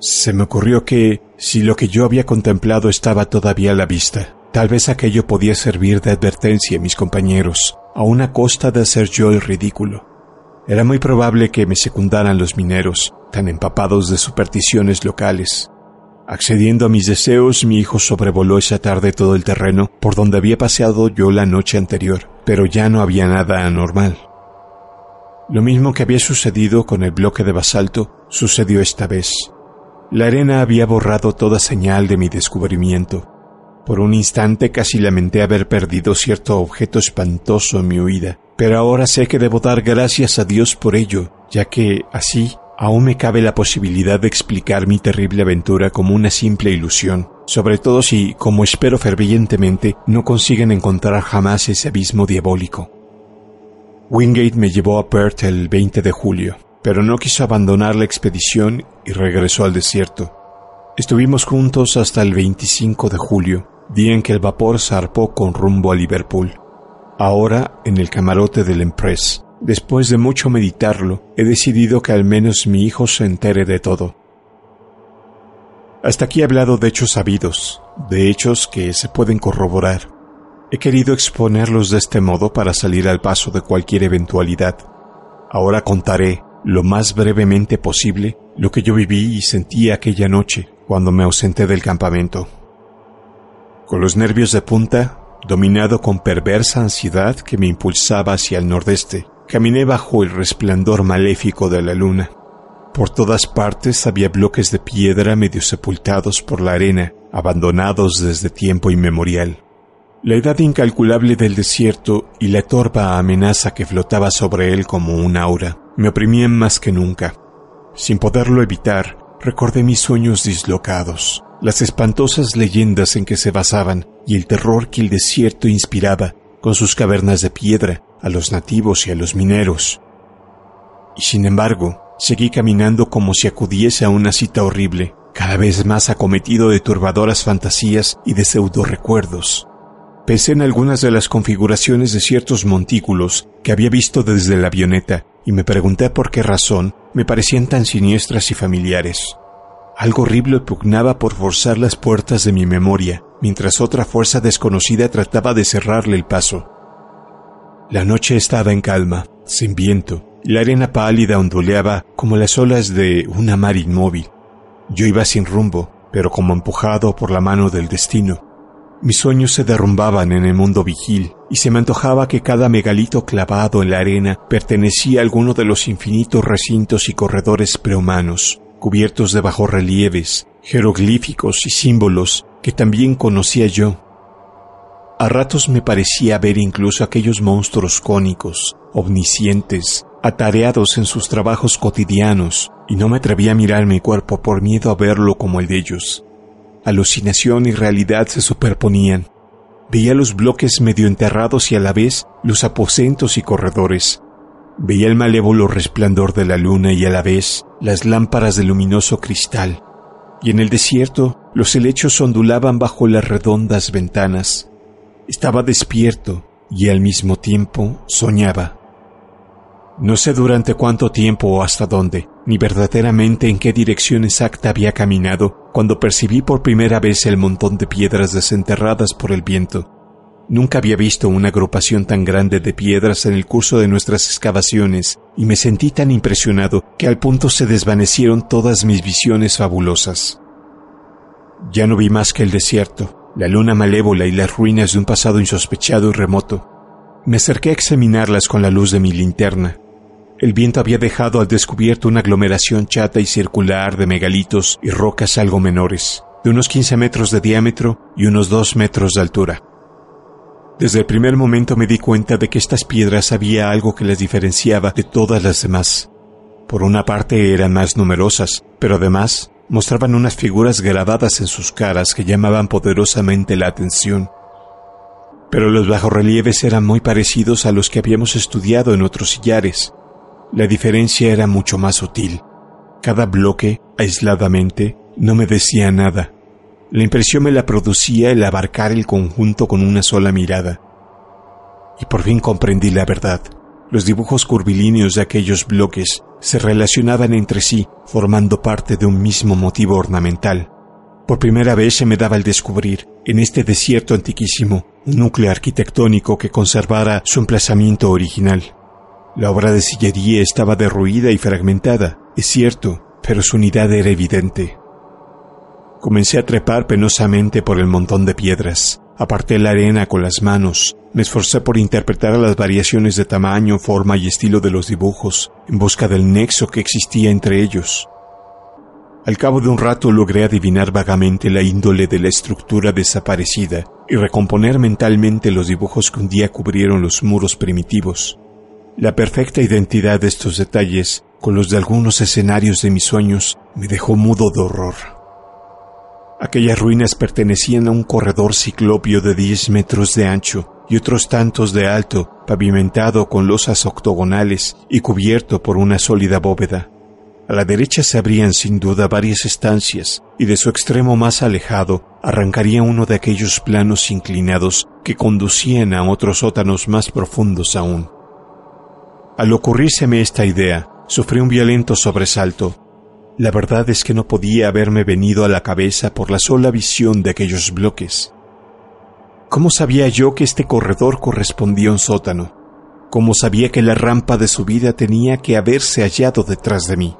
Se me ocurrió que, si lo que yo había contemplado estaba todavía a la vista, tal vez aquello podía servir de advertencia a mis compañeros, a una costa de hacer yo el ridículo. Era muy probable que me secundaran los mineros, tan empapados de supersticiones locales. Accediendo a mis deseos, mi hijo sobrevoló esa tarde todo el terreno por donde había paseado yo la noche anterior, pero ya no había nada anormal. Lo mismo que había sucedido con el bloque de basalto sucedió esta vez. La arena había borrado toda señal de mi descubrimiento. Por un instante casi lamenté haber perdido cierto objeto espantoso en mi huida, pero ahora sé que debo dar gracias a Dios por ello, ya que así aún me cabe la posibilidad de explicar mi terrible aventura como una simple ilusión, sobre todo si, como espero fervientemente, no consiguen encontrar jamás ese abismo diabólico. Wingate me llevó a Perth el 20 de julio, pero no quiso abandonar la expedición y regresó al desierto. Estuvimos juntos hasta el 25 de julio, día en que el vapor zarpó con rumbo a Liverpool ahora en el camarote del Empress. Después de mucho meditarlo, he decidido que al menos mi hijo se entere de todo. Hasta aquí he hablado de hechos sabidos, de hechos que se pueden corroborar. He querido exponerlos de este modo para salir al paso de cualquier eventualidad. Ahora contaré, lo más brevemente posible, lo que yo viví y sentí aquella noche cuando me ausenté del campamento. Con los nervios de punta, dominado con perversa ansiedad que me impulsaba hacia el nordeste. Caminé bajo el resplandor maléfico de la luna. Por todas partes había bloques de piedra medio sepultados por la arena, abandonados desde tiempo inmemorial. La edad incalculable del desierto y la torva amenaza que flotaba sobre él como un aura me oprimían más que nunca. Sin poderlo evitar, recordé mis sueños dislocados, las espantosas leyendas en que se basaban y el terror que el desierto inspiraba con sus cavernas de piedra a los nativos y a los mineros. Y sin embargo, seguí caminando como si acudiese a una cita horrible, cada vez más acometido de turbadoras fantasías y de pseudo recuerdos. Pensé en algunas de las configuraciones de ciertos montículos que había visto desde la avioneta y me pregunté por qué razón me parecían tan siniestras y familiares. Algo horrible pugnaba por forzar las puertas de mi memoria, mientras otra fuerza desconocida trataba de cerrarle el paso. La noche estaba en calma, sin viento, y la arena pálida ondoleaba como las olas de una mar inmóvil. Yo iba sin rumbo, pero como empujado por la mano del destino. Mis sueños se derrumbaban en el mundo vigil, y se me antojaba que cada megalito clavado en la arena pertenecía a alguno de los infinitos recintos y corredores prehumanos, cubiertos de bajorrelieves, jeroglíficos y símbolos que también conocía yo. A ratos me parecía ver incluso aquellos monstruos cónicos, omniscientes, atareados en sus trabajos cotidianos, y no me atrevía a mirar mi cuerpo por miedo a verlo como el de ellos. Alucinación y realidad se superponían. Veía los bloques medio enterrados y a la vez los aposentos y corredores, Veía el malévolo resplandor de la luna y a la vez las lámparas de luminoso cristal, y en el desierto los helechos ondulaban bajo las redondas ventanas. Estaba despierto y al mismo tiempo soñaba. No sé durante cuánto tiempo o hasta dónde, ni verdaderamente en qué dirección exacta había caminado cuando percibí por primera vez el montón de piedras desenterradas por el viento Nunca había visto una agrupación tan grande de piedras en el curso de nuestras excavaciones y me sentí tan impresionado que al punto se desvanecieron todas mis visiones fabulosas. Ya no vi más que el desierto, la luna malévola y las ruinas de un pasado insospechado y remoto. Me acerqué a examinarlas con la luz de mi linterna. El viento había dejado al descubierto una aglomeración chata y circular de megalitos y rocas algo menores, de unos 15 metros de diámetro y unos 2 metros de altura. Desde el primer momento me di cuenta de que estas piedras había algo que las diferenciaba de todas las demás. Por una parte eran más numerosas, pero además mostraban unas figuras grabadas en sus caras que llamaban poderosamente la atención. Pero los bajorrelieves eran muy parecidos a los que habíamos estudiado en otros sillares. La diferencia era mucho más sutil. Cada bloque, aisladamente, no me decía nada. La impresión me la producía el abarcar el conjunto con una sola mirada. Y por fin comprendí la verdad. Los dibujos curvilíneos de aquellos bloques se relacionaban entre sí, formando parte de un mismo motivo ornamental. Por primera vez se me daba el descubrir, en este desierto antiquísimo, un núcleo arquitectónico que conservara su emplazamiento original. La obra de sillería estaba derruida y fragmentada, es cierto, pero su unidad era evidente. Comencé a trepar penosamente por el montón de piedras. Aparté la arena con las manos. Me esforcé por interpretar las variaciones de tamaño, forma y estilo de los dibujos, en busca del nexo que existía entre ellos. Al cabo de un rato logré adivinar vagamente la índole de la estructura desaparecida y recomponer mentalmente los dibujos que un día cubrieron los muros primitivos. La perfecta identidad de estos detalles con los de algunos escenarios de mis sueños me dejó mudo de horror. Aquellas ruinas pertenecían a un corredor ciclopio de 10 metros de ancho y otros tantos de alto, pavimentado con losas octogonales y cubierto por una sólida bóveda. A la derecha se abrían sin duda varias estancias, y de su extremo más alejado arrancaría uno de aquellos planos inclinados que conducían a otros sótanos más profundos aún. Al ocurrírseme esta idea, sufrí un violento sobresalto, la verdad es que no podía haberme venido a la cabeza por la sola visión de aquellos bloques. ¿Cómo sabía yo que este corredor correspondía a un sótano? ¿Cómo sabía que la rampa de subida tenía que haberse hallado detrás de mí?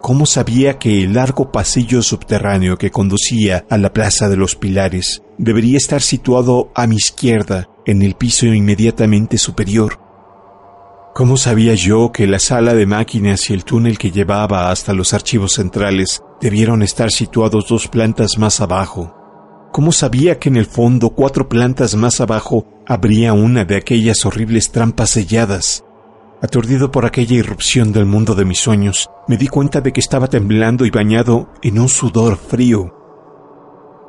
¿Cómo sabía que el largo pasillo subterráneo que conducía a la Plaza de los Pilares debería estar situado a mi izquierda, en el piso inmediatamente superior, ¿Cómo sabía yo que la sala de máquinas y el túnel que llevaba hasta los archivos centrales debieron estar situados dos plantas más abajo? ¿Cómo sabía que en el fondo, cuatro plantas más abajo, habría una de aquellas horribles trampas selladas? Aturdido por aquella irrupción del mundo de mis sueños, me di cuenta de que estaba temblando y bañado en un sudor frío.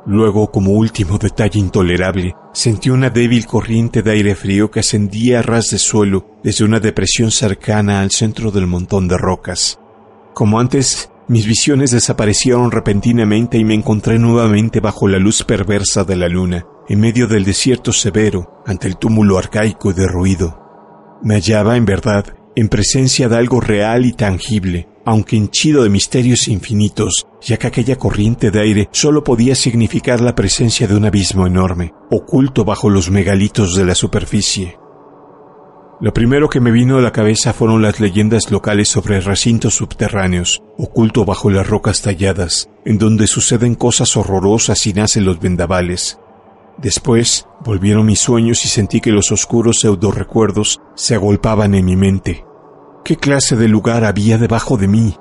Luego, como último detalle intolerable, sentí una débil corriente de aire frío que ascendía a ras de suelo desde una depresión cercana al centro del montón de rocas. Como antes, mis visiones desaparecieron repentinamente y me encontré nuevamente bajo la luz perversa de la luna, en medio del desierto severo, ante el túmulo arcaico y derruido. Me hallaba, en verdad, en presencia de algo real y tangible, aunque hinchido de misterios infinitos, ya que aquella corriente de aire solo podía significar la presencia de un abismo enorme, oculto bajo los megalitos de la superficie. Lo primero que me vino a la cabeza fueron las leyendas locales sobre recintos subterráneos, oculto bajo las rocas talladas, en donde suceden cosas horrorosas y nacen los vendavales. Después volvieron mis sueños y sentí que los oscuros pseudo recuerdos se agolpaban en mi mente, ¿Qué clase de lugar había debajo de mí?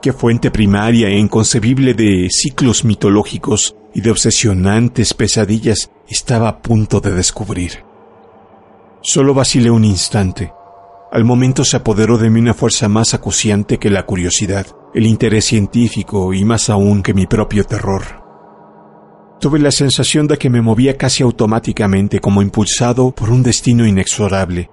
¿Qué fuente primaria e inconcebible de ciclos mitológicos y de obsesionantes pesadillas estaba a punto de descubrir? Solo vacilé un instante. Al momento se apoderó de mí una fuerza más acuciante que la curiosidad, el interés científico y más aún que mi propio terror. Tuve la sensación de que me movía casi automáticamente como impulsado por un destino inexorable,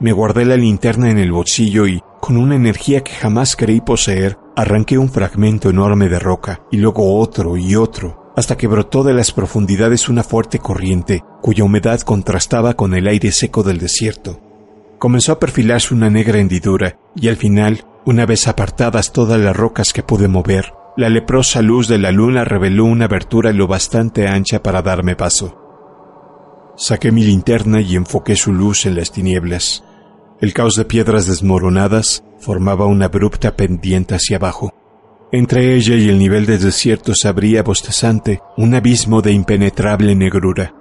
me guardé la linterna en el bolsillo y, con una energía que jamás creí poseer, arranqué un fragmento enorme de roca y luego otro y otro, hasta que brotó de las profundidades una fuerte corriente, cuya humedad contrastaba con el aire seco del desierto. Comenzó a perfilarse una negra hendidura, y al final, una vez apartadas todas las rocas que pude mover, la leprosa luz de la luna reveló una abertura lo bastante ancha para darme paso. Saqué mi linterna y enfoqué su luz en las tinieblas. El caos de piedras desmoronadas formaba una abrupta pendiente hacia abajo. Entre ella y el nivel del desierto se abría bostezante un abismo de impenetrable negrura.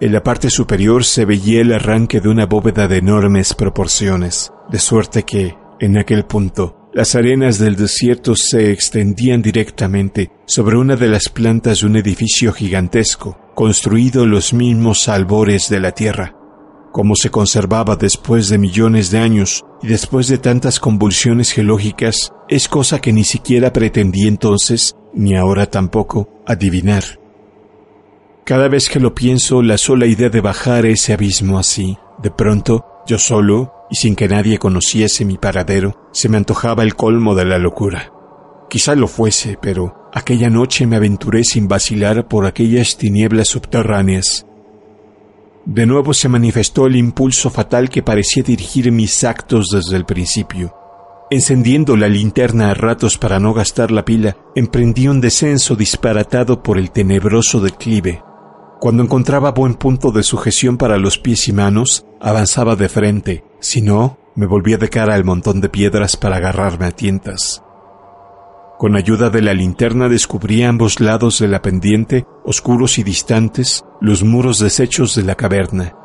En la parte superior se veía el arranque de una bóveda de enormes proporciones, de suerte que, en aquel punto, las arenas del desierto se extendían directamente sobre una de las plantas de un edificio gigantesco, construido los mismos albores de la tierra cómo se conservaba después de millones de años y después de tantas convulsiones geológicas, es cosa que ni siquiera pretendí entonces, ni ahora tampoco, adivinar. Cada vez que lo pienso, la sola idea de bajar ese abismo así, de pronto, yo solo, y sin que nadie conociese mi paradero, se me antojaba el colmo de la locura. Quizá lo fuese, pero aquella noche me aventuré sin vacilar por aquellas tinieblas subterráneas, de nuevo se manifestó el impulso fatal que parecía dirigir mis actos desde el principio. Encendiendo la linterna a ratos para no gastar la pila, emprendí un descenso disparatado por el tenebroso declive. Cuando encontraba buen punto de sujeción para los pies y manos, avanzaba de frente, si no, me volvía de cara al montón de piedras para agarrarme a tientas. Con ayuda de la linterna descubrí a ambos lados de la pendiente, oscuros y distantes, los muros deshechos de la caverna.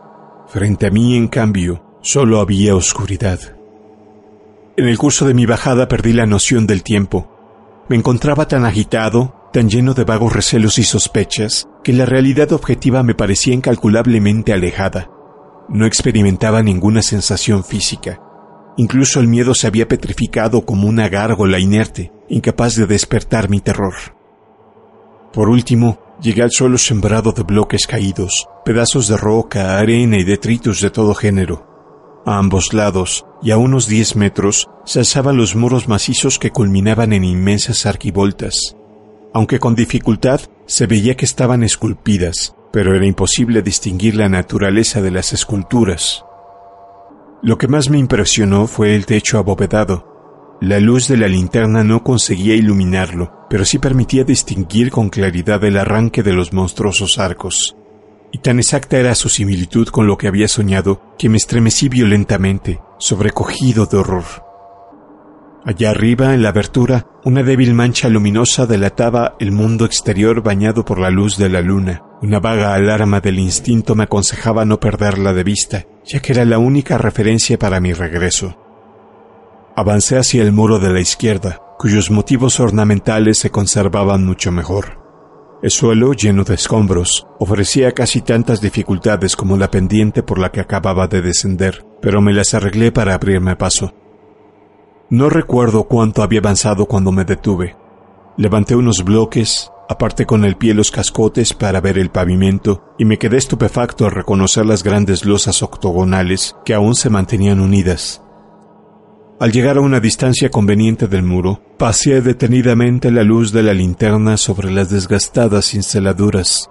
Frente a mí, en cambio, solo había oscuridad. En el curso de mi bajada perdí la noción del tiempo. Me encontraba tan agitado, tan lleno de vagos recelos y sospechas, que la realidad objetiva me parecía incalculablemente alejada. No experimentaba ninguna sensación física. Incluso el miedo se había petrificado como una gárgola inerte incapaz de despertar mi terror. Por último, llegué al suelo sembrado de bloques caídos, pedazos de roca, arena y detritus de todo género. A ambos lados, y a unos diez metros, se alzaban los muros macizos que culminaban en inmensas arquivoltas. Aunque con dificultad se veía que estaban esculpidas, pero era imposible distinguir la naturaleza de las esculturas. Lo que más me impresionó fue el techo abovedado, la luz de la linterna no conseguía iluminarlo, pero sí permitía distinguir con claridad el arranque de los monstruosos arcos. Y tan exacta era su similitud con lo que había soñado que me estremecí violentamente, sobrecogido de horror. Allá arriba, en la abertura, una débil mancha luminosa delataba el mundo exterior bañado por la luz de la luna. Una vaga alarma del instinto me aconsejaba no perderla de vista, ya que era la única referencia para mi regreso. Avancé hacia el muro de la izquierda, cuyos motivos ornamentales se conservaban mucho mejor. El suelo, lleno de escombros, ofrecía casi tantas dificultades como la pendiente por la que acababa de descender, pero me las arreglé para abrirme paso. No recuerdo cuánto había avanzado cuando me detuve. Levanté unos bloques, aparté con el pie los cascotes para ver el pavimento y me quedé estupefacto al reconocer las grandes losas octogonales que aún se mantenían unidas, al llegar a una distancia conveniente del muro, pasé detenidamente la luz de la linterna sobre las desgastadas instaladuras.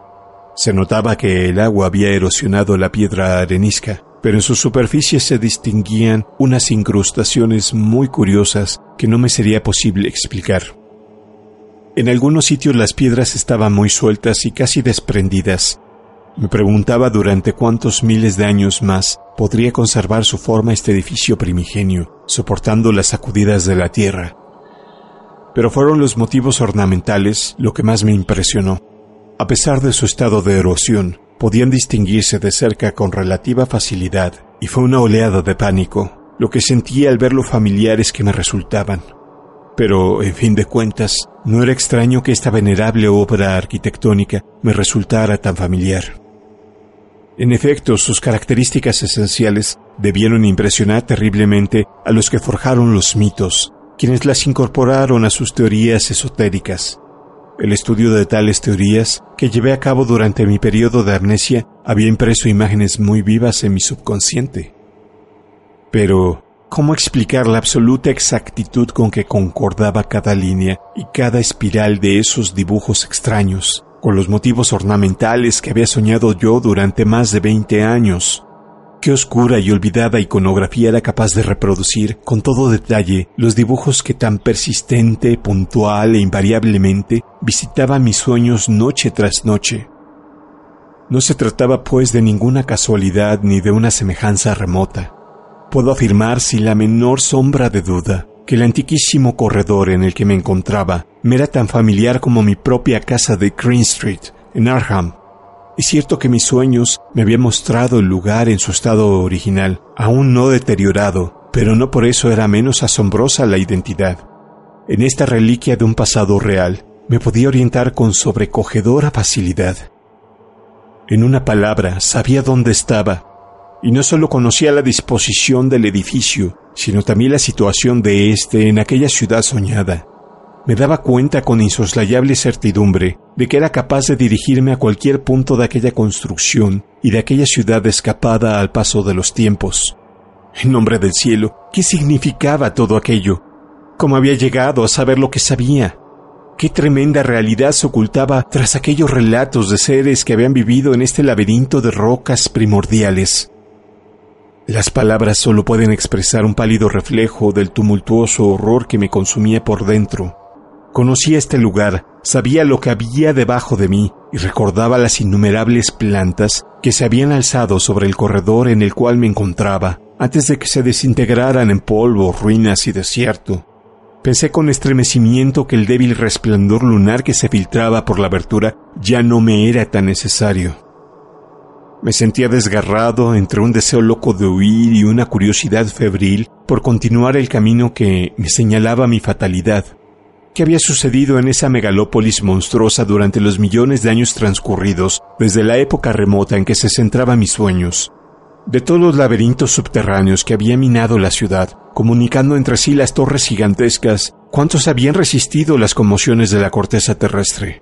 Se notaba que el agua había erosionado la piedra arenisca, pero en su superficie se distinguían unas incrustaciones muy curiosas que no me sería posible explicar. En algunos sitios las piedras estaban muy sueltas y casi desprendidas, me preguntaba durante cuántos miles de años más podría conservar su forma este edificio primigenio, soportando las sacudidas de la tierra. Pero fueron los motivos ornamentales lo que más me impresionó. A pesar de su estado de erosión, podían distinguirse de cerca con relativa facilidad, y fue una oleada de pánico, lo que sentí al ver lo familiares que me resultaban. Pero, en fin de cuentas, no era extraño que esta venerable obra arquitectónica me resultara tan familiar. En efecto, sus características esenciales debieron impresionar terriblemente a los que forjaron los mitos, quienes las incorporaron a sus teorías esotéricas. El estudio de tales teorías que llevé a cabo durante mi periodo de amnesia había impreso imágenes muy vivas en mi subconsciente. Pero, ¿cómo explicar la absoluta exactitud con que concordaba cada línea y cada espiral de esos dibujos extraños? con los motivos ornamentales que había soñado yo durante más de veinte años. Qué oscura y olvidada iconografía era capaz de reproducir con todo detalle los dibujos que tan persistente, puntual e invariablemente visitaba mis sueños noche tras noche. No se trataba pues de ninguna casualidad ni de una semejanza remota. Puedo afirmar sin la menor sombra de duda que el antiquísimo corredor en el que me encontraba me era tan familiar como mi propia casa de Green Street, en Arham. Es cierto que mis sueños me habían mostrado el lugar en su estado original, aún no deteriorado, pero no por eso era menos asombrosa la identidad. En esta reliquia de un pasado real, me podía orientar con sobrecogedora facilidad. En una palabra, sabía dónde estaba, y no solo conocía la disposición del edificio, sino también la situación de éste en aquella ciudad soñada. Me daba cuenta con insoslayable certidumbre de que era capaz de dirigirme a cualquier punto de aquella construcción y de aquella ciudad escapada al paso de los tiempos. En nombre del cielo, ¿qué significaba todo aquello? ¿Cómo había llegado a saber lo que sabía? ¿Qué tremenda realidad se ocultaba tras aquellos relatos de seres que habían vivido en este laberinto de rocas primordiales? Las palabras solo pueden expresar un pálido reflejo del tumultuoso horror que me consumía por dentro. Conocía este lugar, sabía lo que había debajo de mí y recordaba las innumerables plantas que se habían alzado sobre el corredor en el cual me encontraba, antes de que se desintegraran en polvo, ruinas y desierto. Pensé con estremecimiento que el débil resplandor lunar que se filtraba por la abertura ya no me era tan necesario. Me sentía desgarrado entre un deseo loco de huir y una curiosidad febril por continuar el camino que me señalaba mi fatalidad. ¿Qué había sucedido en esa megalópolis monstruosa durante los millones de años transcurridos desde la época remota en que se centraban mis sueños? De todos los laberintos subterráneos que había minado la ciudad, comunicando entre sí las torres gigantescas, ¿cuántos habían resistido las conmociones de la corteza terrestre?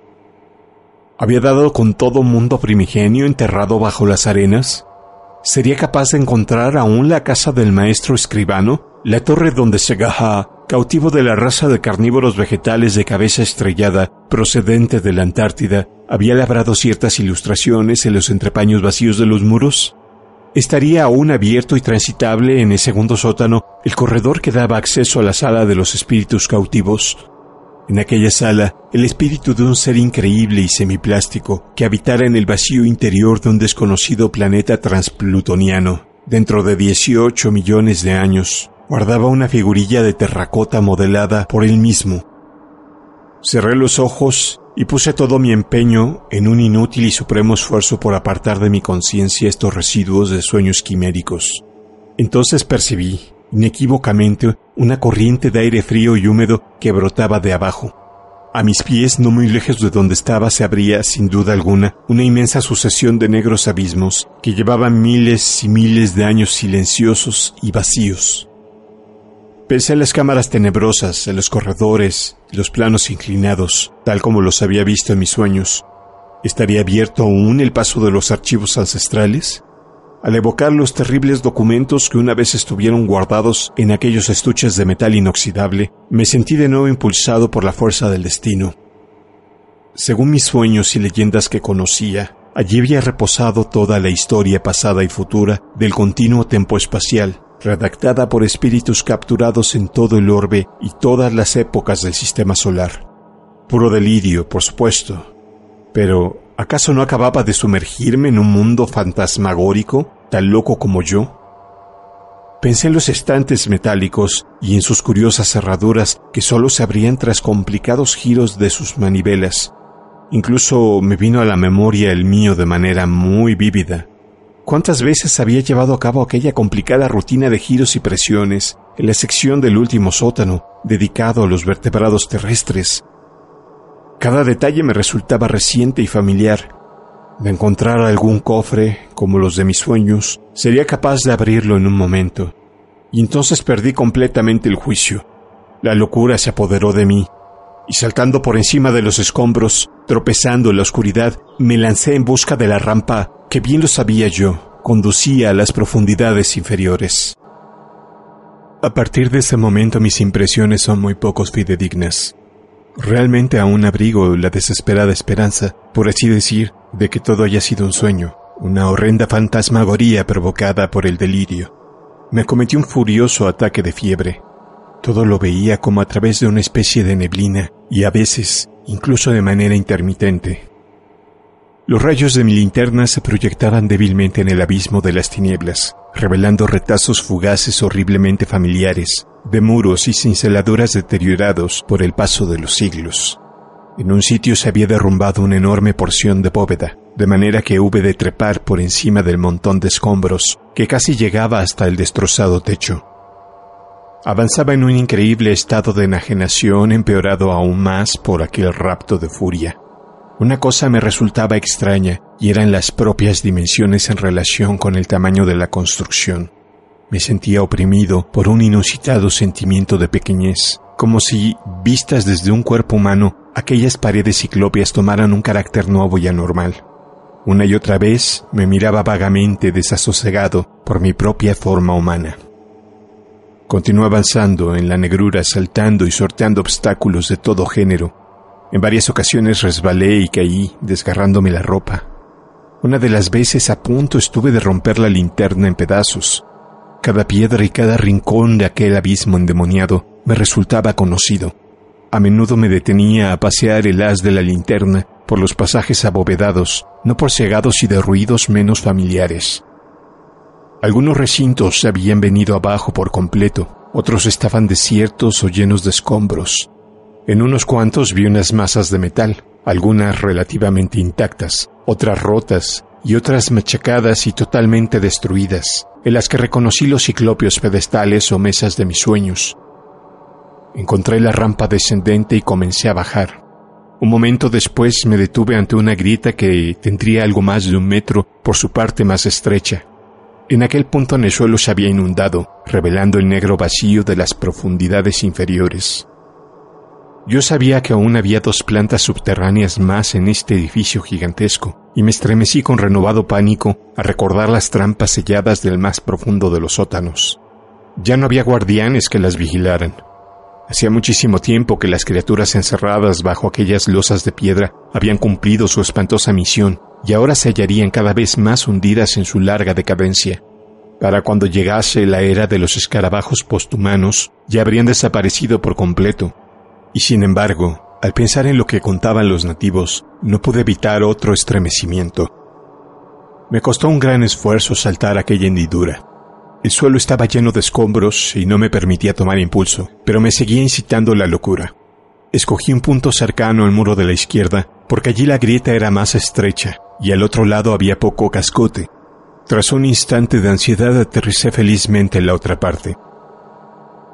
había dado con todo mundo primigenio enterrado bajo las arenas, sería capaz de encontrar aún la casa del maestro escribano, la torre donde Segaha, cautivo de la raza de carnívoros vegetales de cabeza estrellada procedente de la Antártida, había labrado ciertas ilustraciones en los entrepaños vacíos de los muros. Estaría aún abierto y transitable en el segundo sótano el corredor que daba acceso a la sala de los espíritus cautivos, en aquella sala, el espíritu de un ser increíble y semiplástico que habitara en el vacío interior de un desconocido planeta transplutoniano, dentro de 18 millones de años, guardaba una figurilla de terracota modelada por él mismo. Cerré los ojos y puse todo mi empeño en un inútil y supremo esfuerzo por apartar de mi conciencia estos residuos de sueños quiméricos. Entonces percibí, inequívocamente, una corriente de aire frío y húmedo que brotaba de abajo. A mis pies, no muy lejos de donde estaba, se abría, sin duda alguna, una inmensa sucesión de negros abismos que llevaban miles y miles de años silenciosos y vacíos. Pensé en las cámaras tenebrosas, en los corredores y los planos inclinados, tal como los había visto en mis sueños. ¿Estaría abierto aún el paso de los archivos ancestrales? al evocar los terribles documentos que una vez estuvieron guardados en aquellos estuches de metal inoxidable, me sentí de nuevo impulsado por la fuerza del destino. Según mis sueños y leyendas que conocía, allí había reposado toda la historia pasada y futura del continuo tiempo espacial, redactada por espíritus capturados en todo el orbe y todas las épocas del sistema solar. Puro delirio, por supuesto. Pero, ¿Acaso no acababa de sumergirme en un mundo fantasmagórico, tan loco como yo? Pensé en los estantes metálicos y en sus curiosas cerraduras que solo se abrían tras complicados giros de sus manivelas. Incluso me vino a la memoria el mío de manera muy vívida. ¿Cuántas veces había llevado a cabo aquella complicada rutina de giros y presiones en la sección del último sótano dedicado a los vertebrados terrestres cada detalle me resultaba reciente y familiar. De encontrar algún cofre, como los de mis sueños, sería capaz de abrirlo en un momento. Y entonces perdí completamente el juicio. La locura se apoderó de mí, y saltando por encima de los escombros, tropezando en la oscuridad, me lancé en busca de la rampa que bien lo sabía yo, conducía a las profundidades inferiores. A partir de ese momento mis impresiones son muy pocos fidedignas realmente aún abrigo la desesperada esperanza, por así decir, de que todo haya sido un sueño, una horrenda fantasmagoría provocada por el delirio. Me acometí un furioso ataque de fiebre. Todo lo veía como a través de una especie de neblina y a veces, incluso de manera intermitente, los rayos de mi linterna se proyectaban débilmente en el abismo de las tinieblas, revelando retazos fugaces horriblemente familiares, de muros y cinceladoras deteriorados por el paso de los siglos. En un sitio se había derrumbado una enorme porción de bóveda, de manera que hube de trepar por encima del montón de escombros que casi llegaba hasta el destrozado techo. Avanzaba en un increíble estado de enajenación empeorado aún más por aquel rapto de furia una cosa me resultaba extraña, y eran las propias dimensiones en relación con el tamaño de la construcción. Me sentía oprimido por un inusitado sentimiento de pequeñez, como si, vistas desde un cuerpo humano, aquellas paredes ciclópeas tomaran un carácter nuevo y anormal. Una y otra vez me miraba vagamente desasosegado por mi propia forma humana. Continué avanzando en la negrura, saltando y sorteando obstáculos de todo género, en varias ocasiones resbalé y caí desgarrándome la ropa. Una de las veces a punto estuve de romper la linterna en pedazos. Cada piedra y cada rincón de aquel abismo endemoniado me resultaba conocido. A menudo me detenía a pasear el haz de la linterna por los pasajes abovedados, no por cegados y ruidos menos familiares. Algunos recintos habían venido abajo por completo, otros estaban desiertos o llenos de escombros. En unos cuantos vi unas masas de metal, algunas relativamente intactas, otras rotas y otras machacadas y totalmente destruidas, en las que reconocí los ciclopios pedestales o mesas de mis sueños. Encontré la rampa descendente y comencé a bajar. Un momento después me detuve ante una grieta que tendría algo más de un metro por su parte más estrecha. En aquel punto en el suelo se había inundado, revelando el negro vacío de las profundidades inferiores. Yo sabía que aún había dos plantas subterráneas más en este edificio gigantesco, y me estremecí con renovado pánico a recordar las trampas selladas del más profundo de los sótanos. Ya no había guardianes que las vigilaran. Hacía muchísimo tiempo que las criaturas encerradas bajo aquellas losas de piedra habían cumplido su espantosa misión y ahora se hallarían cada vez más hundidas en su larga decadencia. Para cuando llegase la era de los escarabajos posthumanos, ya habrían desaparecido por completo, y sin embargo, al pensar en lo que contaban los nativos, no pude evitar otro estremecimiento. Me costó un gran esfuerzo saltar aquella hendidura. El suelo estaba lleno de escombros y no me permitía tomar impulso, pero me seguía incitando la locura. Escogí un punto cercano al muro de la izquierda, porque allí la grieta era más estrecha y al otro lado había poco cascote. Tras un instante de ansiedad aterricé felizmente en la otra parte,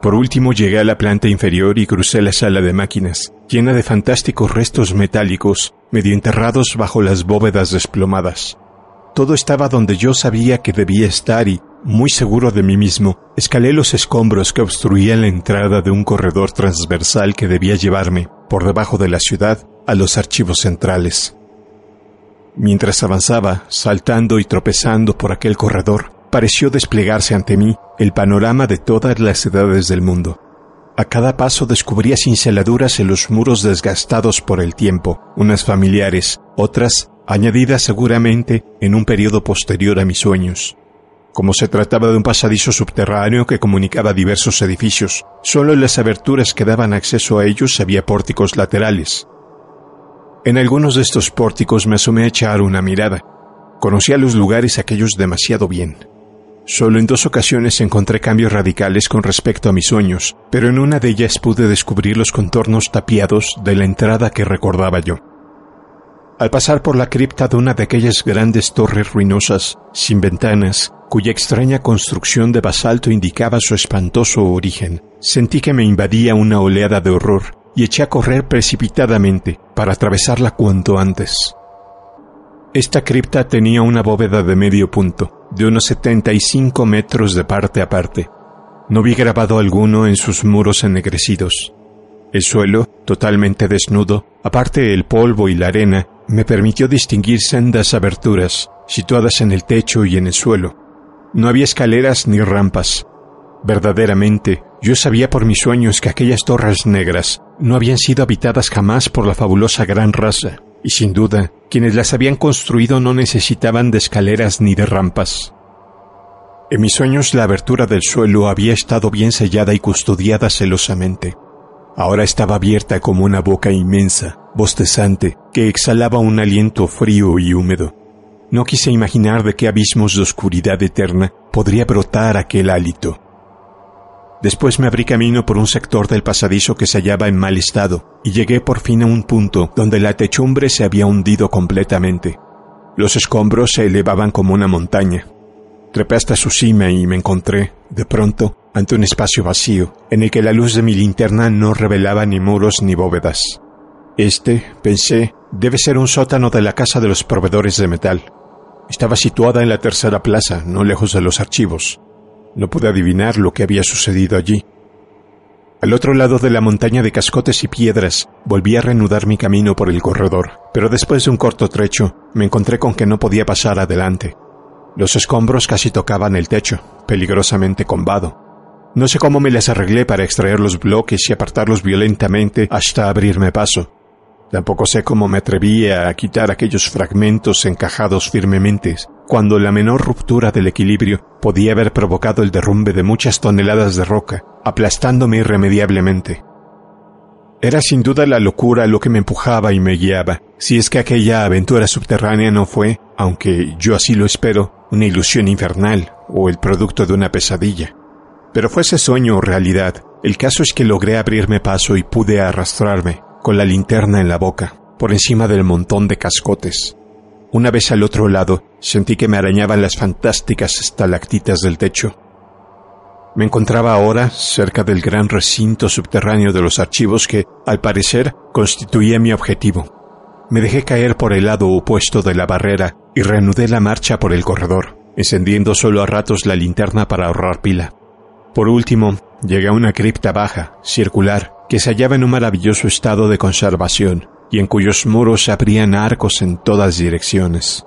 por último llegué a la planta inferior y crucé la sala de máquinas, llena de fantásticos restos metálicos, medio enterrados bajo las bóvedas desplomadas. Todo estaba donde yo sabía que debía estar y, muy seguro de mí mismo, escalé los escombros que obstruían la entrada de un corredor transversal que debía llevarme, por debajo de la ciudad, a los archivos centrales. Mientras avanzaba, saltando y tropezando por aquel corredor, pareció desplegarse ante mí el panorama de todas las edades del mundo. A cada paso descubría cinceladuras en los muros desgastados por el tiempo, unas familiares, otras añadidas seguramente en un periodo posterior a mis sueños. Como se trataba de un pasadizo subterráneo que comunicaba diversos edificios, solo en las aberturas que daban acceso a ellos había pórticos laterales. En algunos de estos pórticos me asomé a echar una mirada. Conocía los lugares aquellos demasiado bien. Solo en dos ocasiones encontré cambios radicales con respecto a mis sueños, pero en una de ellas pude descubrir los contornos tapiados de la entrada que recordaba yo. Al pasar por la cripta de una de aquellas grandes torres ruinosas, sin ventanas, cuya extraña construcción de basalto indicaba su espantoso origen, sentí que me invadía una oleada de horror y eché a correr precipitadamente para atravesarla cuanto antes. Esta cripta tenía una bóveda de medio punto, de unos 75 metros de parte a parte. No vi grabado alguno en sus muros ennegrecidos. El suelo, totalmente desnudo, aparte el polvo y la arena, me permitió distinguir sendas aberturas, situadas en el techo y en el suelo. No había escaleras ni rampas. Verdaderamente, yo sabía por mis sueños que aquellas torres negras no habían sido habitadas jamás por la fabulosa gran raza, y sin duda quienes las habían construido no necesitaban de escaleras ni de rampas. En mis sueños la abertura del suelo había estado bien sellada y custodiada celosamente. Ahora estaba abierta como una boca inmensa, bostezante, que exhalaba un aliento frío y húmedo. No quise imaginar de qué abismos de oscuridad eterna podría brotar aquel hálito. Después me abrí camino por un sector del pasadizo que se hallaba en mal estado y llegué por fin a un punto donde la techumbre se había hundido completamente. Los escombros se elevaban como una montaña. Trepé hasta su cima y me encontré, de pronto, ante un espacio vacío, en el que la luz de mi linterna no revelaba ni muros ni bóvedas. Este, pensé, debe ser un sótano de la casa de los proveedores de metal. Estaba situada en la tercera plaza, no lejos de los archivos. No pude adivinar lo que había sucedido allí. Al otro lado de la montaña de cascotes y piedras, volví a reanudar mi camino por el corredor, pero después de un corto trecho, me encontré con que no podía pasar adelante. Los escombros casi tocaban el techo, peligrosamente combado. No sé cómo me las arreglé para extraer los bloques y apartarlos violentamente hasta abrirme paso. Tampoco sé cómo me atreví a quitar aquellos fragmentos encajados firmemente, cuando la menor ruptura del equilibrio podía haber provocado el derrumbe de muchas toneladas de roca, aplastándome irremediablemente. Era sin duda la locura lo que me empujaba y me guiaba, si es que aquella aventura subterránea no fue, aunque yo así lo espero, una ilusión infernal o el producto de una pesadilla. Pero fuese sueño o realidad, el caso es que logré abrirme paso y pude arrastrarme, con la linterna en la boca, por encima del montón de cascotes. Una vez al otro lado, sentí que me arañaban las fantásticas estalactitas del techo. Me encontraba ahora cerca del gran recinto subterráneo de los archivos que, al parecer, constituía mi objetivo. Me dejé caer por el lado opuesto de la barrera y reanudé la marcha por el corredor, encendiendo solo a ratos la linterna para ahorrar pila. Por último, llegué a una cripta baja, circular, que se hallaba en un maravilloso estado de conservación, y en cuyos muros se abrían arcos en todas direcciones.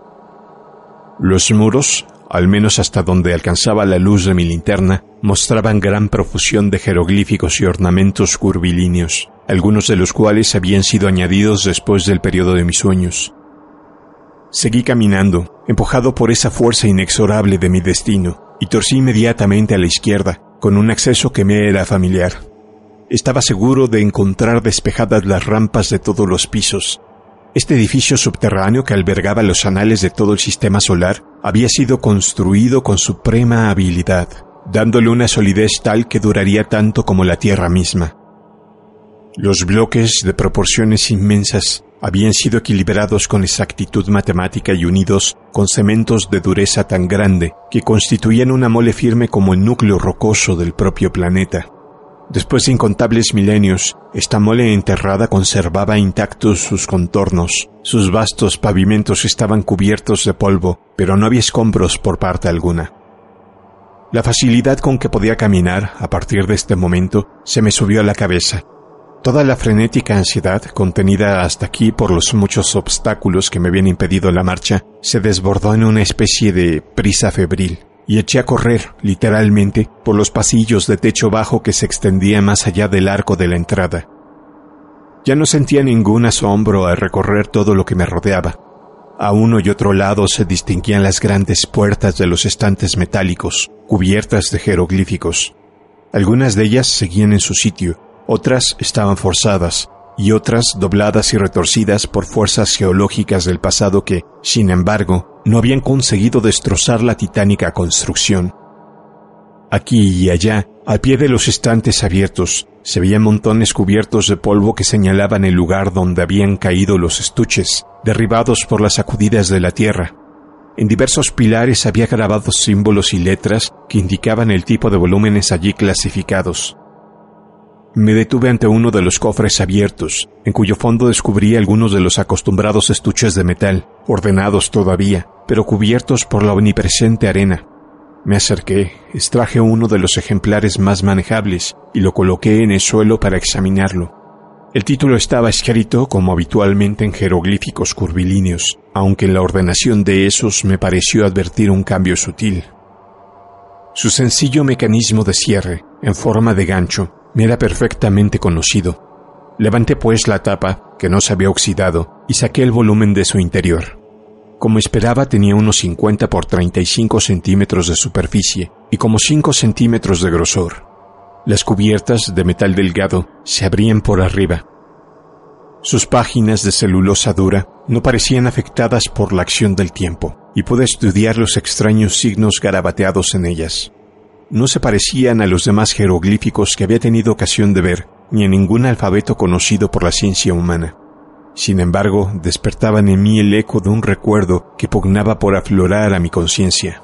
Los muros, al menos hasta donde alcanzaba la luz de mi linterna, mostraban gran profusión de jeroglíficos y ornamentos curvilíneos, algunos de los cuales habían sido añadidos después del periodo de mis sueños. Seguí caminando, empujado por esa fuerza inexorable de mi destino, y torcí inmediatamente a la izquierda, con un acceso que me era familiar. Estaba seguro de encontrar despejadas las rampas de todos los pisos. Este edificio subterráneo que albergaba los anales de todo el sistema solar había sido construido con suprema habilidad, dándole una solidez tal que duraría tanto como la Tierra misma. Los bloques de proporciones inmensas habían sido equilibrados con exactitud matemática y unidos con cementos de dureza tan grande que constituían una mole firme como el núcleo rocoso del propio planeta. Después de incontables milenios, esta mole enterrada conservaba intactos sus contornos. Sus vastos pavimentos estaban cubiertos de polvo, pero no había escombros por parte alguna. La facilidad con que podía caminar a partir de este momento se me subió a la cabeza. Toda la frenética ansiedad contenida hasta aquí por los muchos obstáculos que me habían impedido la marcha se desbordó en una especie de prisa febril y eché a correr, literalmente, por los pasillos de techo bajo que se extendía más allá del arco de la entrada. Ya no sentía ningún asombro al recorrer todo lo que me rodeaba. A uno y otro lado se distinguían las grandes puertas de los estantes metálicos, cubiertas de jeroglíficos. Algunas de ellas seguían en su sitio, otras estaban forzadas, y otras dobladas y retorcidas por fuerzas geológicas del pasado que, sin embargo, no habían conseguido destrozar la titánica construcción. Aquí y allá, al pie de los estantes abiertos, se veían montones cubiertos de polvo que señalaban el lugar donde habían caído los estuches, derribados por las sacudidas de la tierra. En diversos pilares había grabados símbolos y letras que indicaban el tipo de volúmenes allí clasificados. Me detuve ante uno de los cofres abiertos, en cuyo fondo descubrí algunos de los acostumbrados estuches de metal, ordenados todavía, pero cubiertos por la omnipresente arena. Me acerqué, extraje uno de los ejemplares más manejables y lo coloqué en el suelo para examinarlo. El título estaba escrito como habitualmente en jeroglíficos curvilíneos, aunque en la ordenación de esos me pareció advertir un cambio sutil. Su sencillo mecanismo de cierre, en forma de gancho, me era perfectamente conocido. Levanté pues la tapa, que no se había oxidado, y saqué el volumen de su interior. Como esperaba tenía unos 50 por 35 centímetros de superficie y como 5 centímetros de grosor. Las cubiertas de metal delgado se abrían por arriba. Sus páginas de celulosa dura no parecían afectadas por la acción del tiempo, y pude estudiar los extraños signos garabateados en ellas. No se parecían a los demás jeroglíficos que había tenido ocasión de ver, ni a ningún alfabeto conocido por la ciencia humana. Sin embargo, despertaban en mí el eco de un recuerdo que pugnaba por aflorar a mi conciencia.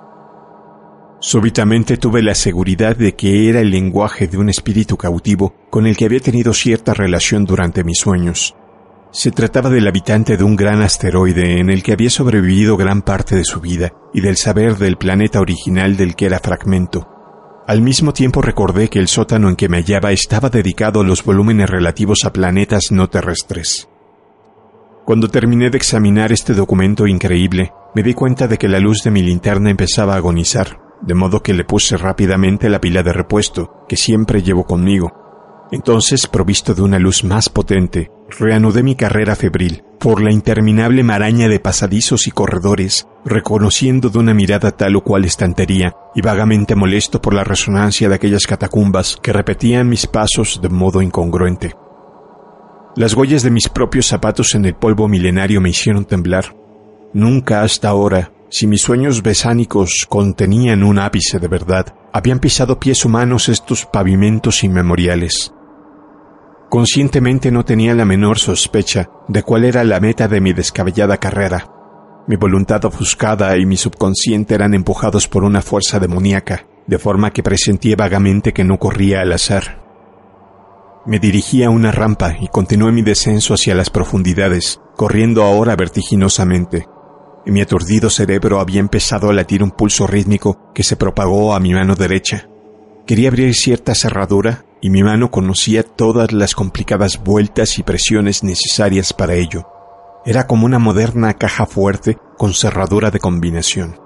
Súbitamente tuve la seguridad de que era el lenguaje de un espíritu cautivo con el que había tenido cierta relación durante mis sueños. Se trataba del habitante de un gran asteroide en el que había sobrevivido gran parte de su vida y del saber del planeta original del que era fragmento, al mismo tiempo recordé que el sótano en que me hallaba estaba dedicado a los volúmenes relativos a planetas no terrestres. Cuando terminé de examinar este documento increíble, me di cuenta de que la luz de mi linterna empezaba a agonizar, de modo que le puse rápidamente la pila de repuesto que siempre llevo conmigo. Entonces, provisto de una luz más potente, Reanudé mi carrera febril por la interminable maraña de pasadizos y corredores, reconociendo de una mirada tal o cual estantería y vagamente molesto por la resonancia de aquellas catacumbas que repetían mis pasos de modo incongruente. Las huellas de mis propios zapatos en el polvo milenario me hicieron temblar. Nunca hasta ahora, si mis sueños besánicos contenían un ápice de verdad, habían pisado pies humanos estos pavimentos inmemoriales, Conscientemente no tenía la menor sospecha de cuál era la meta de mi descabellada carrera. Mi voluntad ofuscada y mi subconsciente eran empujados por una fuerza demoníaca, de forma que presentí vagamente que no corría al azar. Me dirigí a una rampa y continué mi descenso hacia las profundidades, corriendo ahora vertiginosamente. mi aturdido cerebro había empezado a latir un pulso rítmico que se propagó a mi mano derecha. Quería abrir cierta cerradura y mi mano conocía todas las complicadas vueltas y presiones necesarias para ello. Era como una moderna caja fuerte con cerradura de combinación.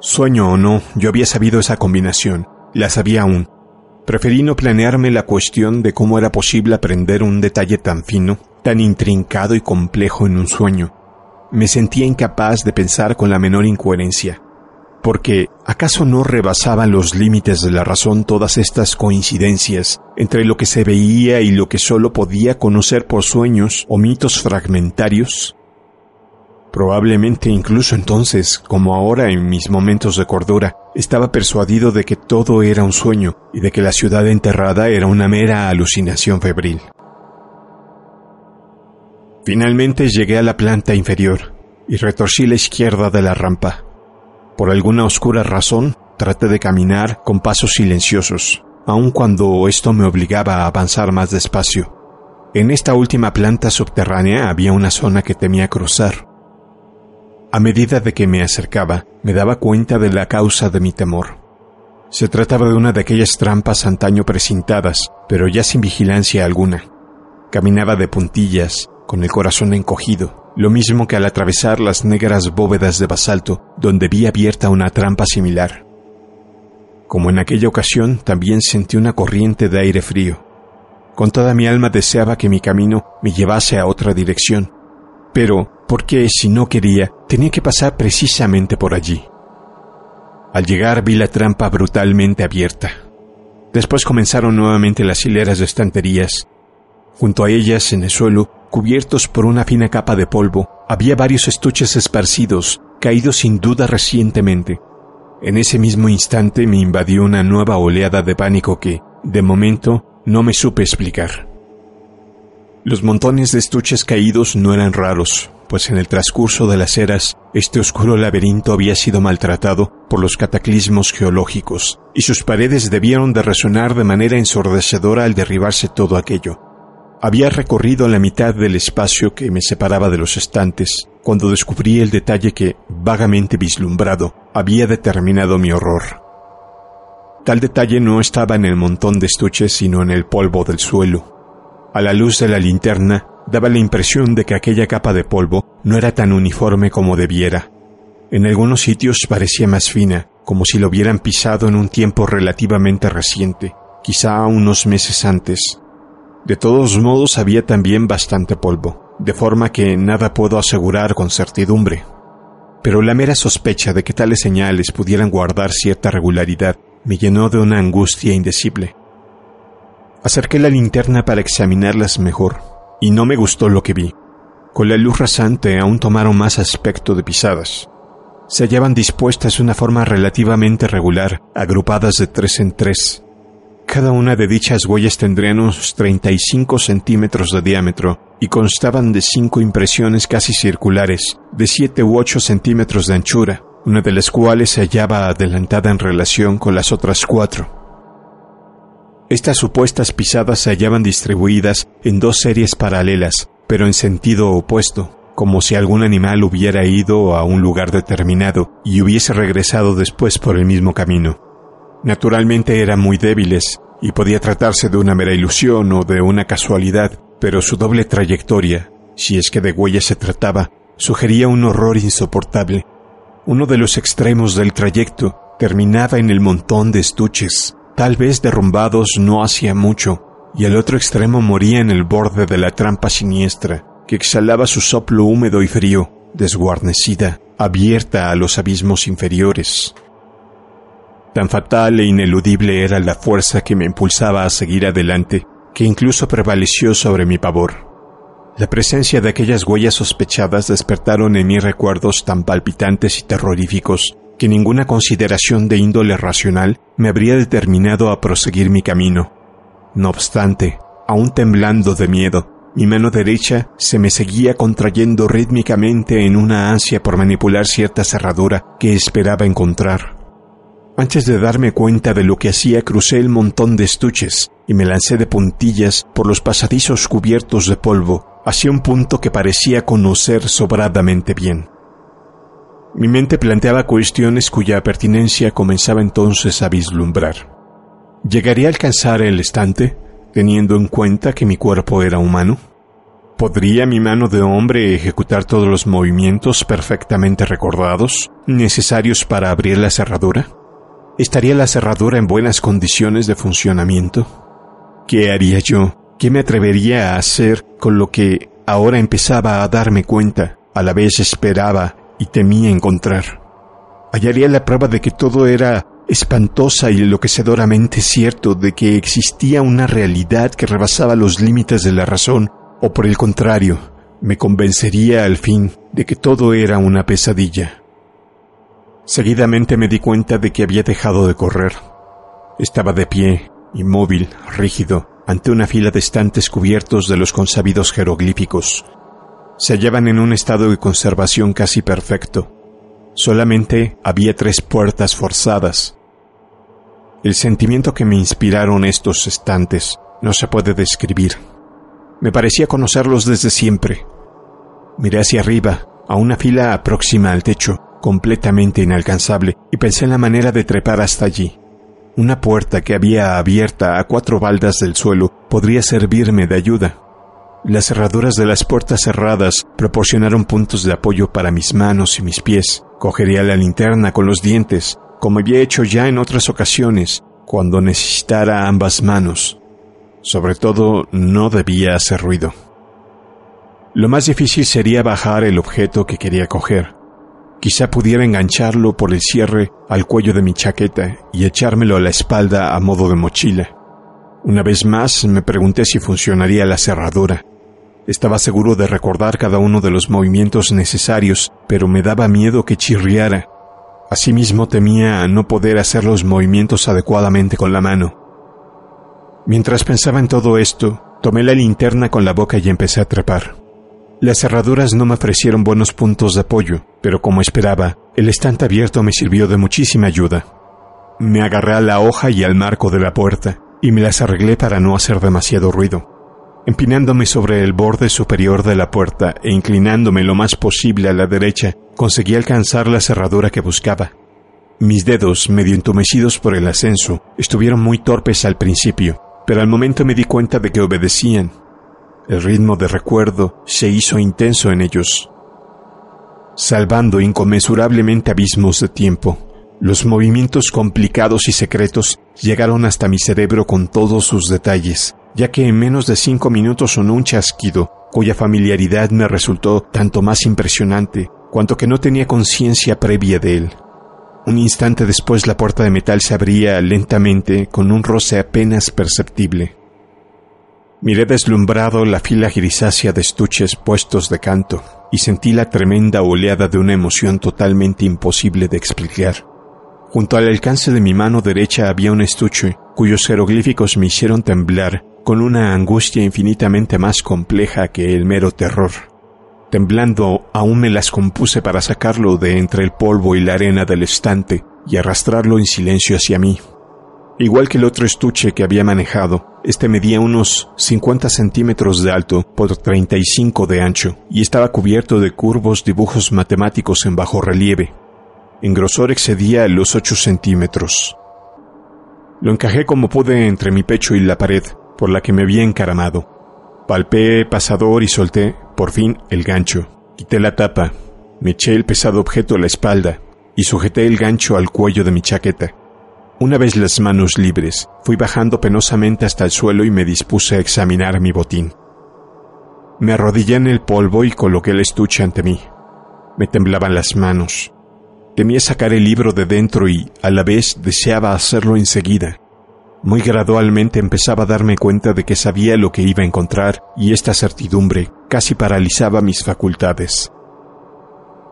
Sueño o no, yo había sabido esa combinación, la sabía aún. Preferí no planearme la cuestión de cómo era posible aprender un detalle tan fino, tan intrincado y complejo en un sueño. Me sentía incapaz de pensar con la menor incoherencia porque ¿acaso no rebasaban los límites de la razón todas estas coincidencias entre lo que se veía y lo que solo podía conocer por sueños o mitos fragmentarios? Probablemente incluso entonces, como ahora en mis momentos de cordura, estaba persuadido de que todo era un sueño y de que la ciudad enterrada era una mera alucinación febril. Finalmente llegué a la planta inferior y retorcí la izquierda de la rampa. Por alguna oscura razón, traté de caminar con pasos silenciosos, aun cuando esto me obligaba a avanzar más despacio. En esta última planta subterránea había una zona que temía cruzar. A medida de que me acercaba, me daba cuenta de la causa de mi temor. Se trataba de una de aquellas trampas antaño precintadas, pero ya sin vigilancia alguna. Caminaba de puntillas, con el corazón encogido, lo mismo que al atravesar las negras bóvedas de basalto donde vi abierta una trampa similar. Como en aquella ocasión, también sentí una corriente de aire frío. Con toda mi alma deseaba que mi camino me llevase a otra dirección, pero, ¿por qué si no quería, tenía que pasar precisamente por allí? Al llegar vi la trampa brutalmente abierta. Después comenzaron nuevamente las hileras de estanterías. Junto a ellas, en el suelo, Cubiertos por una fina capa de polvo, había varios estuches esparcidos, caídos sin duda recientemente. En ese mismo instante me invadió una nueva oleada de pánico que, de momento, no me supe explicar. Los montones de estuches caídos no eran raros, pues en el transcurso de las eras, este oscuro laberinto había sido maltratado por los cataclismos geológicos, y sus paredes debieron de resonar de manera ensordecedora al derribarse todo aquello. Había recorrido la mitad del espacio que me separaba de los estantes cuando descubrí el detalle que, vagamente vislumbrado, había determinado mi horror. Tal detalle no estaba en el montón de estuches, sino en el polvo del suelo. A la luz de la linterna, daba la impresión de que aquella capa de polvo no era tan uniforme como debiera. En algunos sitios parecía más fina, como si lo hubieran pisado en un tiempo relativamente reciente, quizá unos meses antes, de todos modos había también bastante polvo, de forma que nada puedo asegurar con certidumbre. Pero la mera sospecha de que tales señales pudieran guardar cierta regularidad me llenó de una angustia indecible. Acerqué la linterna para examinarlas mejor, y no me gustó lo que vi. Con la luz rasante aún tomaron más aspecto de pisadas. Se hallaban dispuestas de una forma relativamente regular, agrupadas de tres en tres, cada una de dichas huellas tendría unos 35 centímetros de diámetro y constaban de cinco impresiones casi circulares, de 7 u 8 centímetros de anchura, una de las cuales se hallaba adelantada en relación con las otras cuatro. Estas supuestas pisadas se hallaban distribuidas en dos series paralelas, pero en sentido opuesto, como si algún animal hubiera ido a un lugar determinado y hubiese regresado después por el mismo camino. Naturalmente eran muy débiles, y podía tratarse de una mera ilusión o de una casualidad, pero su doble trayectoria, si es que de huellas se trataba, sugería un horror insoportable. Uno de los extremos del trayecto terminaba en el montón de estuches, tal vez derrumbados no hacía mucho, y el otro extremo moría en el borde de la trampa siniestra, que exhalaba su soplo húmedo y frío, desguarnecida, abierta a los abismos inferiores. Tan fatal e ineludible era la fuerza que me impulsaba a seguir adelante, que incluso prevaleció sobre mi pavor. La presencia de aquellas huellas sospechadas despertaron en mí recuerdos tan palpitantes y terroríficos que ninguna consideración de índole racional me habría determinado a proseguir mi camino. No obstante, aún temblando de miedo, mi mano derecha se me seguía contrayendo rítmicamente en una ansia por manipular cierta cerradura que esperaba encontrar. Antes de darme cuenta de lo que hacía, crucé el montón de estuches y me lancé de puntillas por los pasadizos cubiertos de polvo hacia un punto que parecía conocer sobradamente bien. Mi mente planteaba cuestiones cuya pertinencia comenzaba entonces a vislumbrar. ¿Llegaría a alcanzar el estante, teniendo en cuenta que mi cuerpo era humano? ¿Podría mi mano de hombre ejecutar todos los movimientos perfectamente recordados, necesarios para abrir la cerradura? ¿Estaría la cerradura en buenas condiciones de funcionamiento? ¿Qué haría yo? ¿Qué me atrevería a hacer con lo que ahora empezaba a darme cuenta, a la vez esperaba y temía encontrar? Hallaría la prueba de que todo era espantosa y enloquecedoramente cierto, de que existía una realidad que rebasaba los límites de la razón, o por el contrario, me convencería al fin de que todo era una pesadilla. Seguidamente me di cuenta de que había dejado de correr. Estaba de pie, inmóvil, rígido, ante una fila de estantes cubiertos de los consabidos jeroglíficos. Se hallaban en un estado de conservación casi perfecto. Solamente había tres puertas forzadas. El sentimiento que me inspiraron estos estantes no se puede describir. Me parecía conocerlos desde siempre. Miré hacia arriba, a una fila próxima al techo, completamente inalcanzable, y pensé en la manera de trepar hasta allí. Una puerta que había abierta a cuatro baldas del suelo podría servirme de ayuda. Las cerraduras de las puertas cerradas proporcionaron puntos de apoyo para mis manos y mis pies. Cogería la linterna con los dientes, como había hecho ya en otras ocasiones, cuando necesitara ambas manos. Sobre todo, no debía hacer ruido. Lo más difícil sería bajar el objeto que quería coger. Quizá pudiera engancharlo por el cierre al cuello de mi chaqueta y echármelo a la espalda a modo de mochila. Una vez más me pregunté si funcionaría la cerradura. Estaba seguro de recordar cada uno de los movimientos necesarios, pero me daba miedo que chirriara. Asimismo temía a no poder hacer los movimientos adecuadamente con la mano. Mientras pensaba en todo esto, tomé la linterna con la boca y empecé a trepar. Las cerraduras no me ofrecieron buenos puntos de apoyo, pero como esperaba, el estante abierto me sirvió de muchísima ayuda. Me agarré a la hoja y al marco de la puerta, y me las arreglé para no hacer demasiado ruido. Empinándome sobre el borde superior de la puerta e inclinándome lo más posible a la derecha, conseguí alcanzar la cerradura que buscaba. Mis dedos, medio entumecidos por el ascenso, estuvieron muy torpes al principio, pero al momento me di cuenta de que obedecían el ritmo de recuerdo se hizo intenso en ellos. Salvando inconmensurablemente abismos de tiempo, los movimientos complicados y secretos llegaron hasta mi cerebro con todos sus detalles, ya que en menos de cinco minutos sonó un chasquido, cuya familiaridad me resultó tanto más impresionante, cuanto que no tenía conciencia previa de él. Un instante después la puerta de metal se abría lentamente con un roce apenas perceptible. Miré deslumbrado la fila grisácea de estuches puestos de canto y sentí la tremenda oleada de una emoción totalmente imposible de explicar. Junto al alcance de mi mano derecha había un estuche cuyos jeroglíficos me hicieron temblar con una angustia infinitamente más compleja que el mero terror. Temblando, aún me las compuse para sacarlo de entre el polvo y la arena del estante y arrastrarlo en silencio hacia mí. Igual que el otro estuche que había manejado, este medía unos 50 centímetros de alto por 35 de ancho y estaba cubierto de curvos dibujos matemáticos en bajo relieve. En grosor excedía los 8 centímetros. Lo encajé como pude entre mi pecho y la pared por la que me había encaramado. Palpé pasador y solté, por fin, el gancho. Quité la tapa, me eché el pesado objeto a la espalda y sujeté el gancho al cuello de mi chaqueta. Una vez las manos libres, fui bajando penosamente hasta el suelo y me dispuse a examinar mi botín. Me arrodillé en el polvo y coloqué el estuche ante mí. Me temblaban las manos. Temía sacar el libro de dentro y, a la vez, deseaba hacerlo enseguida. Muy gradualmente empezaba a darme cuenta de que sabía lo que iba a encontrar y esta certidumbre casi paralizaba mis facultades.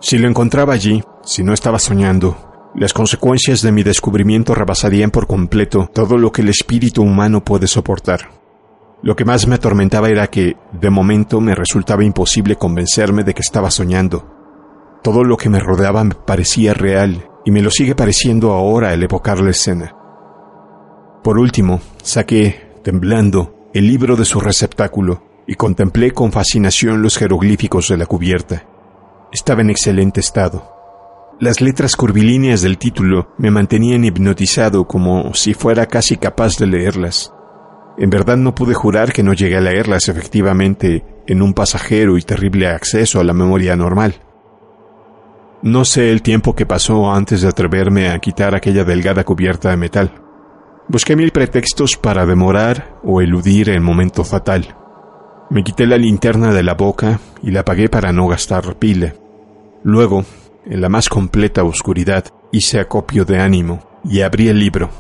Si lo encontraba allí, si no estaba soñando, las consecuencias de mi descubrimiento rebasarían por completo todo lo que el espíritu humano puede soportar. Lo que más me atormentaba era que, de momento, me resultaba imposible convencerme de que estaba soñando. Todo lo que me rodeaba me parecía real, y me lo sigue pareciendo ahora al evocar la escena. Por último, saqué, temblando, el libro de su receptáculo y contemplé con fascinación los jeroglíficos de la cubierta. Estaba en excelente estado. Las letras curvilíneas del título me mantenían hipnotizado como si fuera casi capaz de leerlas. En verdad no pude jurar que no llegué a leerlas efectivamente en un pasajero y terrible acceso a la memoria normal. No sé el tiempo que pasó antes de atreverme a quitar aquella delgada cubierta de metal. Busqué mil pretextos para demorar o eludir el momento fatal. Me quité la linterna de la boca y la apagué para no gastar pila. Luego, en la más completa oscuridad, hice acopio de ánimo y abrí el libro.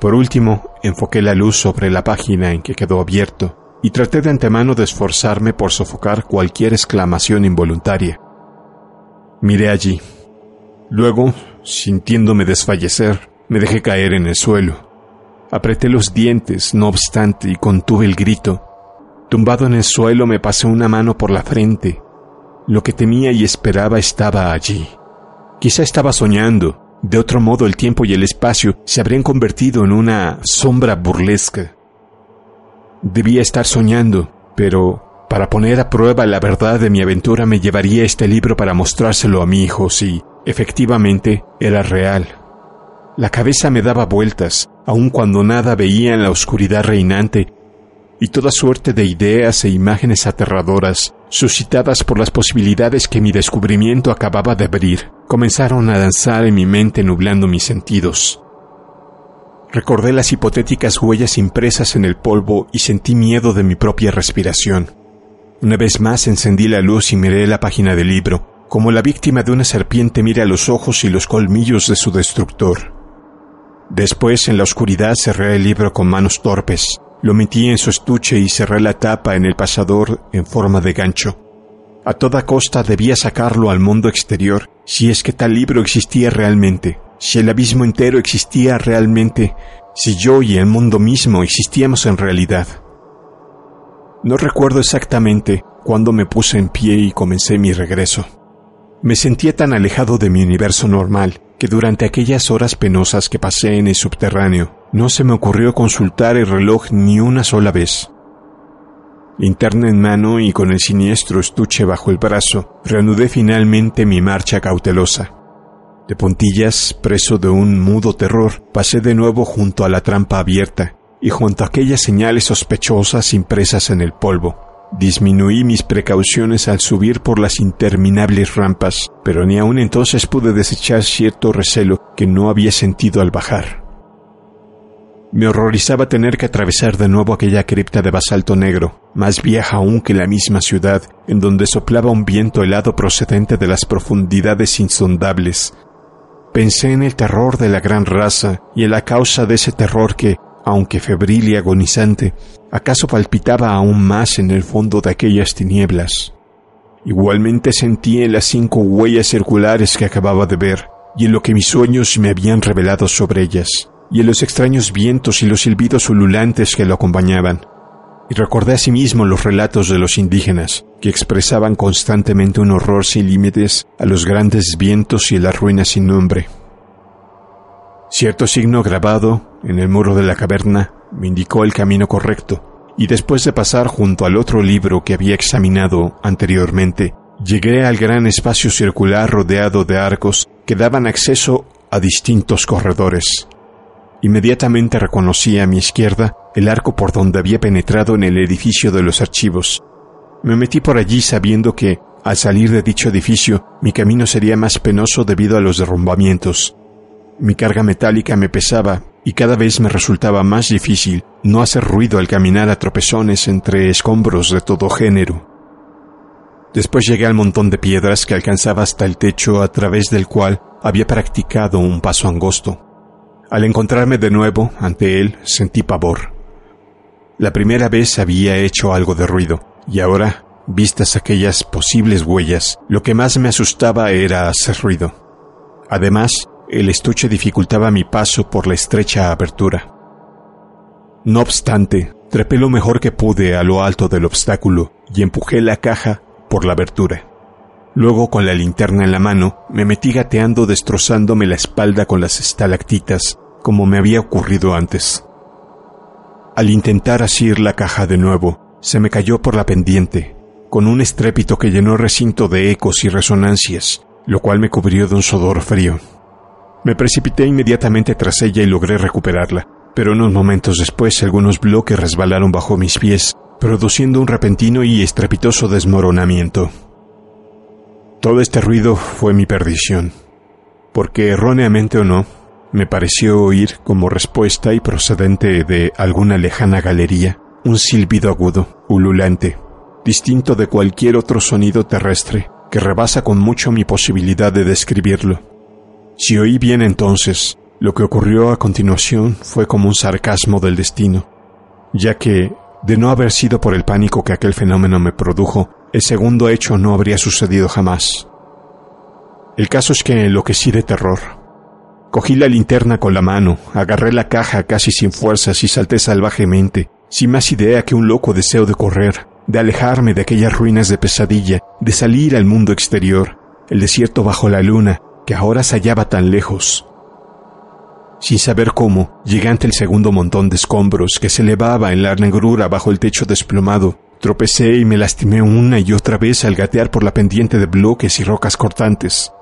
Por último, enfoqué la luz sobre la página en que quedó abierto y traté de antemano de esforzarme por sofocar cualquier exclamación involuntaria. Miré allí. Luego, sintiéndome desfallecer, me dejé caer en el suelo. Apreté los dientes, no obstante, y contuve el grito. Tumbado en el suelo me pasé una mano por la frente, lo que temía y esperaba estaba allí. Quizá estaba soñando. De otro modo, el tiempo y el espacio se habrían convertido en una sombra burlesca. Debía estar soñando, pero para poner a prueba la verdad de mi aventura me llevaría este libro para mostrárselo a mi hijo si, efectivamente, era real. La cabeza me daba vueltas, aun cuando nada veía en la oscuridad reinante y toda suerte de ideas e imágenes aterradoras, suscitadas por las posibilidades que mi descubrimiento acababa de abrir, comenzaron a danzar en mi mente nublando mis sentidos. Recordé las hipotéticas huellas impresas en el polvo y sentí miedo de mi propia respiración. Una vez más encendí la luz y miré la página del libro, como la víctima de una serpiente mira los ojos y los colmillos de su destructor. Después, en la oscuridad, cerré el libro con manos torpes, lo metí en su estuche y cerré la tapa en el pasador en forma de gancho. A toda costa debía sacarlo al mundo exterior, si es que tal libro existía realmente, si el abismo entero existía realmente, si yo y el mundo mismo existíamos en realidad. No recuerdo exactamente cuándo me puse en pie y comencé mi regreso. Me sentía tan alejado de mi universo normal que durante aquellas horas penosas que pasé en el subterráneo, no se me ocurrió consultar el reloj ni una sola vez. Linterna en mano y con el siniestro estuche bajo el brazo, reanudé finalmente mi marcha cautelosa. De puntillas, preso de un mudo terror, pasé de nuevo junto a la trampa abierta y junto a aquellas señales sospechosas impresas en el polvo. Disminuí mis precauciones al subir por las interminables rampas, pero ni aún entonces pude desechar cierto recelo que no había sentido al bajar. Me horrorizaba tener que atravesar de nuevo aquella cripta de basalto negro, más vieja aún que la misma ciudad, en donde soplaba un viento helado procedente de las profundidades insondables. Pensé en el terror de la gran raza y en la causa de ese terror que, aunque febril y agonizante, acaso palpitaba aún más en el fondo de aquellas tinieblas. Igualmente sentí en las cinco huellas circulares que acababa de ver y en lo que mis sueños me habían revelado sobre ellas y en los extraños vientos y los silbidos ululantes que lo acompañaban. Y recordé asimismo los relatos de los indígenas, que expresaban constantemente un horror sin límites a los grandes vientos y a las ruinas sin nombre. Cierto signo grabado en el muro de la caverna me indicó el camino correcto, y después de pasar junto al otro libro que había examinado anteriormente, llegué al gran espacio circular rodeado de arcos que daban acceso a distintos corredores. Inmediatamente reconocí a mi izquierda el arco por donde había penetrado en el edificio de los archivos. Me metí por allí sabiendo que, al salir de dicho edificio, mi camino sería más penoso debido a los derrumbamientos. Mi carga metálica me pesaba y cada vez me resultaba más difícil no hacer ruido al caminar a tropezones entre escombros de todo género. Después llegué al montón de piedras que alcanzaba hasta el techo a través del cual había practicado un paso angosto. Al encontrarme de nuevo ante él, sentí pavor. La primera vez había hecho algo de ruido, y ahora, vistas aquellas posibles huellas, lo que más me asustaba era hacer ruido. Además, el estuche dificultaba mi paso por la estrecha abertura. No obstante, trepé lo mejor que pude a lo alto del obstáculo y empujé la caja por la abertura. Luego, con la linterna en la mano, me metí gateando destrozándome la espalda con las estalactitas, como me había ocurrido antes. Al intentar asir la caja de nuevo, se me cayó por la pendiente, con un estrépito que llenó recinto de ecos y resonancias, lo cual me cubrió de un sudor frío. Me precipité inmediatamente tras ella y logré recuperarla, pero unos momentos después algunos bloques resbalaron bajo mis pies, produciendo un repentino y estrepitoso desmoronamiento. Todo este ruido fue mi perdición, porque erróneamente o no, me pareció oír como respuesta y procedente de alguna lejana galería un silbido agudo, ululante, distinto de cualquier otro sonido terrestre que rebasa con mucho mi posibilidad de describirlo. Si oí bien entonces, lo que ocurrió a continuación fue como un sarcasmo del destino, ya que, de no haber sido por el pánico que aquel fenómeno me produjo, el segundo hecho no habría sucedido jamás. El caso es que enloquecí de terror. Cogí la linterna con la mano, agarré la caja casi sin fuerzas y salté salvajemente, sin más idea que un loco deseo de correr, de alejarme de aquellas ruinas de pesadilla, de salir al mundo exterior, el desierto bajo la luna, que ahora se hallaba tan lejos. Sin saber cómo, llegué ante el segundo montón de escombros que se elevaba en la negrura bajo el techo desplomado Tropecé y me lastimé una y otra vez al gatear por la pendiente de bloques y rocas cortantes.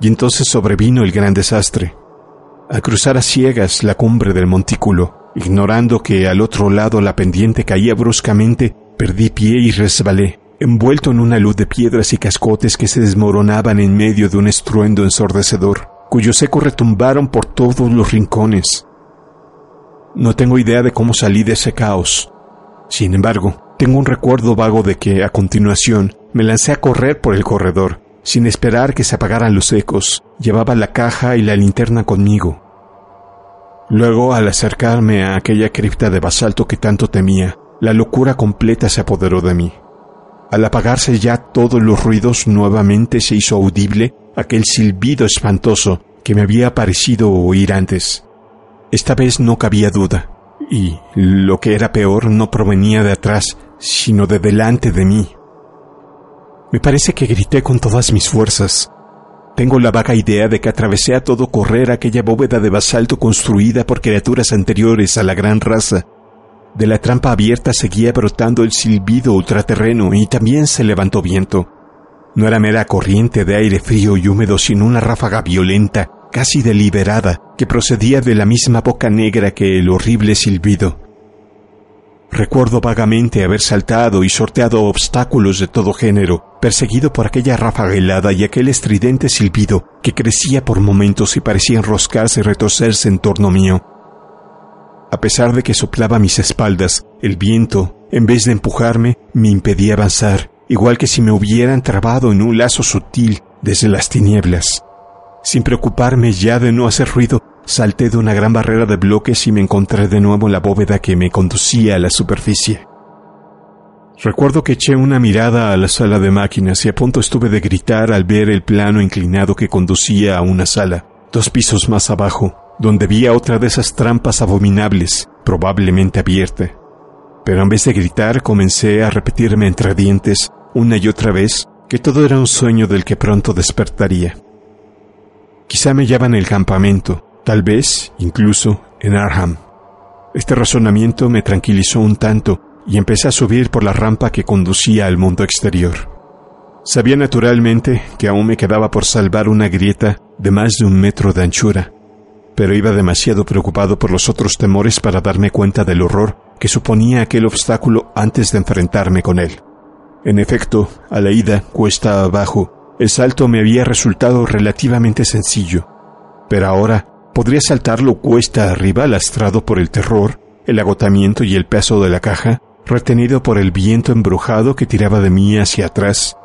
Y entonces sobrevino el gran desastre. Al cruzar a ciegas la cumbre del montículo, ignorando que al otro lado la pendiente caía bruscamente, perdí pie y resbalé, envuelto en una luz de piedras y cascotes que se desmoronaban en medio de un estruendo ensordecedor, cuyos ecos retumbaron por todos los rincones. No tengo idea de cómo salí de ese caos, sin embargo, tengo un recuerdo vago de que, a continuación, me lancé a correr por el corredor, sin esperar que se apagaran los ecos. Llevaba la caja y la linterna conmigo. Luego, al acercarme a aquella cripta de basalto que tanto temía, la locura completa se apoderó de mí. Al apagarse ya todos los ruidos, nuevamente se hizo audible aquel silbido espantoso que me había parecido oír antes. Esta vez no cabía duda y, lo que era peor, no provenía de atrás, sino de delante de mí. Me parece que grité con todas mis fuerzas. Tengo la vaga idea de que atravesé a todo correr aquella bóveda de basalto construida por criaturas anteriores a la gran raza. De la trampa abierta seguía brotando el silbido ultraterreno y también se levantó viento. No era mera corriente de aire frío y húmedo, sino una ráfaga violenta casi deliberada, que procedía de la misma boca negra que el horrible silbido. Recuerdo vagamente haber saltado y sorteado obstáculos de todo género, perseguido por aquella helada y aquel estridente silbido que crecía por momentos y parecía enroscarse y retorcerse en torno mío. A pesar de que soplaba mis espaldas, el viento, en vez de empujarme, me impedía avanzar, igual que si me hubieran trabado en un lazo sutil desde las tinieblas. Sin preocuparme ya de no hacer ruido, salté de una gran barrera de bloques y me encontré de nuevo en la bóveda que me conducía a la superficie. Recuerdo que eché una mirada a la sala de máquinas y a punto estuve de gritar al ver el plano inclinado que conducía a una sala, dos pisos más abajo, donde vi otra de esas trampas abominables, probablemente abierta. Pero en vez de gritar comencé a repetirme entre dientes, una y otra vez, que todo era un sueño del que pronto despertaría. Quizá me en el campamento, tal vez incluso en Arham. Este razonamiento me tranquilizó un tanto y empecé a subir por la rampa que conducía al mundo exterior. Sabía naturalmente que aún me quedaba por salvar una grieta de más de un metro de anchura, pero iba demasiado preocupado por los otros temores para darme cuenta del horror que suponía aquel obstáculo antes de enfrentarme con él. En efecto, a la ida, cuesta abajo, el salto me había resultado relativamente sencillo, pero ahora podría saltarlo cuesta arriba lastrado por el terror, el agotamiento y el peso de la caja, retenido por el viento embrujado que tiraba de mí hacia atrás.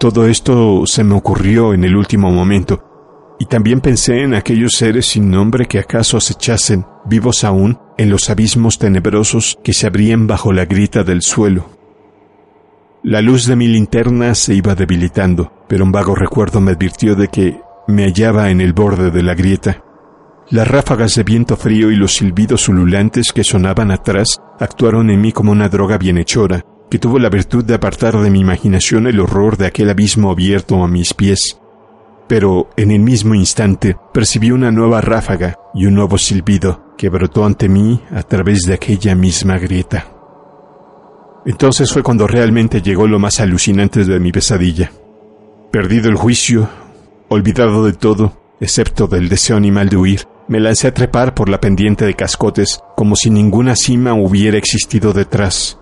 Todo esto se me ocurrió en el último momento, y también pensé en aquellos seres sin nombre que acaso acechasen, vivos aún, en los abismos tenebrosos que se abrían bajo la grita del suelo. La luz de mi linterna se iba debilitando, pero un vago recuerdo me advirtió de que me hallaba en el borde de la grieta. Las ráfagas de viento frío y los silbidos ululantes que sonaban atrás actuaron en mí como una droga bienhechora, que tuvo la virtud de apartar de mi imaginación el horror de aquel abismo abierto a mis pies. Pero en el mismo instante percibí una nueva ráfaga y un nuevo silbido que brotó ante mí a través de aquella misma grieta. Entonces fue cuando realmente llegó lo más alucinante de mi pesadilla. Perdido el juicio, olvidado de todo, excepto del deseo animal de huir, me lancé a trepar por la pendiente de cascotes como si ninguna cima hubiera existido detrás.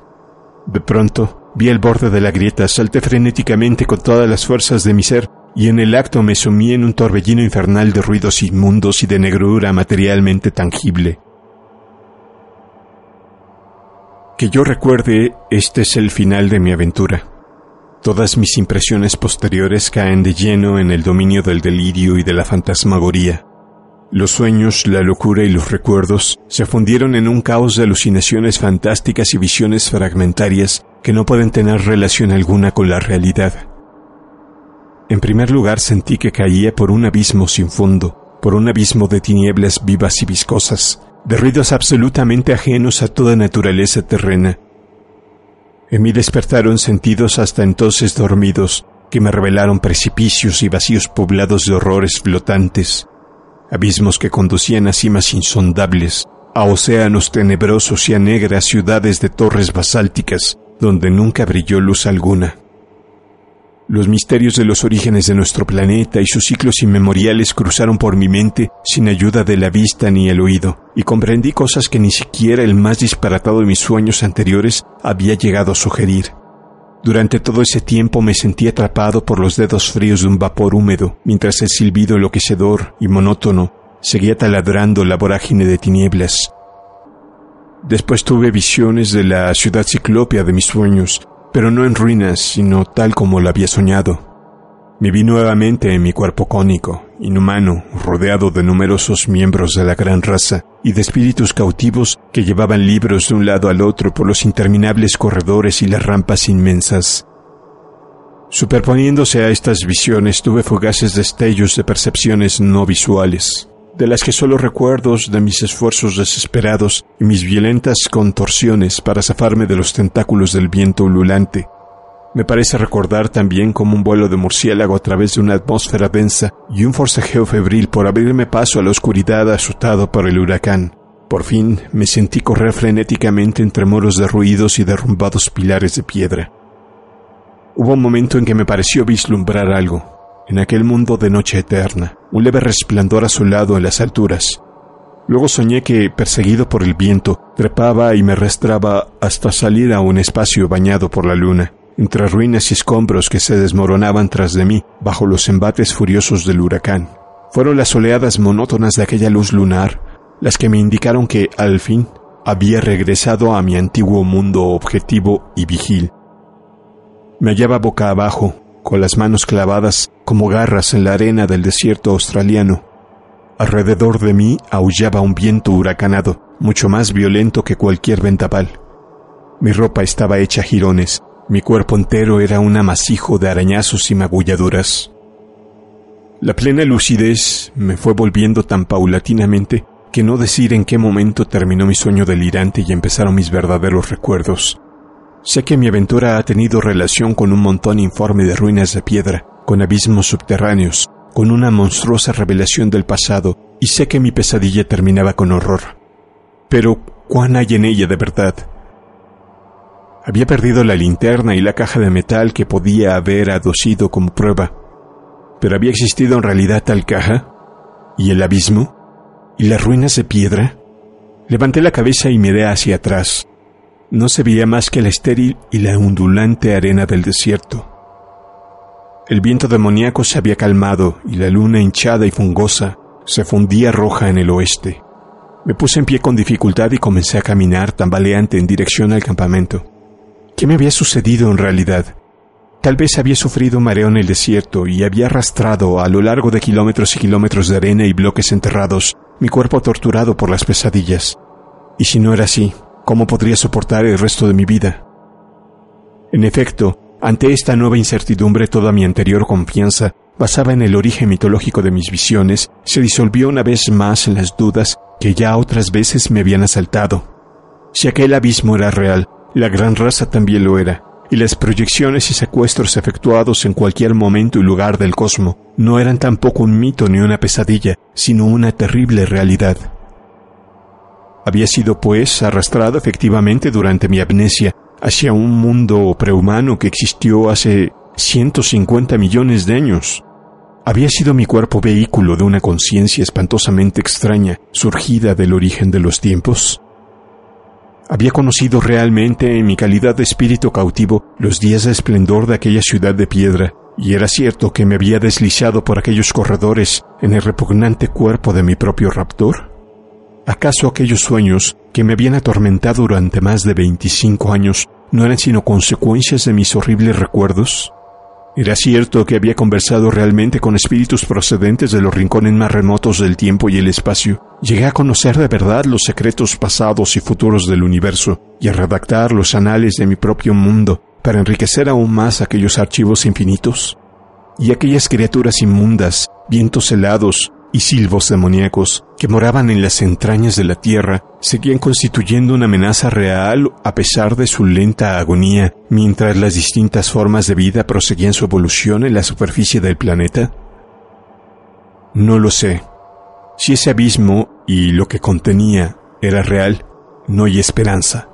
De pronto, vi el borde de la grieta, salté frenéticamente con todas las fuerzas de mi ser y en el acto me sumí en un torbellino infernal de ruidos inmundos y de negrura materialmente tangible. Que yo recuerde, este es el final de mi aventura. Todas mis impresiones posteriores caen de lleno en el dominio del delirio y de la fantasmagoría. Los sueños, la locura y los recuerdos se fundieron en un caos de alucinaciones fantásticas y visiones fragmentarias que no pueden tener relación alguna con la realidad. En primer lugar sentí que caía por un abismo sin fondo, por un abismo de tinieblas vivas y viscosas, de ruidos absolutamente ajenos a toda naturaleza terrena. En mí despertaron sentidos hasta entonces dormidos, que me revelaron precipicios y vacíos poblados de horrores flotantes, abismos que conducían a cimas insondables, a océanos tenebrosos y a negras ciudades de torres basálticas, donde nunca brilló luz alguna. Los misterios de los orígenes de nuestro planeta y sus ciclos inmemoriales cruzaron por mi mente sin ayuda de la vista ni el oído, y comprendí cosas que ni siquiera el más disparatado de mis sueños anteriores había llegado a sugerir. Durante todo ese tiempo me sentí atrapado por los dedos fríos de un vapor húmedo, mientras el silbido enloquecedor y monótono seguía taladrando la vorágine de tinieblas. Después tuve visiones de la ciudad ciclópea de mis sueños, pero no en ruinas, sino tal como lo había soñado. Me vi nuevamente en mi cuerpo cónico, inhumano, rodeado de numerosos miembros de la gran raza y de espíritus cautivos que llevaban libros de un lado al otro por los interminables corredores y las rampas inmensas. Superponiéndose a estas visiones tuve fugaces destellos de percepciones no visuales de las que solo recuerdos de mis esfuerzos desesperados y mis violentas contorsiones para zafarme de los tentáculos del viento ululante. Me parece recordar también como un vuelo de murciélago a través de una atmósfera densa y un forcejeo febril por abrirme paso a la oscuridad azotado por el huracán. Por fin me sentí correr frenéticamente entre muros derruidos y derrumbados pilares de piedra. Hubo un momento en que me pareció vislumbrar algo, en aquel mundo de noche eterna, un leve resplandor azulado en las alturas. Luego soñé que, perseguido por el viento, trepaba y me arrastraba hasta salir a un espacio bañado por la luna, entre ruinas y escombros que se desmoronaban tras de mí bajo los embates furiosos del huracán. Fueron las oleadas monótonas de aquella luz lunar las que me indicaron que, al fin, había regresado a mi antiguo mundo objetivo y vigil. Me hallaba boca abajo, con las manos clavadas como garras en la arena del desierto australiano. Alrededor de mí aullaba un viento huracanado, mucho más violento que cualquier ventapal. Mi ropa estaba hecha jirones, mi cuerpo entero era un amasijo de arañazos y magulladuras. La plena lucidez me fue volviendo tan paulatinamente que no decir en qué momento terminó mi sueño delirante y empezaron mis verdaderos recuerdos, Sé que mi aventura ha tenido relación con un montón informe de ruinas de piedra, con abismos subterráneos, con una monstruosa revelación del pasado, y sé que mi pesadilla terminaba con horror. Pero, ¿cuán hay en ella de verdad? Había perdido la linterna y la caja de metal que podía haber adocido como prueba. Pero había existido en realidad tal caja? ¿Y el abismo? ¿Y las ruinas de piedra? Levanté la cabeza y miré hacia atrás. No se veía más que la estéril y la ondulante arena del desierto. El viento demoníaco se había calmado y la luna hinchada y fungosa se fundía roja en el oeste. Me puse en pie con dificultad y comencé a caminar tambaleante en dirección al campamento. ¿Qué me había sucedido en realidad? Tal vez había sufrido mareo en el desierto y había arrastrado a lo largo de kilómetros y kilómetros de arena y bloques enterrados mi cuerpo torturado por las pesadillas. Y si no era así, ¿Cómo podría soportar el resto de mi vida? En efecto, ante esta nueva incertidumbre toda mi anterior confianza, basada en el origen mitológico de mis visiones, se disolvió una vez más en las dudas que ya otras veces me habían asaltado. Si aquel abismo era real, la gran raza también lo era, y las proyecciones y secuestros efectuados en cualquier momento y lugar del cosmos no eran tampoco un mito ni una pesadilla, sino una terrible realidad. Había sido, pues, arrastrado efectivamente durante mi amnesia hacia un mundo prehumano que existió hace 150 millones de años. Había sido mi cuerpo vehículo de una conciencia espantosamente extraña, surgida del origen de los tiempos. Había conocido realmente en mi calidad de espíritu cautivo los días de esplendor de aquella ciudad de piedra, y era cierto que me había deslizado por aquellos corredores en el repugnante cuerpo de mi propio raptor. ¿Acaso aquellos sueños que me habían atormentado durante más de 25 años no eran sino consecuencias de mis horribles recuerdos? Era cierto que había conversado realmente con espíritus procedentes de los rincones más remotos del tiempo y el espacio. Llegué a conocer de verdad los secretos pasados y futuros del universo y a redactar los anales de mi propio mundo para enriquecer aún más aquellos archivos infinitos. Y aquellas criaturas inmundas, vientos helados, y silbos demoníacos que moraban en las entrañas de la tierra seguían constituyendo una amenaza real a pesar de su lenta agonía, mientras las distintas formas de vida proseguían su evolución en la superficie del planeta? No lo sé. Si ese abismo y lo que contenía era real, no hay esperanza.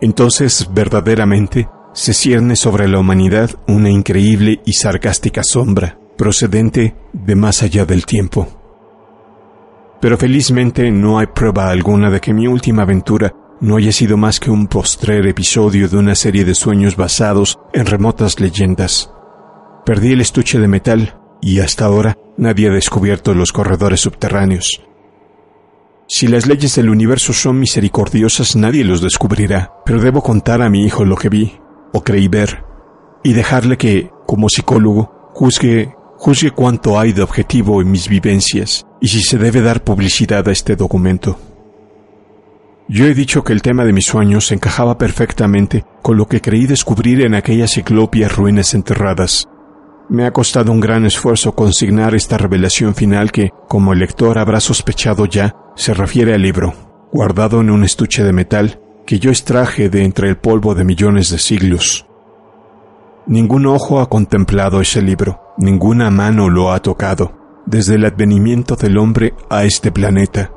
Entonces, verdaderamente, se cierne sobre la humanidad una increíble y sarcástica sombra, procedente de más allá del tiempo pero felizmente no hay prueba alguna de que mi última aventura no haya sido más que un postrer episodio de una serie de sueños basados en remotas leyendas. Perdí el estuche de metal y hasta ahora nadie ha descubierto los corredores subterráneos. Si las leyes del universo son misericordiosas, nadie los descubrirá, pero debo contar a mi hijo lo que vi, o creí ver, y dejarle que, como psicólogo, juzgue Juzgue cuánto hay de objetivo en mis vivencias y si se debe dar publicidad a este documento. Yo he dicho que el tema de mis sueños encajaba perfectamente con lo que creí descubrir en aquellas ciclopias ruinas enterradas. Me ha costado un gran esfuerzo consignar esta revelación final que, como el lector habrá sospechado ya, se refiere al libro, guardado en un estuche de metal que yo extraje de entre el polvo de millones de siglos. Ningún ojo ha contemplado ese libro, ninguna mano lo ha tocado, desde el advenimiento del hombre a este planeta.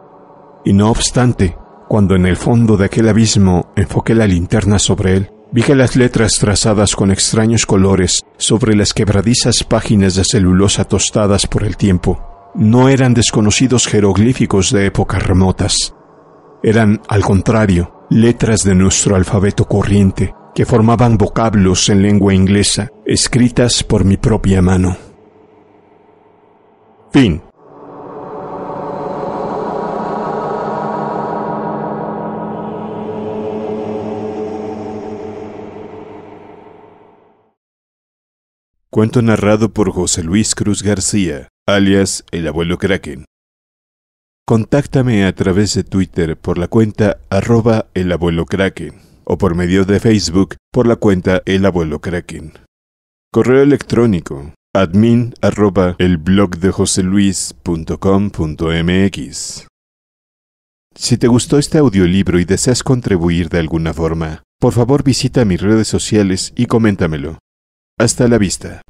Y no obstante, cuando en el fondo de aquel abismo enfoqué la linterna sobre él, vi que las letras trazadas con extraños colores sobre las quebradizas páginas de celulosa tostadas por el tiempo no eran desconocidos jeroglíficos de épocas remotas. Eran, al contrario, letras de nuestro alfabeto corriente, que formaban vocablos en lengua inglesa, escritas por mi propia mano. Fin. Cuento narrado por José Luis Cruz García, alias El Abuelo Kraken. Contáctame a través de Twitter por la cuenta arroba el abuelo Kraken o por medio de Facebook por la cuenta El Abuelo Kraken. Correo electrónico admin arroba el de Si te gustó este audiolibro y deseas contribuir de alguna forma, por favor visita mis redes sociales y coméntamelo. Hasta la vista.